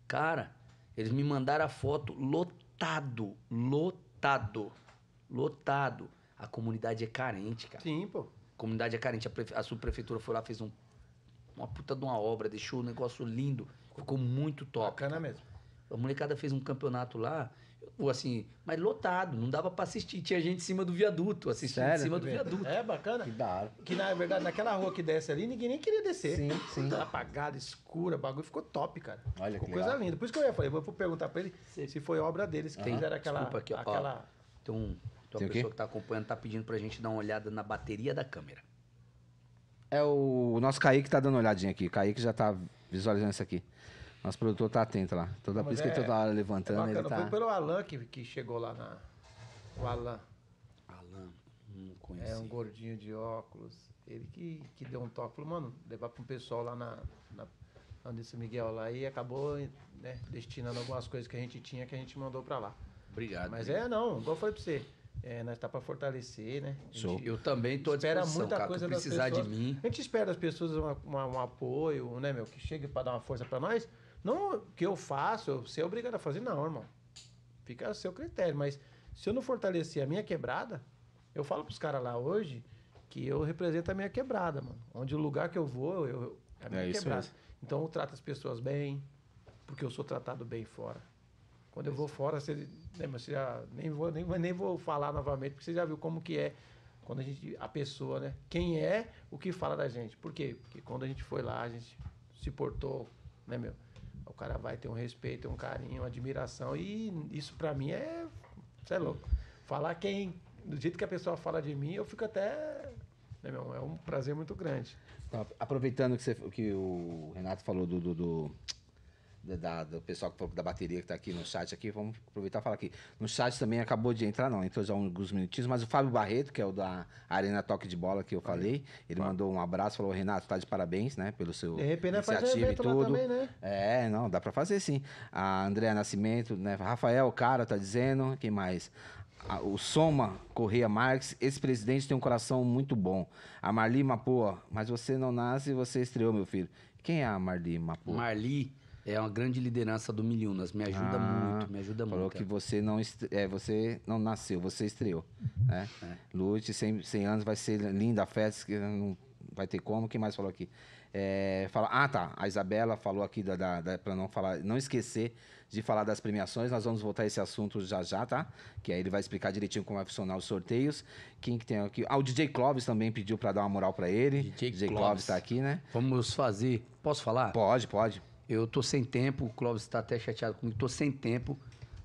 Cara, eles me mandaram a foto lotada lotado, lotado, lotado. A comunidade é carente, cara. Sim, pô. A comunidade é carente. A, prefe... a subprefeitura foi lá, fez um... uma puta de uma obra, deixou o um negócio lindo. Ficou muito top. Bacana cara. mesmo. A molecada fez um campeonato lá assim, mas lotado, não dava para assistir. Tinha gente em cima do viaduto, assistindo Sério? em cima do é. viaduto. É bacana. Que Que na verdade, naquela rua que desce ali, ninguém nem queria descer. Sim, sim. Tá apagada, escura, bagulho ficou top, cara. Olha ficou que coisa legal. linda. Por isso que eu ia falar, eu vou perguntar para ele sim. se foi obra deles que uhum. fizeram aquela Desculpa aqui, ó. aquela então tem uma pessoa que tá acompanhando tá pedindo pra gente dar uma olhada na bateria da câmera. É o, nosso Kaique tá dando uma olhadinha aqui. Kaique já tá visualizando isso aqui. Nosso produtor tá atento lá. Toda vez é, que ele tá levantando, é ele tá... Foi pelo Alan que, que chegou lá na... O Alan. Alan, não conhecia. É um gordinho de óculos. Ele que, que deu um toque, falou, mano, levar para um pessoal lá na, na onde esse Miguel lá e acabou né, destinando algumas coisas que a gente tinha que a gente mandou para lá. Obrigado. Mas obrigado. é não, igual foi para você. É, nós tá para fortalecer, né? Sou. Eu também tô à espera muita cara, coisa precisar de mim. A gente espera das pessoas uma, uma, um apoio, né, meu, que chegue para dar uma força para nós. Não que eu faço, eu ser é obrigado a fazer, não, irmão. Fica a seu critério. Mas se eu não fortalecer a minha quebrada, eu falo pros caras lá hoje que eu represento a minha quebrada, mano. Onde o lugar que eu vou, eu, é a minha é quebrada. Mesmo. Então eu trato as pessoas bem, porque eu sou tratado bem fora. Quando eu vou fora, você, né, você já, nem, vou, nem, nem vou falar novamente, porque você já viu como que é quando a gente a pessoa, né? Quem é o que fala da gente? Por quê? Porque quando a gente foi lá, a gente se portou, né, meu? O cara vai ter um respeito, um carinho, uma admiração. E isso para mim é. Você é louco. Falar quem. Do jeito que a pessoa fala de mim, eu fico até. Né, meu, é um prazer muito grande. Tá, aproveitando que, você, que o Renato falou do, do, do da, do pessoal da bateria que está aqui no chat aqui, vamos aproveitar e falar aqui. No chat também acabou de entrar, não, entrou já alguns minutinhos, mas o Fábio Barreto, que é o da Arena Toque de Bola que eu falei, ele mandou um abraço, falou, Renato, tá de parabéns, né, pelo seu de repente, iniciativa é e tudo. Também, né? É, não, dá para fazer sim. A Andréa Nascimento, né, Rafael Cara tá dizendo, quem mais? o Soma Correia Marques, esse presidente tem um coração muito bom. A Marli Mapua, mas você não nasce, você estreou, meu filho. Quem é a Marli Mapua? Marli é uma grande liderança do Milunas, Me ajuda ah, muito, me ajuda falou muito. Falou que é. você não, é, você não nasceu, você estreou. Né? É. Lute, 100, 100 anos, vai ser linda a festa, que não vai ter como. Quem mais falou aqui? É, fala, ah, tá. A Isabela falou aqui da, da, da para não falar, não esquecer de falar das premiações. Nós vamos voltar a esse assunto já já, tá? Que aí ele vai explicar direitinho como vai funcionar os sorteios. Quem que tem aqui? Ah, o DJ Clóvis também pediu para dar uma moral para ele. DJ, DJ Clóvis. Clóvis tá aqui, né? Vamos fazer. Posso falar? Pode, pode. Eu tô sem tempo, o Clóvis está até chateado comigo, tô sem tempo,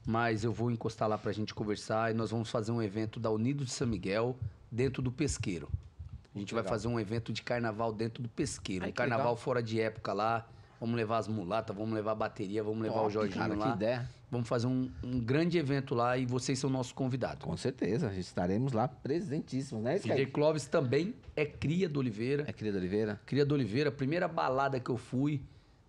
mas eu vou encostar lá para a gente conversar e nós vamos fazer um evento da Unido de São Miguel dentro do Pesqueiro. A gente vai fazer um evento de carnaval dentro do Pesqueiro, Ai, um carnaval legal. fora de época lá. Vamos levar as mulatas, vamos levar a bateria, vamos levar o Jorginho cara, lá. Que ideia. Vamos fazer um, um, grande evento lá e vocês são nossos convidados. Com certeza, estaremos lá presentíssimos, né? Esse DJ Clóvis também é cria do Oliveira. É cria do Oliveira? Cria do Oliveira. Primeira balada que eu fui,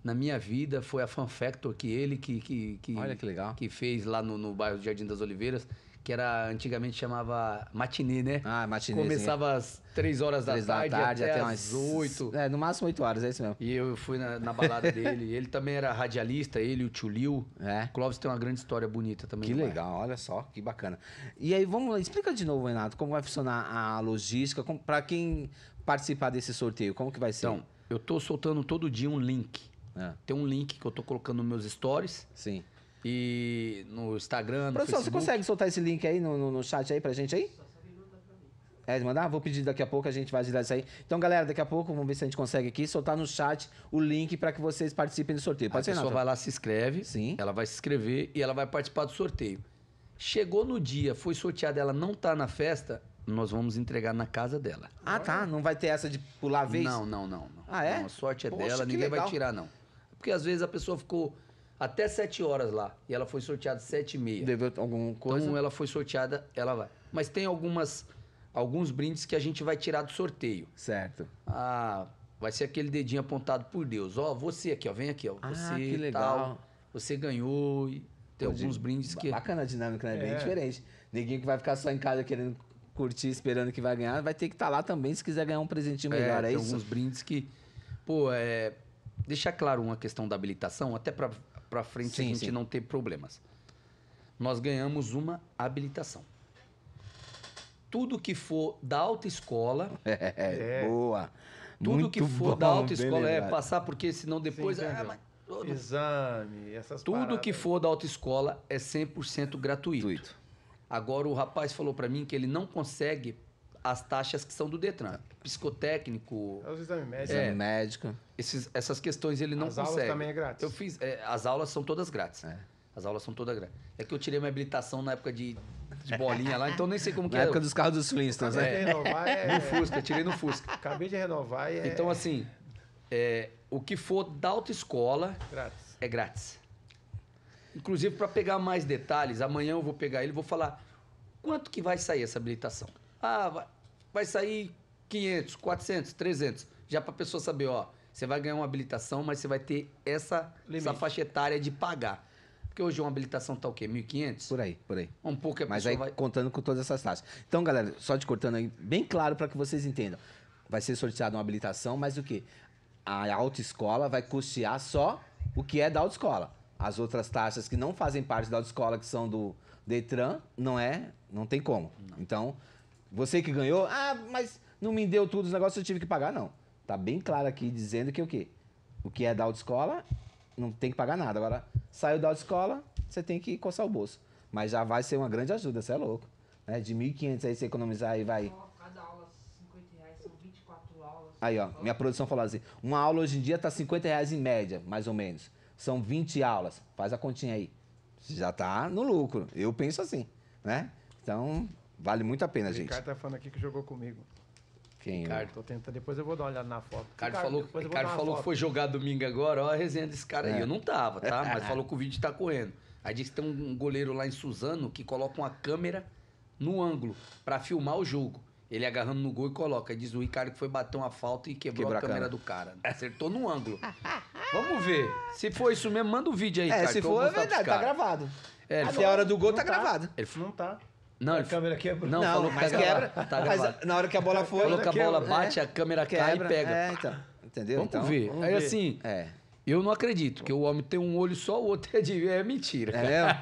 na minha vida foi a Fan Factor que ele que que, que, Olha que, legal. que fez lá no, no bairro do Jardim das Oliveiras, que era antigamente chamava matinê, né? Ah, matinê. Começava às 3 horas da, 3 tarde, da tarde, até, até às 8. É, no máximo 8 horas, é isso mesmo. E eu fui na, na balada dele. Ele também era radialista, ele, o Tio Liu. É. Clóvis tem uma grande história bonita também. Que legal, bairro. olha só, que bacana. E aí, vamos lá, explica de novo, Renato, como vai funcionar a logística, para quem participar desse sorteio, como que vai ser? Então, eu tô soltando todo dia um link. É. Tem um link que eu tô colocando nos meus stories. Sim. E no Instagram, no Professor, Facebook. você consegue soltar esse link aí no, no, no chat aí pra gente aí? Tá é, mandar? Vou pedir daqui a pouco, a gente vai girar isso aí. Então, galera, daqui a pouco, vamos ver se a gente consegue aqui, soltar no chat o link para que vocês participem do sorteio. Pode a ser, pessoa vai lá, se inscreve, Sim. ela vai se inscrever e ela vai participar do sorteio. Chegou no dia, foi sorteada, ela não tá na festa, nós vamos entregar na casa dela. Ah, tá. Não vai ter essa de pular vez? Não, não, não. não. Ah, é? Não, a sorte é Poxa, dela, ninguém legal. vai tirar, não. Porque às vezes a pessoa ficou até sete horas lá e ela foi sorteada sete e meia. Deveu alguma então, coisa? Então ela foi sorteada, ela vai. Mas tem algumas alguns brindes que a gente vai tirar do sorteio. Certo. Ah, vai ser aquele dedinho apontado por Deus. Ó, oh, você aqui, ó, vem aqui, ó. Ah, você, que legal. Tal, você ganhou e tem Pode, alguns brindes que. Bacana a dinâmica, né? É. Bem diferente. Neguinho que vai ficar só em casa querendo curtir, esperando que vai ganhar, vai ter que estar tá lá também se quiser ganhar um presentinho é, melhor, é, é tem isso? Alguns brindes que. Pô, é deixar claro uma questão da habilitação, até para frente sim, a gente sim. não ter problemas. Nós ganhamos uma habilitação. Tudo que for da alta escola. É, é. Boa. Tudo Muito que for bom, da alta escola é passar, porque senão depois. Sim, ah, mas, todo, Exame, essas Tudo paradas. que for da alta escola é 100% gratuito. gratuito. Agora o rapaz falou para mim que ele não consegue as taxas que são do Detran. Psicotécnico. É os exames médicos. É, exame médico. Esses, essas questões ele não as consegue. As aulas também é grátis. Eu fiz. É, as aulas são todas grátis. Né? É. As aulas são todas grátis. É que eu tirei minha habilitação na época de, de bolinha lá, então nem sei como que é. Na época dos carros dos Flintstones, né? De renovar é... No Fusca, tirei no Fusca. Acabei de renovar e é... Então, assim, é, o que for da autoescola grátis. é grátis. Inclusive, para pegar mais detalhes, amanhã eu vou pegar ele e vou falar quanto que vai sair essa habilitação. Ah, vai vai sair 500, 400, 300. Já para a pessoa saber, ó, você vai ganhar uma habilitação, mas você vai ter essa, essa faixa etária de pagar. Porque hoje uma habilitação tá o quê? 1.500? Por aí, por aí. Um pouco a Mas aí vai... contando com todas essas taxas. Então, galera, só te cortando aí, bem claro para que vocês entendam. Vai ser sorteada uma habilitação, mas o quê? A autoescola vai custear só o que é da autoescola. As outras taxas que não fazem parte da autoescola, que são do Detran, não é, não tem como. Não. Então, você que ganhou, ah, mas não me deu tudo os negócios, eu tive que pagar, não. Tá bem claro aqui dizendo que o quê? O que é da autoescola, não tem que pagar nada. Agora, saiu da autoescola, você tem que coçar o bolso. Mas já vai ser uma grande ajuda, você é louco. Né? De 1.500 aí você economizar aí vai. Cada aula são 24 aulas. Aí, ó, minha produção falou assim: uma aula hoje em dia tá 50 reais em média, mais ou menos. São 20 aulas. Faz a continha aí. Já tá no lucro. Eu penso assim, né? Então, Vale muito a pena, o gente. O Ricardo tá falando aqui que jogou comigo. Quem? Ricardo, tô tentando. Depois eu vou dar uma olhada na foto. Ricardo, Ricardo falou, Ricardo falou que foi jogar domingo agora. Ó, a resenha desse cara é. aí. Eu não tava, tá? Mas falou que o vídeo tá correndo. Aí disse que tem um goleiro lá em Suzano que coloca uma câmera no ângulo para filmar o jogo. Ele agarrando no gol e coloca. diz o Ricardo que foi bater uma falta e quebrou Quebra a, câmera do cara. Acertou no ângulo. Vamos ver. Se for isso mesmo, manda o um vídeo aí, é, Se for, é verdade, tá gravado. É, Até a hora do gol tá, tá, gravado. Ele não tá. Não, a ele... câmera quebra. Não, não falou que tá quebra. Tá mas na hora que a bola foi. Falou que a bola é. bate, é. a câmera cai quebra. e pega. É, então. Entendeu? Vamos então, ver. Vamos Aí ver. assim, é. eu não acredito que o homem tem um olho só, o outro é de. É mentira. É, mesmo?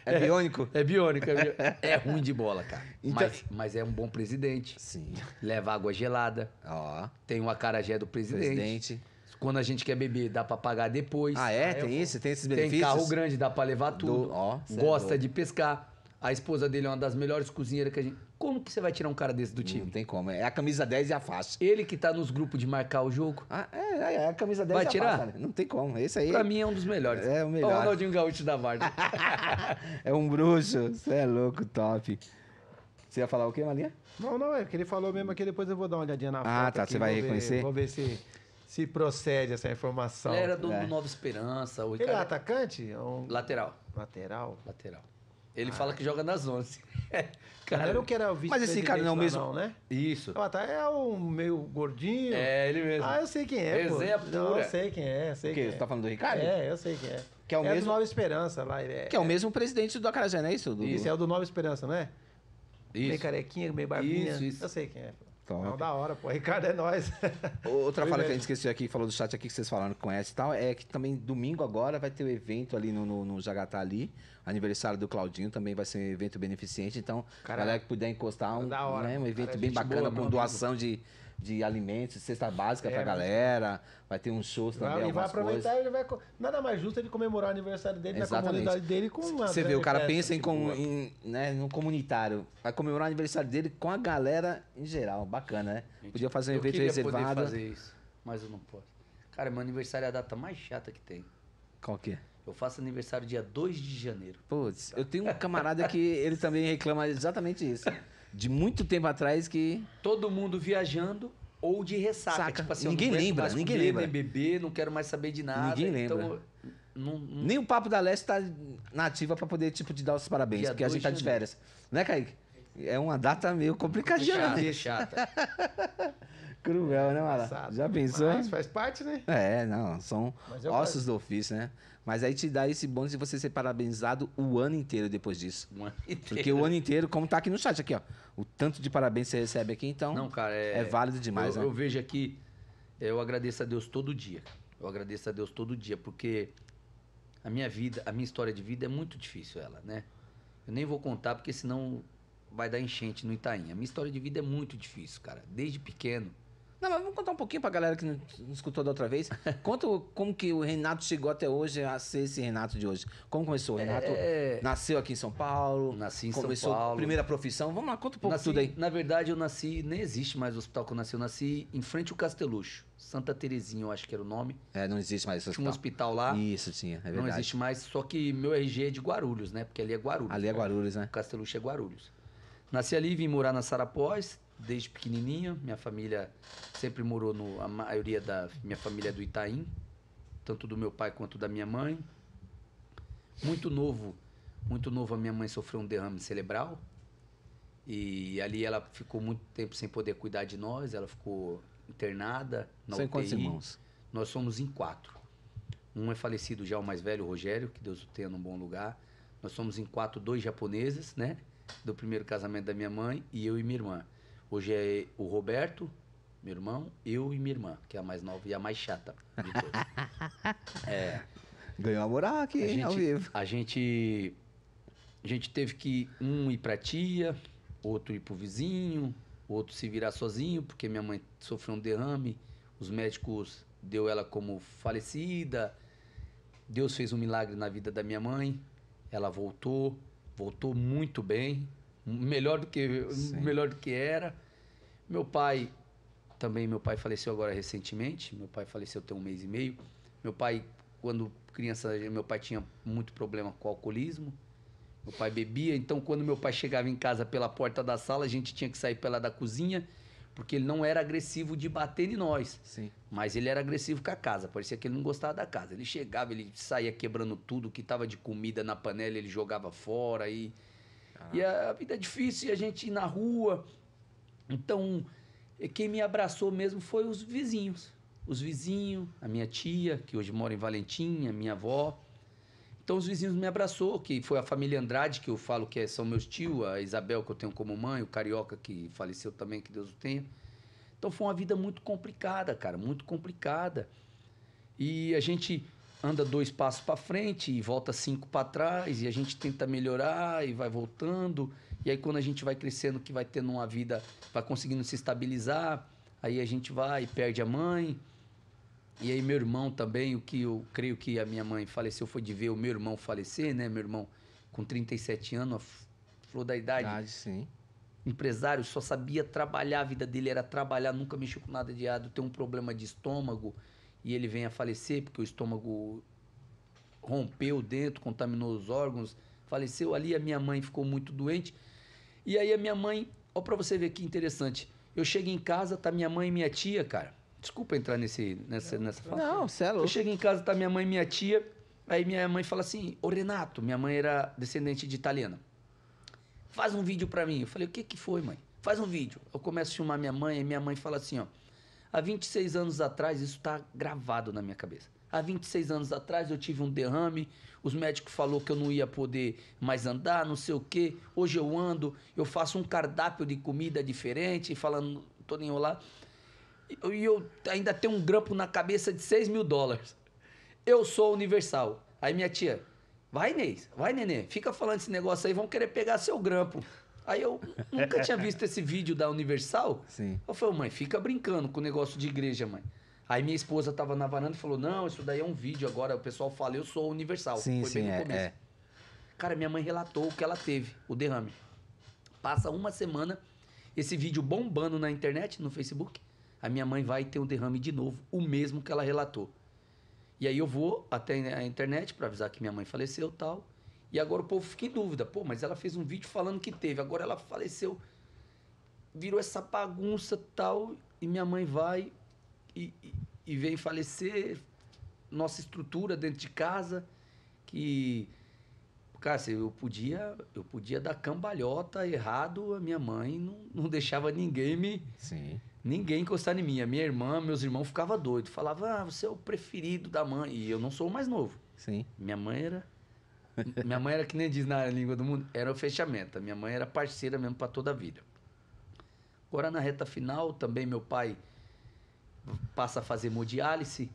é biônico? É biônico, é É, ruim de bola, cara. Então... Mas, mas, é um bom presidente. Sim. Leva água gelada. Ó. Tem cara acarajé do presidente. Presidente quando a gente quer beber, dá para pagar depois. Ah, é? Tem isso? Tem esses benefícios? Tem carro grande, dá para levar tudo. Do... É gosta de pescar. A esposa dele é uma das melhores cozinheiras que a gente. Como que você vai tirar um cara desse do time? Não tem como. É a camisa 10 e é a face. Ele que tá nos grupos de marcar o jogo. Ah, é, é, é a camisa 10 vai e é a tirar? Né? Não tem como. Esse aí. Pra mim é um dos melhores. É o melhor. O Ronaldinho Gaúcho da Varda. é um bruxo. Você é louco, top. Você ia falar o quê, Malinha? Não, não, é porque ele falou mesmo que depois eu vou dar uma olhadinha na ah, foto. Ah, tá. você vai reconhecer? vou ver se se procede essa informação. Ele era do é. Nova Esperança. O Ele é atacante? Um... Lateral. Lateral? Lateral. Ele ah. fala que joga nas 11. É, cara, eu não quero vice Mas esse cara não é o mesmo. Não, né? Isso. Ah, tá, é o meio gordinho. É, ele mesmo. Ah, eu sei quem é. Exemplo. Não, eu sei quem é. Sei quem é. Você tá falando do Ricardo? É, eu sei quem é. Que é o é mesmo. do Nova Esperança lá. Ele é, que é, é o mesmo presidente do Acarajé, não é isso? Do... Isso, é o do Nova Esperança, não é? Isso. Meio carequinha, meio barbinha. Isso, isso. Eu sei quem é. Pô. Top. Não, da hora, pô. Ricardo é nós. Outra fala que a gente esqueceu aqui, falou do chat aqui que vocês falaram que conhece e tal, é que também domingo agora vai ter o um evento ali no, no, no Jagatá ali. Aniversário do Claudinho também vai ser um evento beneficente. Então, Caraca. galera que puder encostar, um, hora, né, um evento cara, é bem bacana boa, com doação de de alimentos, cesta básica é, pra galera. Vai ter uns shows também. Ele vai aproveitar, coisas. ele vai. Nada mais justo é ele comemorar o aniversário dele Exatamente. na comunidade dele com uma. Você vê, o cara pensa em, assim, com, em né, no comunitário. Vai comemorar o aniversário dele com a galera em geral. Bacana, né? Gente, Podia fazer um evento reservado. Eu fazer isso, mas eu não posso. Cara, meu aniversário é a data mais chata que tem. Qual que é? Eu faço aniversário dia 2 de janeiro. Putz, eu tá. tenho um camarada que ele também reclama exatamente isso. de muito tempo atrás que. Todo mundo viajando ou de ressaca. Saca. Tipo assim, ninguém lembra, ninguém comer, lembra. Nem beber, não quero mais saber de nada. Ninguém lembra. Então, não, não... Nem o Papo da Leste tá nativa para poder, tipo, te dar os parabéns, Dia porque a gente tá de férias. Né, Kaique? É uma data meio complicadinha. Né? É chata, né? chata. Cruel, né, Mara? Já pensou? Mas faz parte, né? É, não, são é ossos do ofício, né? Mas aí te dá esse bônus de você ser parabenizado o ano inteiro depois disso. ano inteiro. Porque o ano inteiro, como tá aqui no chat, aqui, ó. O tanto de parabéns que você recebe aqui, então. Não, cara, é, é válido demais, eu, né? eu vejo aqui, eu agradeço a Deus todo dia. Eu agradeço a Deus todo dia, porque a minha vida, a minha história de vida é muito difícil ela, né? Eu nem vou contar porque senão vai dar enchente no Itaim. A minha história de vida é muito difícil, cara. Desde pequeno, não, mas vamos contar um pouquinho pra galera que não, não escutou da outra vez. Conta como que o Renato chegou até hoje a ser esse Renato de hoje. Como começou? O é, Renato é... nasceu aqui em São Paulo. Nasci em São Paulo. primeira profissão. Vamos lá, conta um pouco nasci, tudo aí. Na verdade, eu nasci, nem existe mais o hospital que eu nasci. Eu nasci em frente ao Casteluxo. Santa Terezinha, eu acho que era o nome. É, não existe mais esse hospital. Tinha um hospital lá. Isso, tinha, é verdade. Não existe mais, só que meu RG é de Guarulhos, né? Porque ali é Guarulhos. Ali é né? Guarulhos, né? né? Casteluxo é Guarulhos. Nasci ali, vim morar na Sarapós, desde pequenininho. Minha família sempre morou no. A maioria da minha família é do Itaim, tanto do meu pai quanto da minha mãe. Muito novo, muito novo, a minha mãe sofreu um derrame cerebral. E ali ela ficou muito tempo sem poder cuidar de nós, ela ficou internada na Sem UTI. quantos irmãos? Nós somos em quatro. Um é falecido já, o mais velho, o Rogério, que Deus o tenha num bom lugar. Nós somos em quatro, dois japoneses, né? Do primeiro casamento da minha mãe e eu e minha irmã. Hoje é o Roberto, meu irmão, eu e minha irmã, que é a mais nova e a mais chata de todos. é, Ganhou a moral aqui, a gente, ao vivo. A gente, a gente teve que um ir pra tia, outro ir pro vizinho, outro se virar sozinho, porque minha mãe sofreu um derrame, os médicos deu ela como falecida. Deus fez um milagre na vida da minha mãe, ela voltou, voltou muito bem, melhor do que Sim. melhor do que era. Meu pai também, meu pai faleceu agora recentemente. Meu pai faleceu tem um mês e meio. Meu pai, quando criança, meu pai tinha muito problema com o alcoolismo. Meu pai bebia, então quando meu pai chegava em casa pela porta da sala, a gente tinha que sair pela da cozinha, porque ele não era agressivo de bater em nós. Sim. Mas ele era agressivo com a casa, parecia que ele não gostava da casa. Ele chegava, ele saía quebrando tudo que estava de comida na panela, ele jogava fora e Caraca. E a, a, vida é difícil, e a gente ir na rua. Então, eh, quem me abraçou mesmo foi os vizinhos. Os vizinhos, a minha tia, que hoje mora em Valentim, a minha avó. Então, os vizinhos me abraçou, que foi a família Andrade, que eu falo que é, são meus tios, a Isabel, que eu tenho como mãe, o Carioca, que faleceu também, que Deus o tenha. Então, foi uma vida muito complicada, cara, muito complicada. E a gente anda dois passos para frente e volta cinco para trás e a gente tenta melhorar e vai voltando e aí quando a gente vai crescendo que vai tendo uma vida vai conseguindo se estabilizar aí a gente vai e perde a mãe e aí meu irmão também o que eu creio que a minha mãe faleceu foi de ver o meu irmão falecer né meu irmão com 37 anos flor da idade ah, sim. empresário só sabia trabalhar a vida dele era trabalhar nunca mexeu com nada de errado tem um problema de estômago e ele vem a falecer porque o estômago rompeu dentro, contaminou os órgãos, faleceu ali, a minha mãe ficou muito doente. E aí a minha mãe, ó para você ver que interessante, eu chego em casa, tá minha mãe e minha tia, cara. Desculpa entrar nesse nessa não, nessa Não, você é louco. Eu chego em casa, tá minha mãe e minha tia. Aí minha mãe fala assim: "Ô Renato, minha mãe era descendente de italiana. Faz um vídeo para mim". Eu falei: "O que que foi, mãe?" Faz um vídeo. Eu começo a filmar minha mãe e minha mãe fala assim, ó: Há 26 anos atrás, isso está gravado na minha cabeça. Há 26 anos atrás eu tive um derrame, os médicos falaram que eu não ia poder mais andar, não sei o quê. Hoje eu ando, eu faço um cardápio de comida diferente, falando, tô nem lá. E eu ainda tenho um grampo na cabeça de 6 mil dólares. Eu sou universal. Aí minha tia, vai Inês, vai nenê, fica falando esse negócio aí, vão querer pegar seu grampo. Aí eu nunca tinha visto esse vídeo da Universal. Sim. Eu falei, mãe, fica brincando com o negócio de igreja, mãe. Aí minha esposa tava na varanda e falou, não, isso daí é um vídeo agora, o pessoal fala, eu sou Universal. Sim, Foi sim, bem no começo. É, é. Cara, minha mãe relatou o que ela teve, o derrame. Passa uma semana, esse vídeo bombando na internet, no Facebook. A minha mãe vai ter um derrame de novo, o mesmo que ela relatou. E aí eu vou até a internet para avisar que minha mãe faleceu tal. E agora o povo fica em dúvida. Pô, mas ela fez um vídeo falando que teve, agora ela faleceu. Virou essa bagunça tal, e minha mãe vai e, e, e vem falecer. Nossa estrutura dentro de casa, que. Cara, assim, eu podia, eu podia dar cambalhota errado a minha mãe, não, não deixava ninguém me. Sim. Ninguém encostar em mim. A minha irmã, meus irmãos ficavam doidos. Falava, ah, você é o preferido da mãe. E eu não sou o mais novo. Sim. Minha mãe era minha mãe era que nem diz na língua do mundo, era o fechamento. A minha mãe era parceira mesmo para toda a vida. Agora na reta final, também meu pai passa a fazer hemodiálise.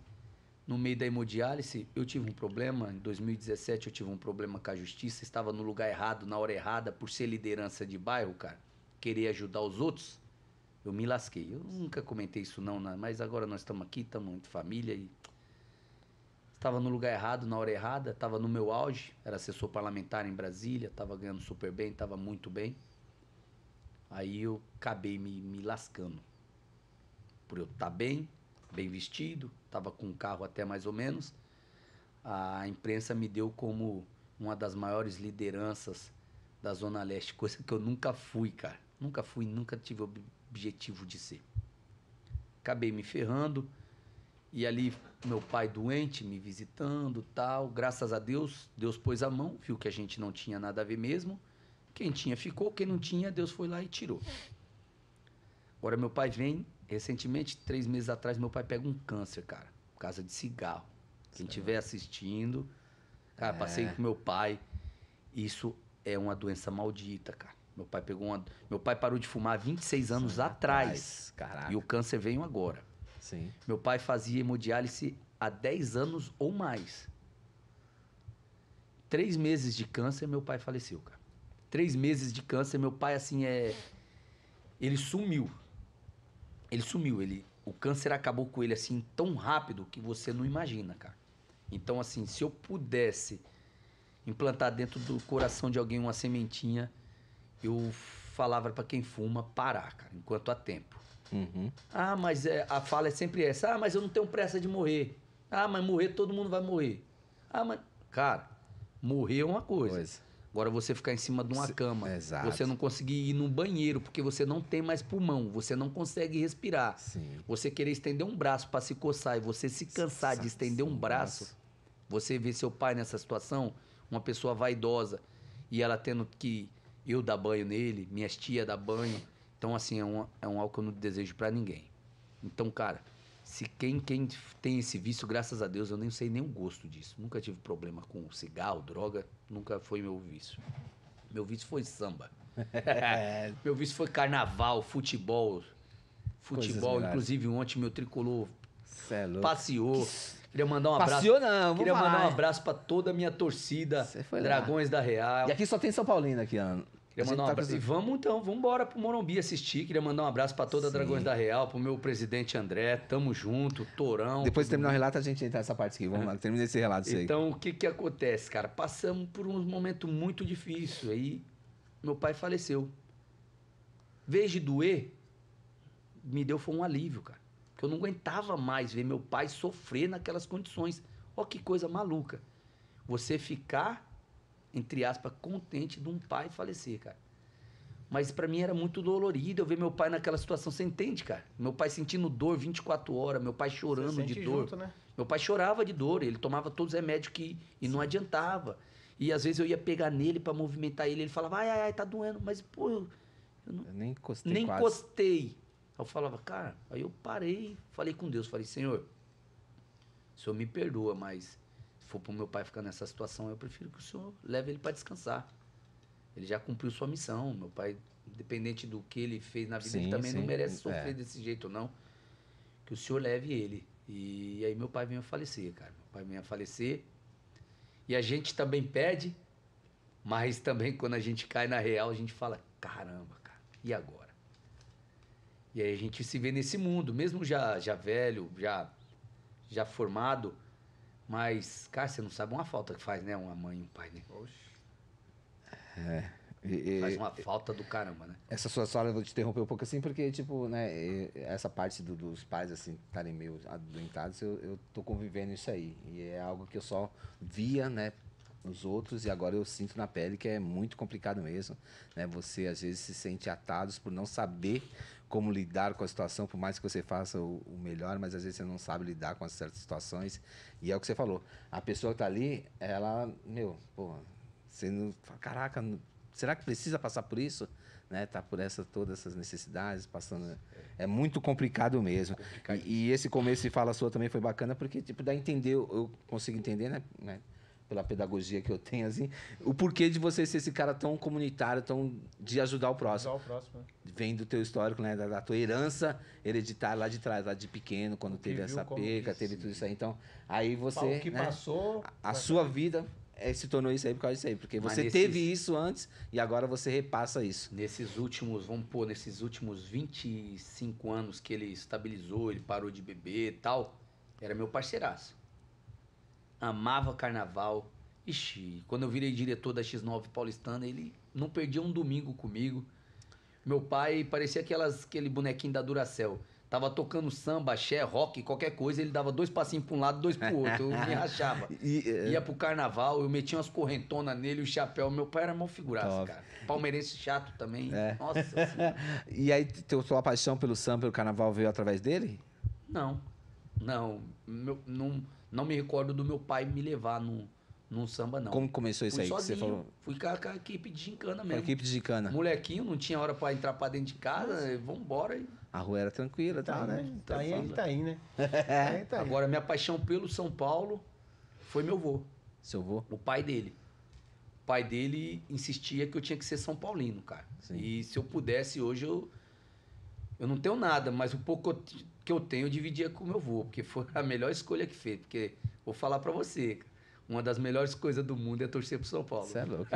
No meio da hemodiálise, eu tive um problema. Em 2017, eu tive um problema com a justiça. Estava no lugar errado, na hora errada, por ser liderança de bairro, cara. Querer ajudar os outros, eu me lasquei. Eu nunca comentei isso, não, mas agora nós estamos aqui, estamos entre família e Estava no lugar errado, na hora errada, estava no meu auge, era assessor parlamentar em Brasília, estava ganhando super bem, estava muito bem. Aí eu acabei me, me lascando. Por eu estar tá bem, bem vestido, estava com um carro até mais ou menos. A imprensa me deu como uma das maiores lideranças da Zona Leste, coisa que eu nunca fui, cara. Nunca fui, nunca tive o objetivo de ser. Acabei me ferrando e ali meu pai doente me visitando tal. Graças a Deus, Deus pôs a mão, viu que a gente não tinha nada a ver mesmo. Quem tinha ficou, quem não tinha, Deus foi lá e tirou. Agora meu pai vem, recentemente, três meses atrás, meu pai pega um câncer, cara, por causa de cigarro. Quem estiver assistindo, cara, é. passei com meu pai. Isso é uma doença maldita, cara. Meu pai pegou uma. Meu pai parou de fumar 26 anos Sim, atrás. atrás. Caraca. E o câncer veio agora. Sim. Meu pai fazia hemodiálise há 10 anos ou mais. Três meses de câncer, meu pai faleceu, cara. Três meses de câncer, meu pai, assim, é. Ele sumiu. Ele sumiu. Ele... O câncer acabou com ele, assim, tão rápido que você não imagina, cara. Então, assim, se eu pudesse implantar dentro do coração de alguém uma sementinha, eu falava para quem fuma parar, cara, enquanto há tempo. Uhum. Ah, mas é, a fala é sempre essa. Ah, mas eu não tenho pressa de morrer. Ah, mas morrer todo mundo vai morrer. Ah, mas. Cara, morrer é uma coisa. Agora você ficar em cima de uma cama, Exato. você não conseguir ir num banheiro porque você não tem mais pulmão, você não consegue respirar. Sim. Você querer estender um braço para se coçar e você se cansar de estender um braço, você vê seu pai nessa situação, uma pessoa vaidosa e ela tendo que eu dar banho nele, minhas tia dar banho, então, assim, é um, é um álcool que eu não desejo para ninguém. Então, cara, se quem, quem tem esse vício, graças a Deus, eu nem sei nem o gosto disso. Nunca tive problema com cigarro, droga, nunca foi meu vício. Meu vício foi samba. meu vício foi carnaval, futebol. Futebol, inclusive ontem meu tricolor é passeou. Queria mandar um abraço. Passeou não, Queria falar. mandar um abraço para toda a minha torcida, Dragões da Real. E aqui só tem São Paulino aqui, Ana. Queria mandar um tá abraço. Tá e vamos então, vamos embora pro Morumbi assistir. Queria mandar um abraço para toda a Dragões da Real, pro meu presidente André. Tamo junto, Torão. Depois de terminar o relato, a gente entra nessa parte aqui. Vamos é. lá, termina esse relato. Então, o que que acontece, cara? Passamos por um momento muito difícil. Aí, meu pai faleceu. Vez de doer, me deu foi um alívio, cara. Porque eu não aguentava mais ver meu pai sofrer naquelas condições. Ó, que coisa maluca. Você ficar entre aspas, contente de um pai falecer, cara. Mas para mim era muito dolorido eu ver meu pai naquela situação. Você entende, cara? Meu pai sentindo dor 24 horas, meu pai chorando de dor. Junto, né? Meu pai chorava de dor, ele tomava todos os remédios que e não adiantava. E às vezes eu ia pegar nele para movimentar ele, ele falava, ai, ai, ai, tá doendo. Mas, pô, eu, eu, não, eu nem encostei. Nem quase. encostei. Eu falava, cara, aí eu parei, falei com Deus, falei, Senhor, o Senhor me perdoa, mas for para o meu pai ficar nessa situação, eu prefiro que o senhor leve ele para descansar. Ele já cumpriu sua missão. Meu pai, independente do que ele fez na vida, sim, ele também sim, não merece é. sofrer é. desse jeito, não. Que o senhor leve ele. E aí meu pai veio a falecer, cara. Meu pai veio a falecer. E a gente também pede, mas também quando a gente cai na real, a gente fala, caramba, cara, e agora? E aí a gente se vê nesse mundo, mesmo já, já velho, já, já formado, mas, cara, você não sabe uma falta que faz, né? Uma mãe e um pai, né? Oxe. É. E, faz uma e, falta do caramba, né? Essa sua história, eu vou te interromper um pouco assim, porque, tipo, né, essa parte do, dos pais, assim, estarem meio adoentados, eu, eu tô convivendo isso aí. E é algo que eu só via, né, nos outros e agora eu sinto na pele que é muito complicado mesmo, né? Você às vezes se sente atados por não saber como lidar com a situação, por mais que você faça o, o melhor, mas às vezes você não sabe lidar com certas situações. E é o que você falou. A pessoa que tá ali, ela, meu, pô, você não. Caraca, será que precisa passar por isso? Né, tá por essa todas essas necessidades passando é, é muito complicado mesmo é complicado. E, e, esse começo de fala sua também foi bacana porque tipo dá entender eu consigo entender né, né pela pedagogia que eu tenho, assim, o porquê de você ser esse cara tão comunitário, tão de ajudar o próximo. Ajudar o próximo. É. Né? Vem do teu histórico, né? Da, da, tua herança hereditária lá de trás, lá de pequeno, quando teve essa peca, teve tudo isso aí. Né? Então, aí você. O que né? passou. A, a sua vida é, se tornou isso aí por causa disso aí. Porque você nesses, teve isso antes e agora você repassa isso. Nesses últimos, vamos pôr, nesses últimos 25 anos que ele estabilizou, ele parou de beber e tal, era meu parceiraço amava carnaval. Ixi, quando eu virei diretor da X9 paulistana, ele não perdia um domingo comigo. Meu pai parecia aquelas, aquele bonequinho da Duracel. Tava tocando samba, axé, rock, qualquer coisa, ele dava dois passinhos pra um lado, dois pro outro. Eu me rachava. e, uh... Ia pro carnaval, eu metia umas correntonas nele, o chapéu. Meu pai era mó figuraça, Top. cara. Palmeirense chato também. É. Nossa E aí, teu, tua paixão pelo samba, pelo carnaval veio através dele? Não. Não. Meu, não não me recordo do meu pai me levar num, num samba, não. Como começou isso fui aí? Sozinho, você falou... Fui com a, com a, equipe de gincana mesmo. Com a equipe de gincana. Molequinho, não tinha hora pra entrar pra dentro de casa, vambora. E... A rua era tranquila, tá, tal, né? né? Tá, aí, ele tá aí, né? tá, tá Agora, minha paixão pelo São Paulo foi meu vô. Seu vô? O pai dele. O pai dele insistia que eu tinha que ser São Paulino, cara. Sim. E se eu pudesse, hoje eu. Eu não tenho nada, mas o pouco que eu que eu tenho, eu dividia com o meu avô, porque foi a melhor escolha que fez. Porque, vou falar para você, uma das melhores coisas do mundo é torcer pro São Paulo. isso é louco.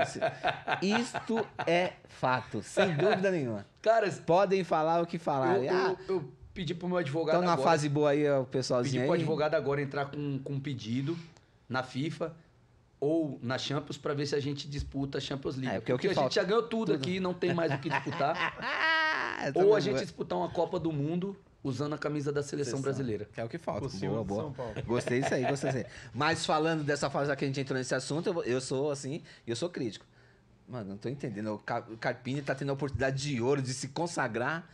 Isto é fato, sem dúvida nenhuma. Cara, podem falar o que falar. Eu, ah, eu, pedi pro meu advogado Estão na agora, fase boa aí, o pessoalzinho Pedi pro advogado agora entrar com, com um pedido na FIFA ou na Champions para ver se a gente disputa a Champions League. É, porque, é porque a falta. gente já ganhou tudo, tudo, aqui, não tem mais o que disputar. ou a gente disputar uma Copa do Mundo usando a camisa da seleção brasileira. Que é o que falta. O boa, boa. São Paulo. Gostei disso aí, gostei disso aí. Mas falando dessa fase que a gente entrou nesse assunto, eu, eu sou assim, eu sou crítico. Mano, não tô entendendo. O Carpini tá tendo a oportunidade de ouro de se consagrar.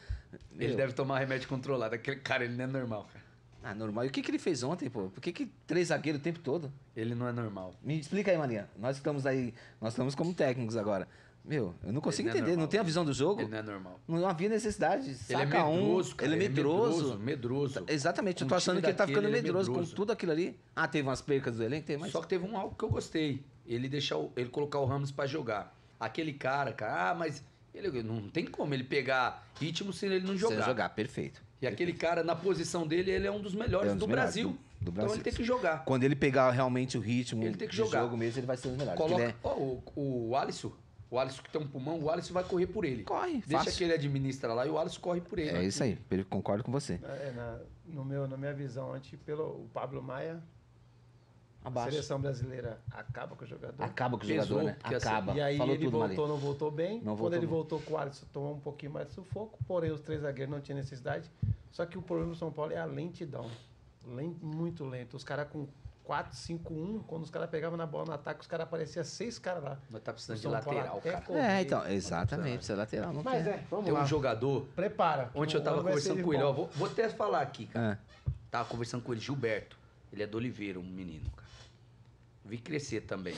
Ele Meu. deve tomar remédio controlado. Aquele cara, ele não é normal, cara. Ah, normal. E o que, que ele fez ontem, pô? Por que, que três zagueiros o tempo todo? Ele não é normal. Me explica aí, Maria. Nós estamos aí, nós estamos como técnicos agora. Meu, eu não consigo ele é entender, não, é não tem a visão do jogo. Ele não é normal. Não havia necessidade. Saca ele é medroso, um, cara, ele é medroso. Ele é medroso. medroso. Tá, exatamente, com eu tô achando que ele tá ficando ele medroso, é medroso, com tudo aquilo ali. Ah, teve umas percas do elenco, tem mais. Só que teve um algo que eu gostei. Ele deixar o, ele colocar o Ramos para jogar. Aquele cara, cara, ah, mas ele não tem como ele pegar ritmo se ele não jogar. Se jogar, perfeito. E perfeito. aquele cara na posição dele, ele é um dos melhores é um dos do, melhores, Brasil. Do, do, Brasil. Então ele tem que jogar. Quando ele pegar realmente o ritmo ele tem que jogar. jogo mesmo, ele vai ser o melhor Coloca, é... o, o Alisson o Alisson que tem um pulmão, o Alisson vai correr por ele. Corre, Deixa fácil. que ele administra lá e o Alisson corre por ele. É aqui. isso aí, concordo com você. É, na, no meu, na minha visão, antes, pelo o Pablo Maia, Abaixo. A seleção brasileira acaba com o jogador. Acaba com o Pesou, jogador, né? Assim, acaba. e aí Falou ele tudo, voltou, Marinho. não voltou bem. Não Quando voltou ele bem. voltou com o Alisson, tomou um pouquinho mais de sufoco. Porém, os três zagueiros não tinham necessidade. Só que o problema do São Paulo é a lentidão. Lento, muito lento. Os caras com 4, 5, 1, quando os caras pegavam na bola no ataque, os caras apareciam seis caras lá. Mas tá precisando de lateral, cara. Correr, é, então, exatamente, precisa de lateral. Não Mas é, vamos Tem lá. um jogador. Prepara. Ontem eu tava conversando com ele, ó, vou, vou, até falar aqui, cara. É. Tava conversando com ele, Gilberto. Ele é do Oliveira, um menino, cara. Vi crescer também.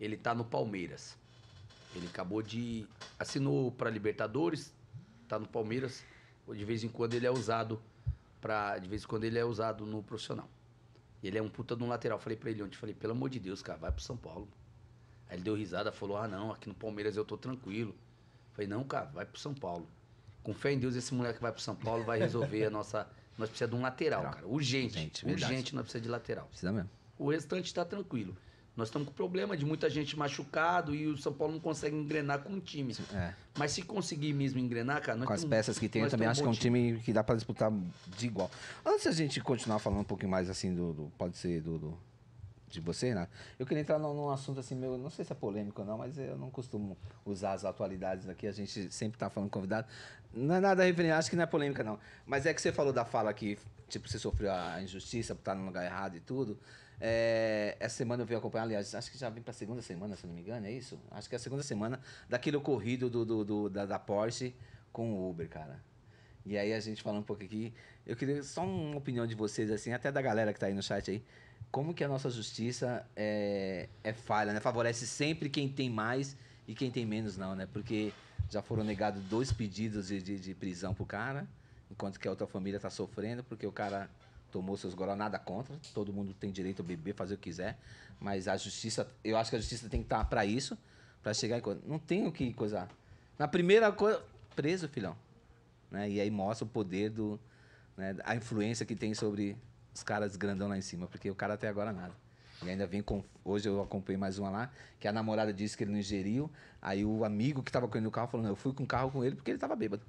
Ele tá no Palmeiras. Ele acabou de. assinou pra Libertadores, tá no Palmeiras. De vez em quando ele é usado para De vez em quando ele é usado no profissional. Ele é um puta de um lateral. Falei pra ele ontem, falei, pelo amor de Deus, cara, vai pro São Paulo. Aí ele deu risada, falou, ah não, aqui no Palmeiras eu tô tranquilo. Falei, não, cara, vai pro São Paulo. Com fé em Deus, esse moleque vai pro São Paulo, vai resolver a nossa. Nós precisamos de um lateral, cara. Urgente. Gente, urgente, nós precisamos de lateral. Precisa mesmo. O restante tá tranquilo. Nós estamos com problema de muita gente machucado e o São Paulo não consegue engrenar com o time. É. Mas se conseguir mesmo engrenar, cara... com as peças que tem, eu também acho que é um time, time que dá para disputar de igual. Antes a gente continuar falando um pouquinho mais, assim, do... do pode ser do, do de você, né? Eu queria entrar num, num, assunto assim meu, não sei se é polêmico ou não, mas eu não costumo usar as atualidades aqui, a gente sempre tá falando convidado. Não é nada referente, acho que não é polêmica não. Mas é que você falou da fala que, tipo, você sofreu a injustiça por estar no lugar errado e tudo. É, essa semana eu venho acompanhar, aliás, acho que já vim para a segunda semana, se não me engano, é isso? Acho que é a segunda semana daquele ocorrido do, do, do da, da, Porsche com o Uber, cara. E aí a gente falando um pouco aqui, eu queria só uma opinião de vocês, assim, até da galera que está aí no chat aí. Como que a nossa justiça é, é falha, né? Favorece sempre quem tem mais e quem tem menos não, né? Porque já foram negados dois pedidos de, de, de prisão pro cara, enquanto que a outra família está sofrendo porque o cara tomou seus goró, nada contra. Todo mundo tem direito a beber, fazer o que quiser. Mas a justiça, eu acho que a justiça tem que estar tá para isso, para chegar em coisa. Não tem o que coisar. Na primeira coisa, preso, filhão. Né? E aí mostra o poder do. Né, a influência que tem sobre os caras grandão lá em cima, porque o cara até agora nada. E ainda vem com. Hoje eu acompanhei mais uma lá, que a namorada disse que ele não ingeriu. Aí o amigo que estava correndo no carro falou: Não, eu fui com o carro com ele porque ele estava bêbado.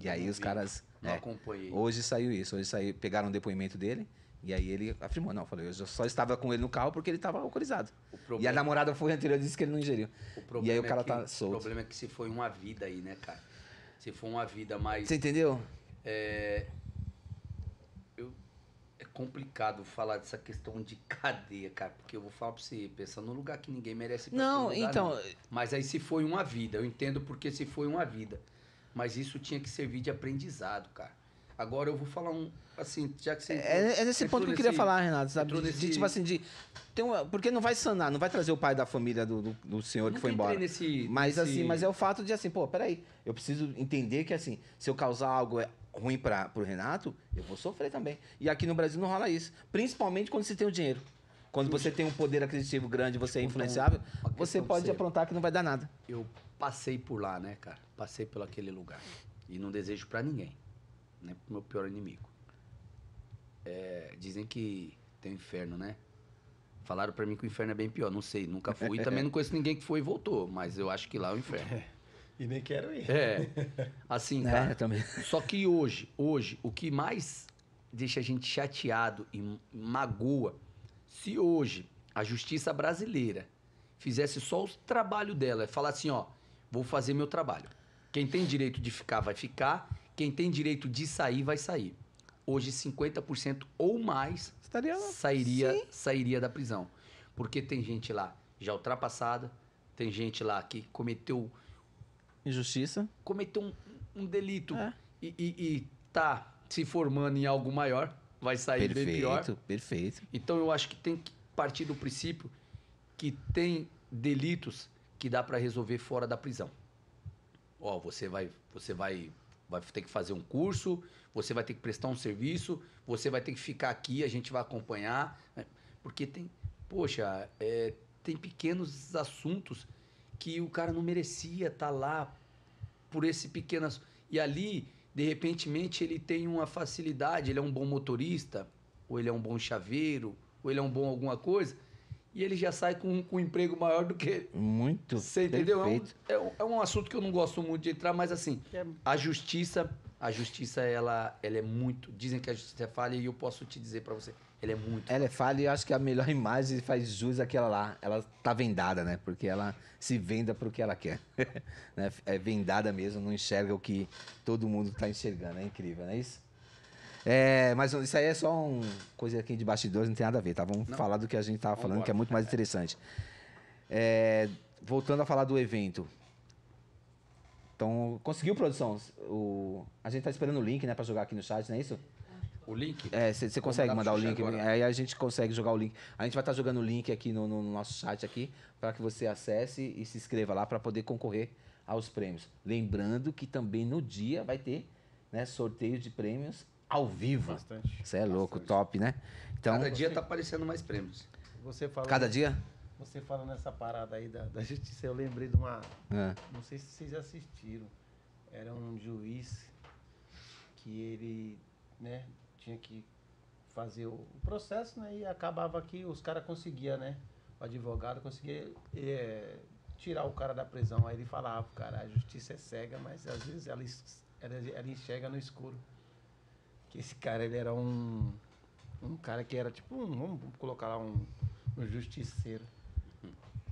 e aí os vi. caras não é. acompanhei. Hoje saiu isso. Hoje saiu, pegaram o depoimento dele. E aí ele afirmou, não, falou, eu só estava com ele no carro porque ele estava alcoolizado. E a namorada foi anterior disse que ele não ingeriu. e aí o é cara é que, tá solto. O problema é que se foi uma vida aí, né, cara? Se foi uma vida mais... Você entendeu? É... Eu... É complicado falar dessa questão de cadeia, cara, porque eu vou falar pra você, pensando num lugar que ninguém merece. Não, lugar, então... Não. Mas aí se foi uma vida, eu entendo porque se foi uma vida. Mas isso tinha que servir de aprendizado, cara. Agora eu vou falar um. Assim, já que você. É, é, é nesse ponto que eu queria nesse, falar, Renato, sabe? De, nesse... de, tipo assim, de. Tem uma, porque não vai sanar, não vai trazer o pai da família do, do, do senhor que foi embora. Nesse, mas nesse... assim, mas é o fato de assim, pô, peraí, eu preciso entender que assim, se eu causar algo é, ruim para o Renato, eu vou sofrer também. E aqui no Brasil não rola isso. Principalmente quando você tem o dinheiro. Quando você tem um poder aquisitivo grande, você é então, influenciável, você pode aprontar que não vai dar nada. Eu passei por lá, né, cara? Passei por aquele lugar. E não desejo para ninguém, nem pro meu pior inimigo. É, dizem que tem um inferno, né? Falaram para mim que o inferno é bem pior. Não sei, nunca fui. E também não conheço ninguém que foi e voltou, mas eu acho que lá é o inferno. e nem quero ir. É. Assim, cara. É, também. Só que hoje, hoje, o que mais deixa a gente chateado e magoa, se hoje a justiça brasileira fizesse só o trabalho dela, falar assim, ó, vou fazer meu trabalho. Quem tem direito de ficar, vai ficar. Quem tem direito de sair, vai sair. Hoje, 50% ou mais Estaria sairia, sairia da prisão. Porque tem gente lá já ultrapassada, tem gente lá que cometeu. Injustiça? Cometeu um, um delito é. e, e, e tá se formando em algo maior, vai sair perfeito, bem pior. Perfeito, perfeito. Então eu acho que tem que partir do princípio que tem delitos que dá para resolver fora da prisão. Ó, oh, você vai, você vai, vai ter que fazer um curso, você vai ter que prestar um serviço, você vai ter que ficar aqui, a gente vai acompanhar, né? porque tem, poxa, é, tem pequenos assuntos que o cara não merecia estar tá lá por esse pequeno e ali de repentemente ele tem uma facilidade, ele é um bom motorista, ou ele é um bom chaveiro, ou ele é um bom alguma coisa e ele já sai com, com um emprego maior do que. Muito. Você entendeu? É um, é, é um assunto que eu não gosto muito de entrar, mas assim, é. a justiça, a justiça, ela, ela é muito. Dizem que a justiça é falha e eu posso te dizer para você, ela é muito. Ela é falha e acho que a melhor imagem faz jus àquela é lá. Ela tá vendada, né? Porque ela se venda pro que ela quer. Né? é vendada mesmo, não enxerga o que todo mundo tá enxergando. É incrível, não é isso? É, mas isso aí é só uma coisa aqui de bastidores, não tem nada a ver, tá? Vamos não. falar do que a gente estava falando, que é muito mais interessante. É, voltando a falar do evento. Então, conseguiu, produção? O, a gente tá esperando o link, né, pra jogar aqui no chat, não é isso? O link? É, você consegue mandar o link. Agora. Aí a gente consegue jogar o link. A gente vai estar tá jogando o link aqui no, no, no nosso chat aqui para que você acesse e se inscreva lá para poder concorrer aos prêmios. Lembrando que também no dia vai ter né, sorteio de prêmios ao vivo. Você é louco, Bastante. top, né? Então, Cada dia tá aparecendo mais prêmios. Você fala. Cada dia? Você fala nessa parada aí da, da justiça, eu lembrei de uma. É. Não sei se vocês assistiram. Era um juiz que ele, né, tinha que fazer o processo, né, e acabava que os caras conseguiam, né, o advogado conseguia é, tirar o cara da prisão. Aí ele falava, cara, a justiça é cega, mas às vezes ela, ela, ela enxerga no escuro. Que esse cara, ele era um. Um cara que era tipo um. Vamos colocar lá um. Um justiceiro.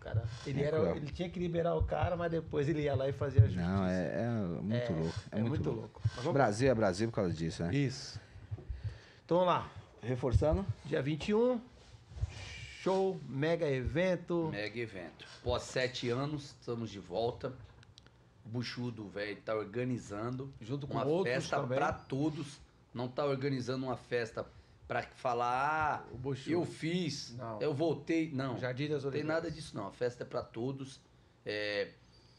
cara, ele, é, era, ele tinha que liberar o cara, mas depois ele ia lá e fazia justiça. Não, é, é muito é, louco. É, é muito, muito, louco. louco. Brasil é Brasil por causa disso, né? Isso. Então vamos lá. Reforçando. Dia 21. Show, mega evento. Mega evento. Pós sete anos, estamos de volta. Buchudo, velho, tá organizando. Junto com uma festa para todos não está organizando uma festa para falar, ah, eu fiz, não. eu voltei. Não, Jardim das não tem nada disso não. A festa é para todos, é,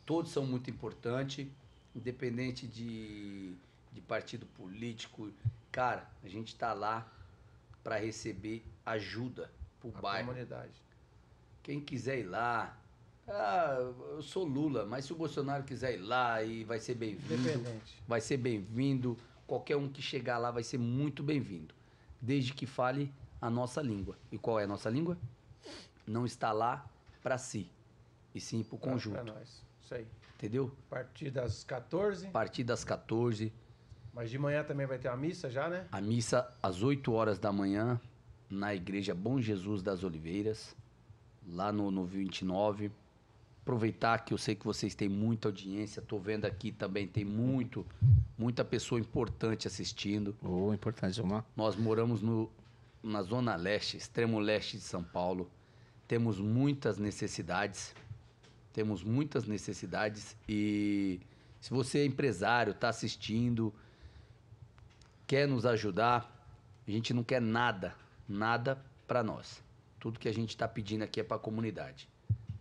todos são muito importantes, independente de, de partido político. Cara, a gente está lá para receber ajuda pro a bairro. comunidade. Quem quiser ir lá, ah, eu sou Lula, mas se o Bolsonaro quiser ir lá e vai ser bem-vindo, vai ser bem-vindo. Qualquer um que chegar lá vai ser muito bem-vindo, desde que fale a nossa língua. E qual é a nossa língua? Não está lá para si, e sim para o conjunto. Para nós, isso aí. Entendeu? A partir das 14? A partir das 14. Mas de manhã também vai ter a missa já, né? A missa às 8 horas da manhã, na Igreja Bom Jesus das Oliveiras, lá no, no 29 aproveitar que eu sei que vocês têm muita audiência, estou vendo aqui também tem muito, muita pessoa importante assistindo. Oh, importante, Gilmar. Nós moramos no, na zona leste, extremo leste de São Paulo. Temos muitas necessidades. Temos muitas necessidades e se você é empresário, está assistindo, quer nos ajudar, a gente não quer nada, nada para nós. Tudo que a gente está pedindo aqui é para a comunidade.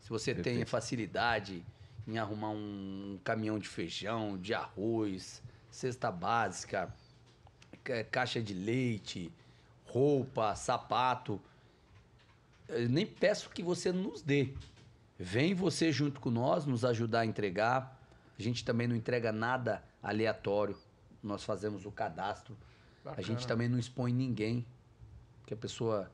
Se você Perfeito. tem facilidade em arrumar um caminhão de feijão, de arroz, cesta básica, caixa de leite, roupa, sapato, eu eh, nem peço que você nos dê. Vem você junto com nós nos ajudar a entregar. A gente também não entrega nada aleatório. Nós fazemos o cadastro. Bacana. A gente também não expõe ninguém. Que a pessoa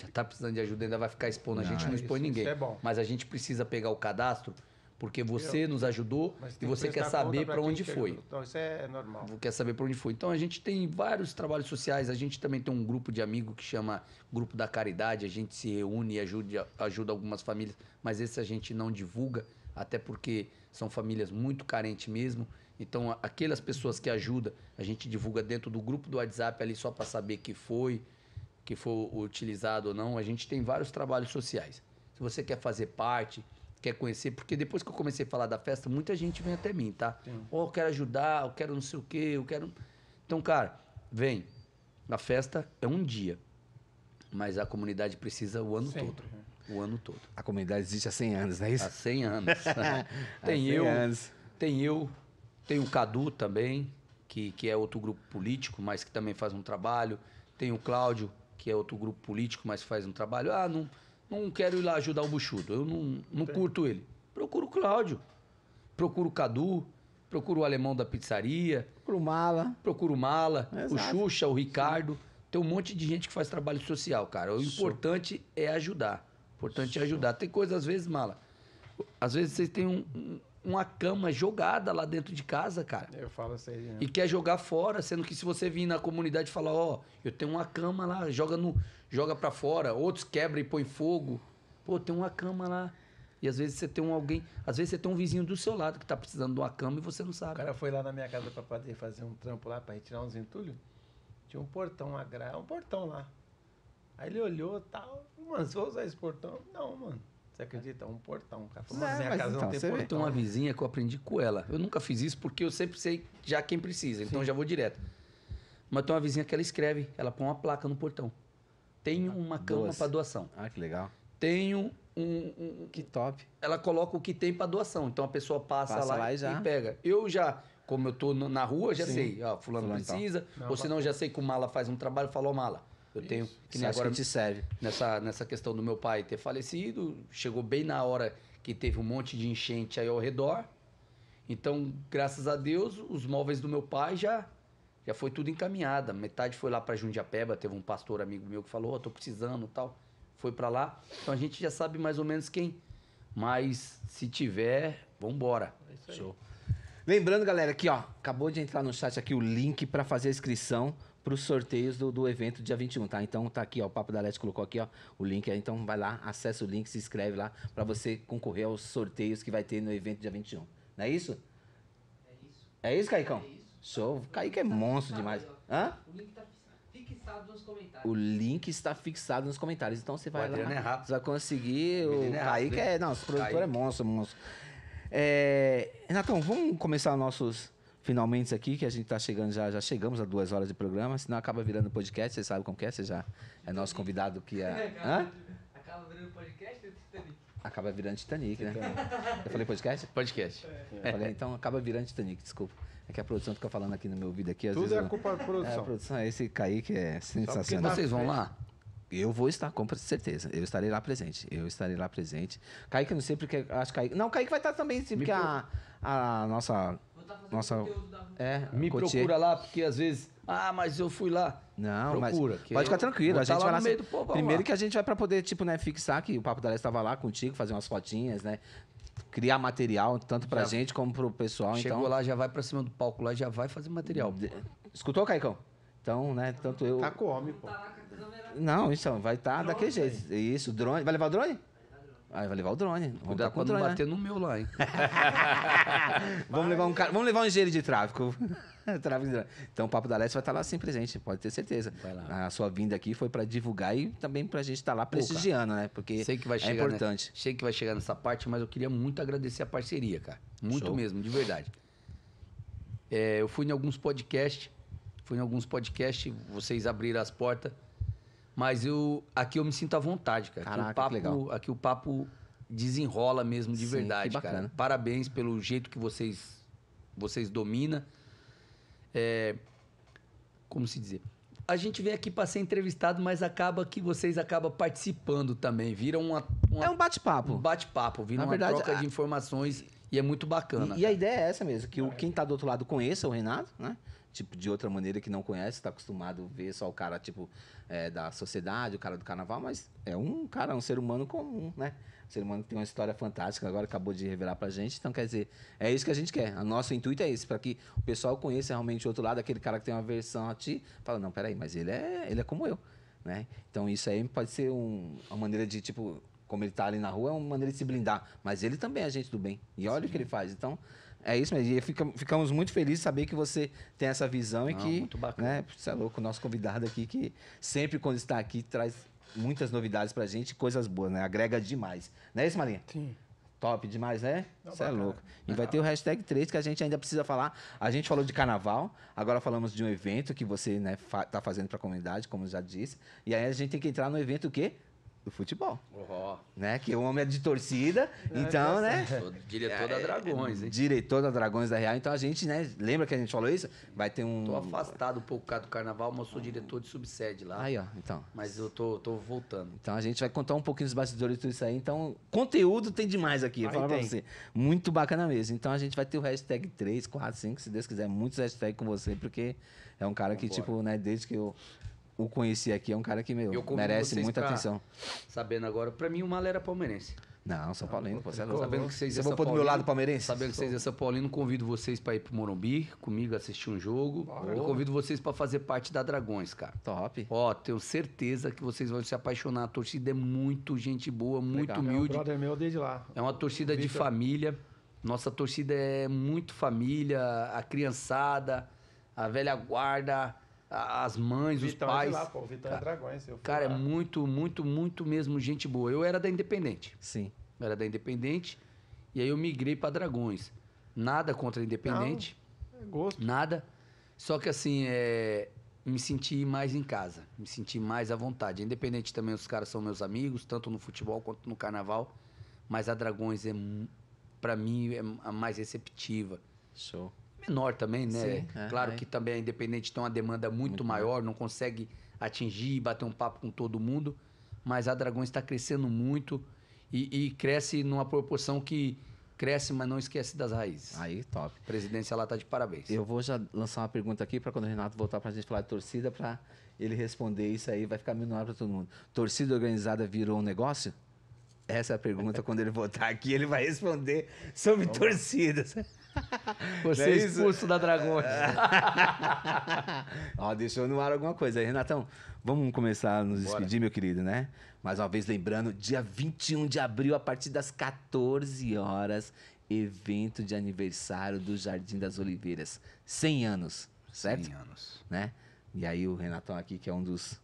já está precisando de ajuda, ainda vai ficar expondo. A gente não, expõe isso, ninguém. Isso é bom. Mas a gente precisa pegar o cadastro porque você Eu, nos ajudou e você quer saber para onde foi. Então isso é normal. Quer saber para onde foi. Então a gente tem vários trabalhos sociais, a gente também tem um grupo de amigo que chama Grupo da Caridade, a gente se reúne e ajuda, ajuda algumas famílias, mas esse a gente não divulga, até porque são famílias muito carentes mesmo. Então aquelas pessoas que ajudam, a gente divulga dentro do grupo do WhatsApp ali só para saber que foi, que for utilizado ou não, a gente tem vários trabalhos sociais. Se você quer fazer parte, quer conhecer, porque depois que eu comecei a falar da festa, muita gente vem até mim, tá? Ou oh, eu quero ajudar, eu quero não sei o quê, eu quero. Então, cara, vem. A festa é um dia, mas a comunidade precisa o ano Sempre. todo. Né? O ano todo. A comunidade existe há 100 anos, não é isso? Há 100 anos. tem 100 eu, anos. tem eu, tem o Cadu também, que, que é outro grupo político, mas que também faz um trabalho. Tem o Cláudio, que é outro grupo político, mas faz um trabalho. Ah, não, não quero ir lá ajudar o Buchudo, eu não, não curto ele. Procuro o Cláudio, procuro o Cadu, procuro o Alemão da Pizzaria. Procuro o Mala. Procuro o Mala, Exato. o Xuxa, o Ricardo. Sim. Tem um monte de gente que faz trabalho social, cara. O importante é ajudar. O importante é ajudar. Tem coisa, às vezes, Mala, às vezes vocês têm um uma cama jogada lá dentro de casa, cara. Eu falo isso aí. Né? E quer jogar fora, sendo que se você vir na comunidade e falar, ó, oh, eu tenho uma cama lá, joga no, joga para fora, outros quebra e põe fogo. Pô, tem uma cama lá. E às vezes você tem um alguém, às vezes você tem um vizinho do seu lado que tá precisando de uma cama e você não sabe. O cara foi lá na minha casa para poder fazer um trampo lá para retirar uns entulhos. Tinha um portão, uma um portão lá. Aí ele olhou, tal, mano, você vai usar esse portão? Não, mano. Você acredita? Um portão, mas casa não então, tem você portão. uma então, vizinha que eu aprendi com ela. Eu nunca fiz isso porque eu sempre sei já quem precisa, então Sim. já vou direto. Mas tem uma vizinha que ela escreve, ela põe uma placa no portão. Tenho ah, uma cama para doação. Ah, que legal. Tenho um, um, Que top. Ela coloca o que tem para doação. Então a pessoa passa, passa lá, lá e, já. e pega. Eu já, como eu tô na rua, já Sim. sei. Ó, fulano, fulano precisa. Então. Ou senão já sei que o mala faz um trabalho, falou mala eu Isso. tenho que nem Sasco agora te serve. Nessa, nessa questão do meu pai ter falecido, chegou bem na hora que teve um monte de enchente aí ao redor. Então, graças a Deus, os móveis do meu pai já já foi tudo encaminhada. Metade foi lá para Jundiapeba, teve um pastor amigo meu que falou: oh, tô precisando", tal. Foi para lá. Então a gente já sabe mais ou menos quem. Mas se tiver, vamos embora. É Show. Lembrando, galera, aqui ó, acabou de entrar no chat aqui o link para fazer a inscrição para os sorteios do, do evento dia 21, tá? Então tá aqui, ó, o Papo da Leste colocou aqui, ó, o link. Então vai lá, acessa o link, se inscreve lá para você concorrer aos sorteios que vai ter no evento dia 21. Não é isso? É isso. É isso, Caicão? É isso. Show. Tá o Kaique é tá monstro demais. Aí, Hã? O link tá fixado nos comentários. O link está fixado nos comentários. Então você vai o lá. É Você vai conseguir. O, o é Kaique é. Não, o produtor é monstro, monstro. É, Renatão, vamos começar nossos finalmente aqui, que a gente está chegando já, já chegamos a duas horas de programa, senão acaba virando podcast, você sabe como que é, você já é nosso convidado que é. Hã? Acaba virando podcast ou Titanic? Acaba virando Titanic, né? Eu falei podcast? Podcast. É. Eu falei, então acaba virando Titanic, desculpa. É que a produção fica falando aqui no meu ouvido aqui. Às Tudo vezes é culpa da produção. É, a produção, é esse Kaique é sensacional. Tá Vocês vão lá? Eu vou estar, com certeza. Eu estarei lá presente. Eu estarei lá presente. Kaique, não sei porque. Acho que Kaique. Não, Kaique vai estar também, sim, porque a, a nossa tá Nossa, da... é, me Cotier. procura lá, porque às vezes, ah, mas eu fui lá. Não, procura, mas pode ficar tranquilo. A tá gente vai lá, meio do povo, primeiro lá. que a gente vai para poder, tipo, né, fixar que o Papo da Leste estava lá contigo, fazer umas fotinhas, né? criar material, tanto pra gente como pro pessoal. Chegou então... lá, já vai pra cima do palco lá, já vai fazer material. Escutou, Caicão? Então, né, tanto eu. Tá com homem, pô. Tá, Não, isso então, vai estar tá daquele jeito. Isso, drone. Vai levar o drone? Ah, vai levar o drone. Vamos Cuidado quando né? bater né? no meu lá, hein? vamos, levar um cara, vamos levar um engenheiro de tráfico. de então o Papo da Leste vai estar lá sem presente, pode ter certeza. A sua vinda aqui foi para divulgar e também para a gente estar tá lá prestigiando, né? Porque sei que vai é né? importante. Né? Sei que vai chegar nessa parte, mas eu queria muito agradecer a parceria, cara. Muito Show. mesmo, de verdade. É, eu fui em alguns podcasts, fui em alguns podcasts, vocês abriram as portas mas eu aqui eu me sinto à vontade, cara. Caraca, aqui, o papo, legal. aqui o papo desenrola mesmo de Sim, verdade, cara. Parabéns pelo jeito que vocês vocês domina. É, como se dizer? A gente vem aqui para ser entrevistado, mas acaba que vocês acabam participando também. Vira uma, uma é um bate-papo. Um bate-papo, vira Na uma verdade, troca a... de informações e é muito bacana. E, e a ideia é essa mesmo, que o, quem está do outro lado conheça o Renato, né? tipo, de outra maneira que não conhece, está acostumado a ver só o cara, tipo, é, da sociedade, o cara do carnaval, mas é um cara, um ser humano comum, né? Um ser humano que tem uma história fantástica, agora acabou de revelar pra gente. Então, quer dizer, é isso que a gente quer. O nosso intuito é esse, para que o pessoal conheça realmente o outro lado, aquele cara que tem uma versão a ti, fala, não, peraí, mas ele é, ele é como eu, né? Então, isso aí pode ser um, uma maneira de, tipo, como ele está ali na rua, é uma maneira de se blindar. Mas ele também é gente do bem. E olha Sim. o que ele faz. Então, é isso mesmo. E fica, ficamos muito felizes de saber que você tem essa visão Não, e que. Muito bacana. Né, você é louco, o nosso convidado aqui, que sempre quando está aqui traz muitas novidades pra gente, coisas boas, né? Agrega demais. Não é isso, Marinha? Sim. Top demais, né? Você é louco. E vai ter o hashtag 3 que a gente ainda precisa falar. A gente falou de carnaval, agora falamos de um evento que você né, fa tá fazendo para a comunidade, como já disse. E aí a gente tem que entrar no evento o quê? do futebol. Uhum. Né? Que o homem é de torcida, é, então, tá né? Diretor é, da Dragões, é hein? Diretor da Dragões da Real. Então a gente, né? Lembra que a gente falou isso? Vai ter um. Tô afastado um pouco do carnaval, mas sou diretor de subsede lá. Aí, ó, então. Mas eu tô, tô voltando. Então a gente vai contar um pouquinho dos bastidores de tudo isso aí. Então, conteúdo tem demais aqui, eu falo pra você. Muito bacana mesmo. Então a gente vai ter o hashtag 3, 4, 5, se Deus quiser, muitos hashtags com você, porque é um cara Vambora. que, tipo, né, desde que eu o conheci aqui, é um cara que, meu, merece muita atenção. Sabendo agora, pra mim o Malé era palmeirense. Não, São Paulino, pô, você é louco. Sabendo que vocês é vão pôr do meu lado palmeirense? Sabendo que vocês é São Paulino, convido vocês pra ir pro Morumbi, comigo assistir um jogo. Eu convido vocês pra fazer parte da Dragões, cara. Top. Ó, tenho certeza que vocês vão se apaixonar. A torcida é muito gente boa, muito Legal. humilde. É, um brother meu desde lá. é uma torcida de família. Nossa torcida é muito família, a criançada, a velha guarda as mães, Vitão os é pais. É, é lá, pô. Vitão cara, é Dragões. Eu cara, é muito, muito, muito mesmo gente boa. Eu era da Independente. Sim. Eu era da Independente. E aí eu migrei para Dragões. Nada contra a Independente. Não, é gosto. Nada. Só que assim, é, me senti mais em casa. Me senti mais à vontade. Independente também, os caras são meus amigos, tanto no futebol quanto no carnaval. Mas a Dragões é, para mim, é a mais receptiva. Show menor também, né? Sim, é, claro é. que também a independente tem uma demanda muito, muito maior, não consegue atingir e bater um papo com todo mundo, mas a dragão está crescendo muito e, e, cresce numa proporção que cresce, mas não esquece das raízes. Aí, top. A presidência lá tá de parabéns. Eu vou já lançar uma pergunta aqui para quando o Renato voltar para a gente falar de torcida, para ele responder isso aí, vai ficar menor para todo mundo. Torcida organizada virou um negócio? Essa é a pergunta, quando ele voltar aqui, ele vai responder sobre Olá. torcidas. Você é, é expulso da Dragões. Ó, deixou no ar alguma coisa aí, Renatão. Vamos começar a nos Bora. despedir, meu querido, né? Mais uma vez lembrando, dia 21 de abril, a partir das 14 horas, evento de aniversário do Jardim das Oliveiras. 100 anos, certo? 100 anos. Né? E aí o Renatão aqui, que é um dos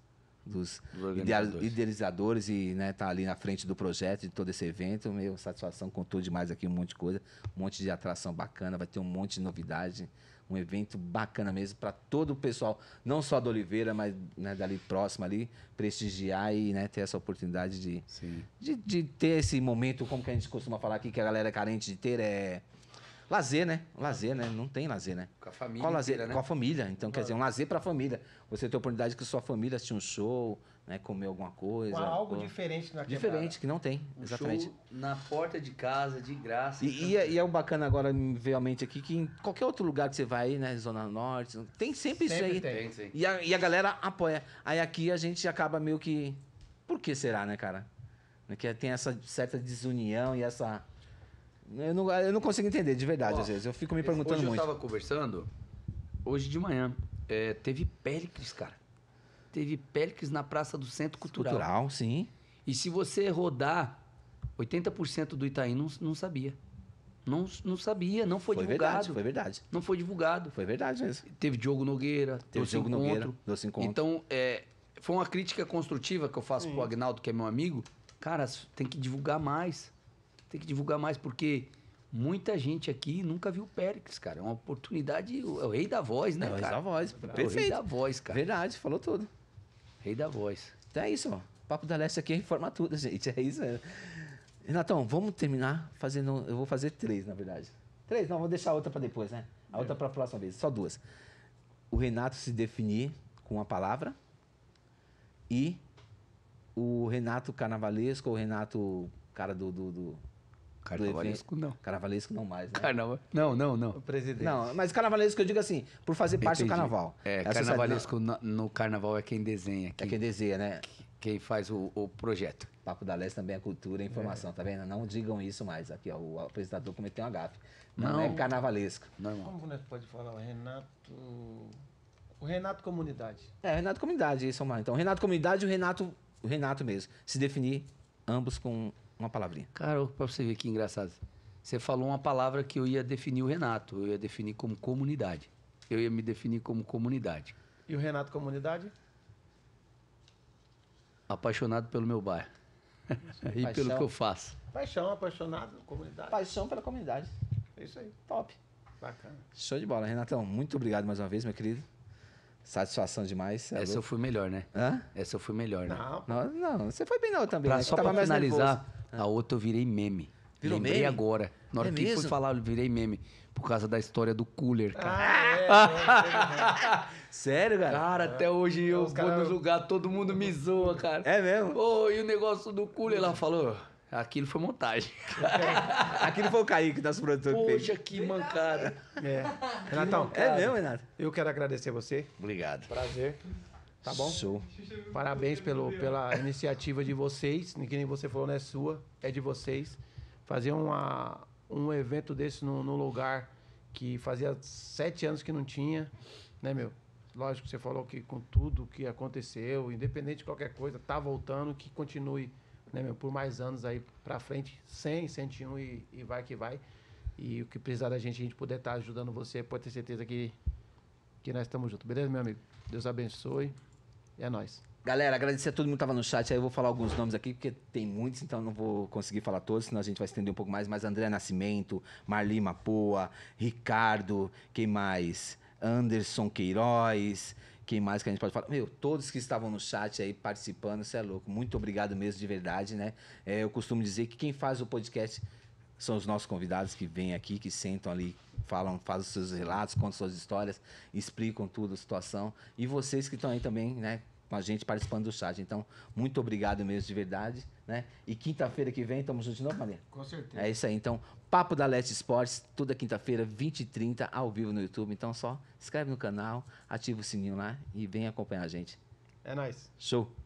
dos, dos idealizadores e né, tá ali na frente do projeto, de todo esse evento. Meu, satisfação contou demais aqui, um monte de coisa, um monte de atração bacana, vai ter um monte de novidade. Um evento bacana mesmo para todo o pessoal, não só do Oliveira, mas né, dali próximo ali, prestigiar e né, ter essa oportunidade de, de, de, ter esse momento, como que a gente costuma falar aqui, que a galera é carente de ter, é Lazer, né? Lazer, né? Não tem lazer, né? Com a família. Qual lazer? Inteira, né? Com a família. Então, quer dizer, um lazer para a família. Você tem a oportunidade que sua família assistir um show, né? Comer alguma coisa. Com algo ou... diferente na Diferente, quebrada. que não tem. Um exatamente. na porta de casa, de graça. E, então. e, é, e é o bacana agora, veio à mente aqui, que em qualquer outro lugar que você vai, né? Zona Norte, tem sempre, sempre isso aí. Tem, tem. E a, e a galera apoia. Aí aqui a gente acaba meio que. Por que será, né, cara? Que tem essa certa desunião e essa eu não, eu não consigo entender, de verdade, às vezes. Eu fico me perguntando hoje muito. eu tava conversando, hoje de manhã, é, teve Péricles, cara. Teve Péricles na Praça do Centro Cultural. Cultural, sim. E se você rodar, 80% do Itaim não, não sabia. Não, não sabia, não foi, foi divulgado. Verdade, foi verdade. Não foi divulgado. Foi verdade mesmo. Teve Diogo Nogueira, teve Diogo encontro. Nogueira, doce encontro. Então, é, foi uma crítica construtiva que eu faço Sim. pro Agnaldo, que é meu amigo. Cara, tem que divulgar mais tem que divulgar mais, porque muita gente aqui nunca viu o Péricles, cara. É uma oportunidade, é o rei da voz, né, é, cara? o rei da voz, perfeito. É o rei da voz, cara. Verdade, falou tudo. Rei da voz. Então é isso, ó. Papo da Leste aqui é reforma tudo, gente. É isso. aí. É. Renatão, vamos terminar fazendo. Eu vou fazer três, na verdade. Três, não, vou deixar a outra para depois, né? A outra para a próxima vez, só duas. O Renato se definir com uma palavra e o Renato carnavalesco, o Renato cara do, do, do Carnavalesco não. Carnavalesco não mais, né? Carnaval... Não, não, não. O presidente. Não, mas carnavalesco eu digo assim, por fazer parte Entendi. do carnaval. É, é carnavalesco no, no, carnaval é quem desenha. É quem, é quem desenha, né? Quem faz o, o projeto. Papo da Leste também é cultura e informação, é. tá vendo? Não digam isso mais. Aqui, ó, o apresentador cometeu um gafe. Não, não, é carnavalesco. Não, Como nós pode falar? O Renato... O Renato Comunidade. É, Renato Comunidade, isso, Omar. É então, Renato Comunidade e o Renato, o Renato mesmo. Se definir ambos com uma palavrinha. Cara, para você ver que engraçado. Você falou uma palavra que eu ia definir o Renato. Eu ia definir como comunidade. Eu ia me definir como comunidade. E o Renato comunidade? Apaixonado pelo meu bairro. e paixão. pelo que eu faço. Paixão, apaixonado, comunidade. Paixão pela comunidade. É isso aí. Top. Bacana. Show de bola, Renatão. Muito obrigado mais uma vez, meu querido. Satisfação demais. É Essa eu fui melhor, né? Hã? Essa eu fui melhor, né? Não, não, não, você foi bem não também. Pra, né? Só para finalizar, a outra eu virei meme. Virou Lembrei meme? agora. Na hora é que foi falar, eu virei meme. Por causa da história do cooler, cara. Ah, é, é, é, Sério, cara? Cara, até hoje eu vou cara... no lugar, todo mundo me zoa, cara. É mesmo? oh, e o negócio do cooler lá falou. Aquilo foi montagem. Aquilo foi o Kaique, das produtor. Poxa, que mancada. É. Renatão. É mesmo, Renato? Eu quero agradecer você. Obrigado. Prazer. Tá bom? Parabéns pelo, pela iniciativa de vocês. Que nem você falou, não né? é sua, é de vocês. Fazer uma, um evento desse num, lugar que fazia sete anos que não tinha, né, meu? Lógico você falou que com tudo que aconteceu, independente de qualquer coisa, tá voltando, que continue, né, meu, por mais anos aí pra frente, 100, 101 e, e vai que vai. E o que precisar da gente, a gente puder estar tá ajudando você, pode ter certeza que, que nós estamos juntos. Beleza, meu amigo? Deus abençoe. É nós. Galera, agradecer a todo mundo que estava no chat. Aí eu vou falar alguns nomes aqui, porque tem muitos, então não vou conseguir falar todos, senão a gente vai estender um pouco mais. Mas André Nascimento, Marli Mapoa, Ricardo, quem mais? Anderson Queiroz, quem mais que a gente pode falar? Meu, todos que estavam no chat aí participando, você é louco. Muito obrigado mesmo, de verdade, né? É, eu costumo dizer que quem faz o podcast são os nossos convidados que vêm aqui, que sentam ali, falam, fazem os seus relatos, contam suas histórias, explicam tudo a situação. E vocês que estão aí também, né, com a gente participando do chat. Então, muito obrigado mesmo, de verdade. Né? E quinta-feira que vem, estamos juntos de novo, Maria? Com certeza. É isso aí. Então, Papo da Leste Esportes, toda quinta-feira, 20h30, ao vivo no YouTube. Então, só inscreve no canal, ativa o sininho lá e vem acompanhar a gente. É nóis. Show.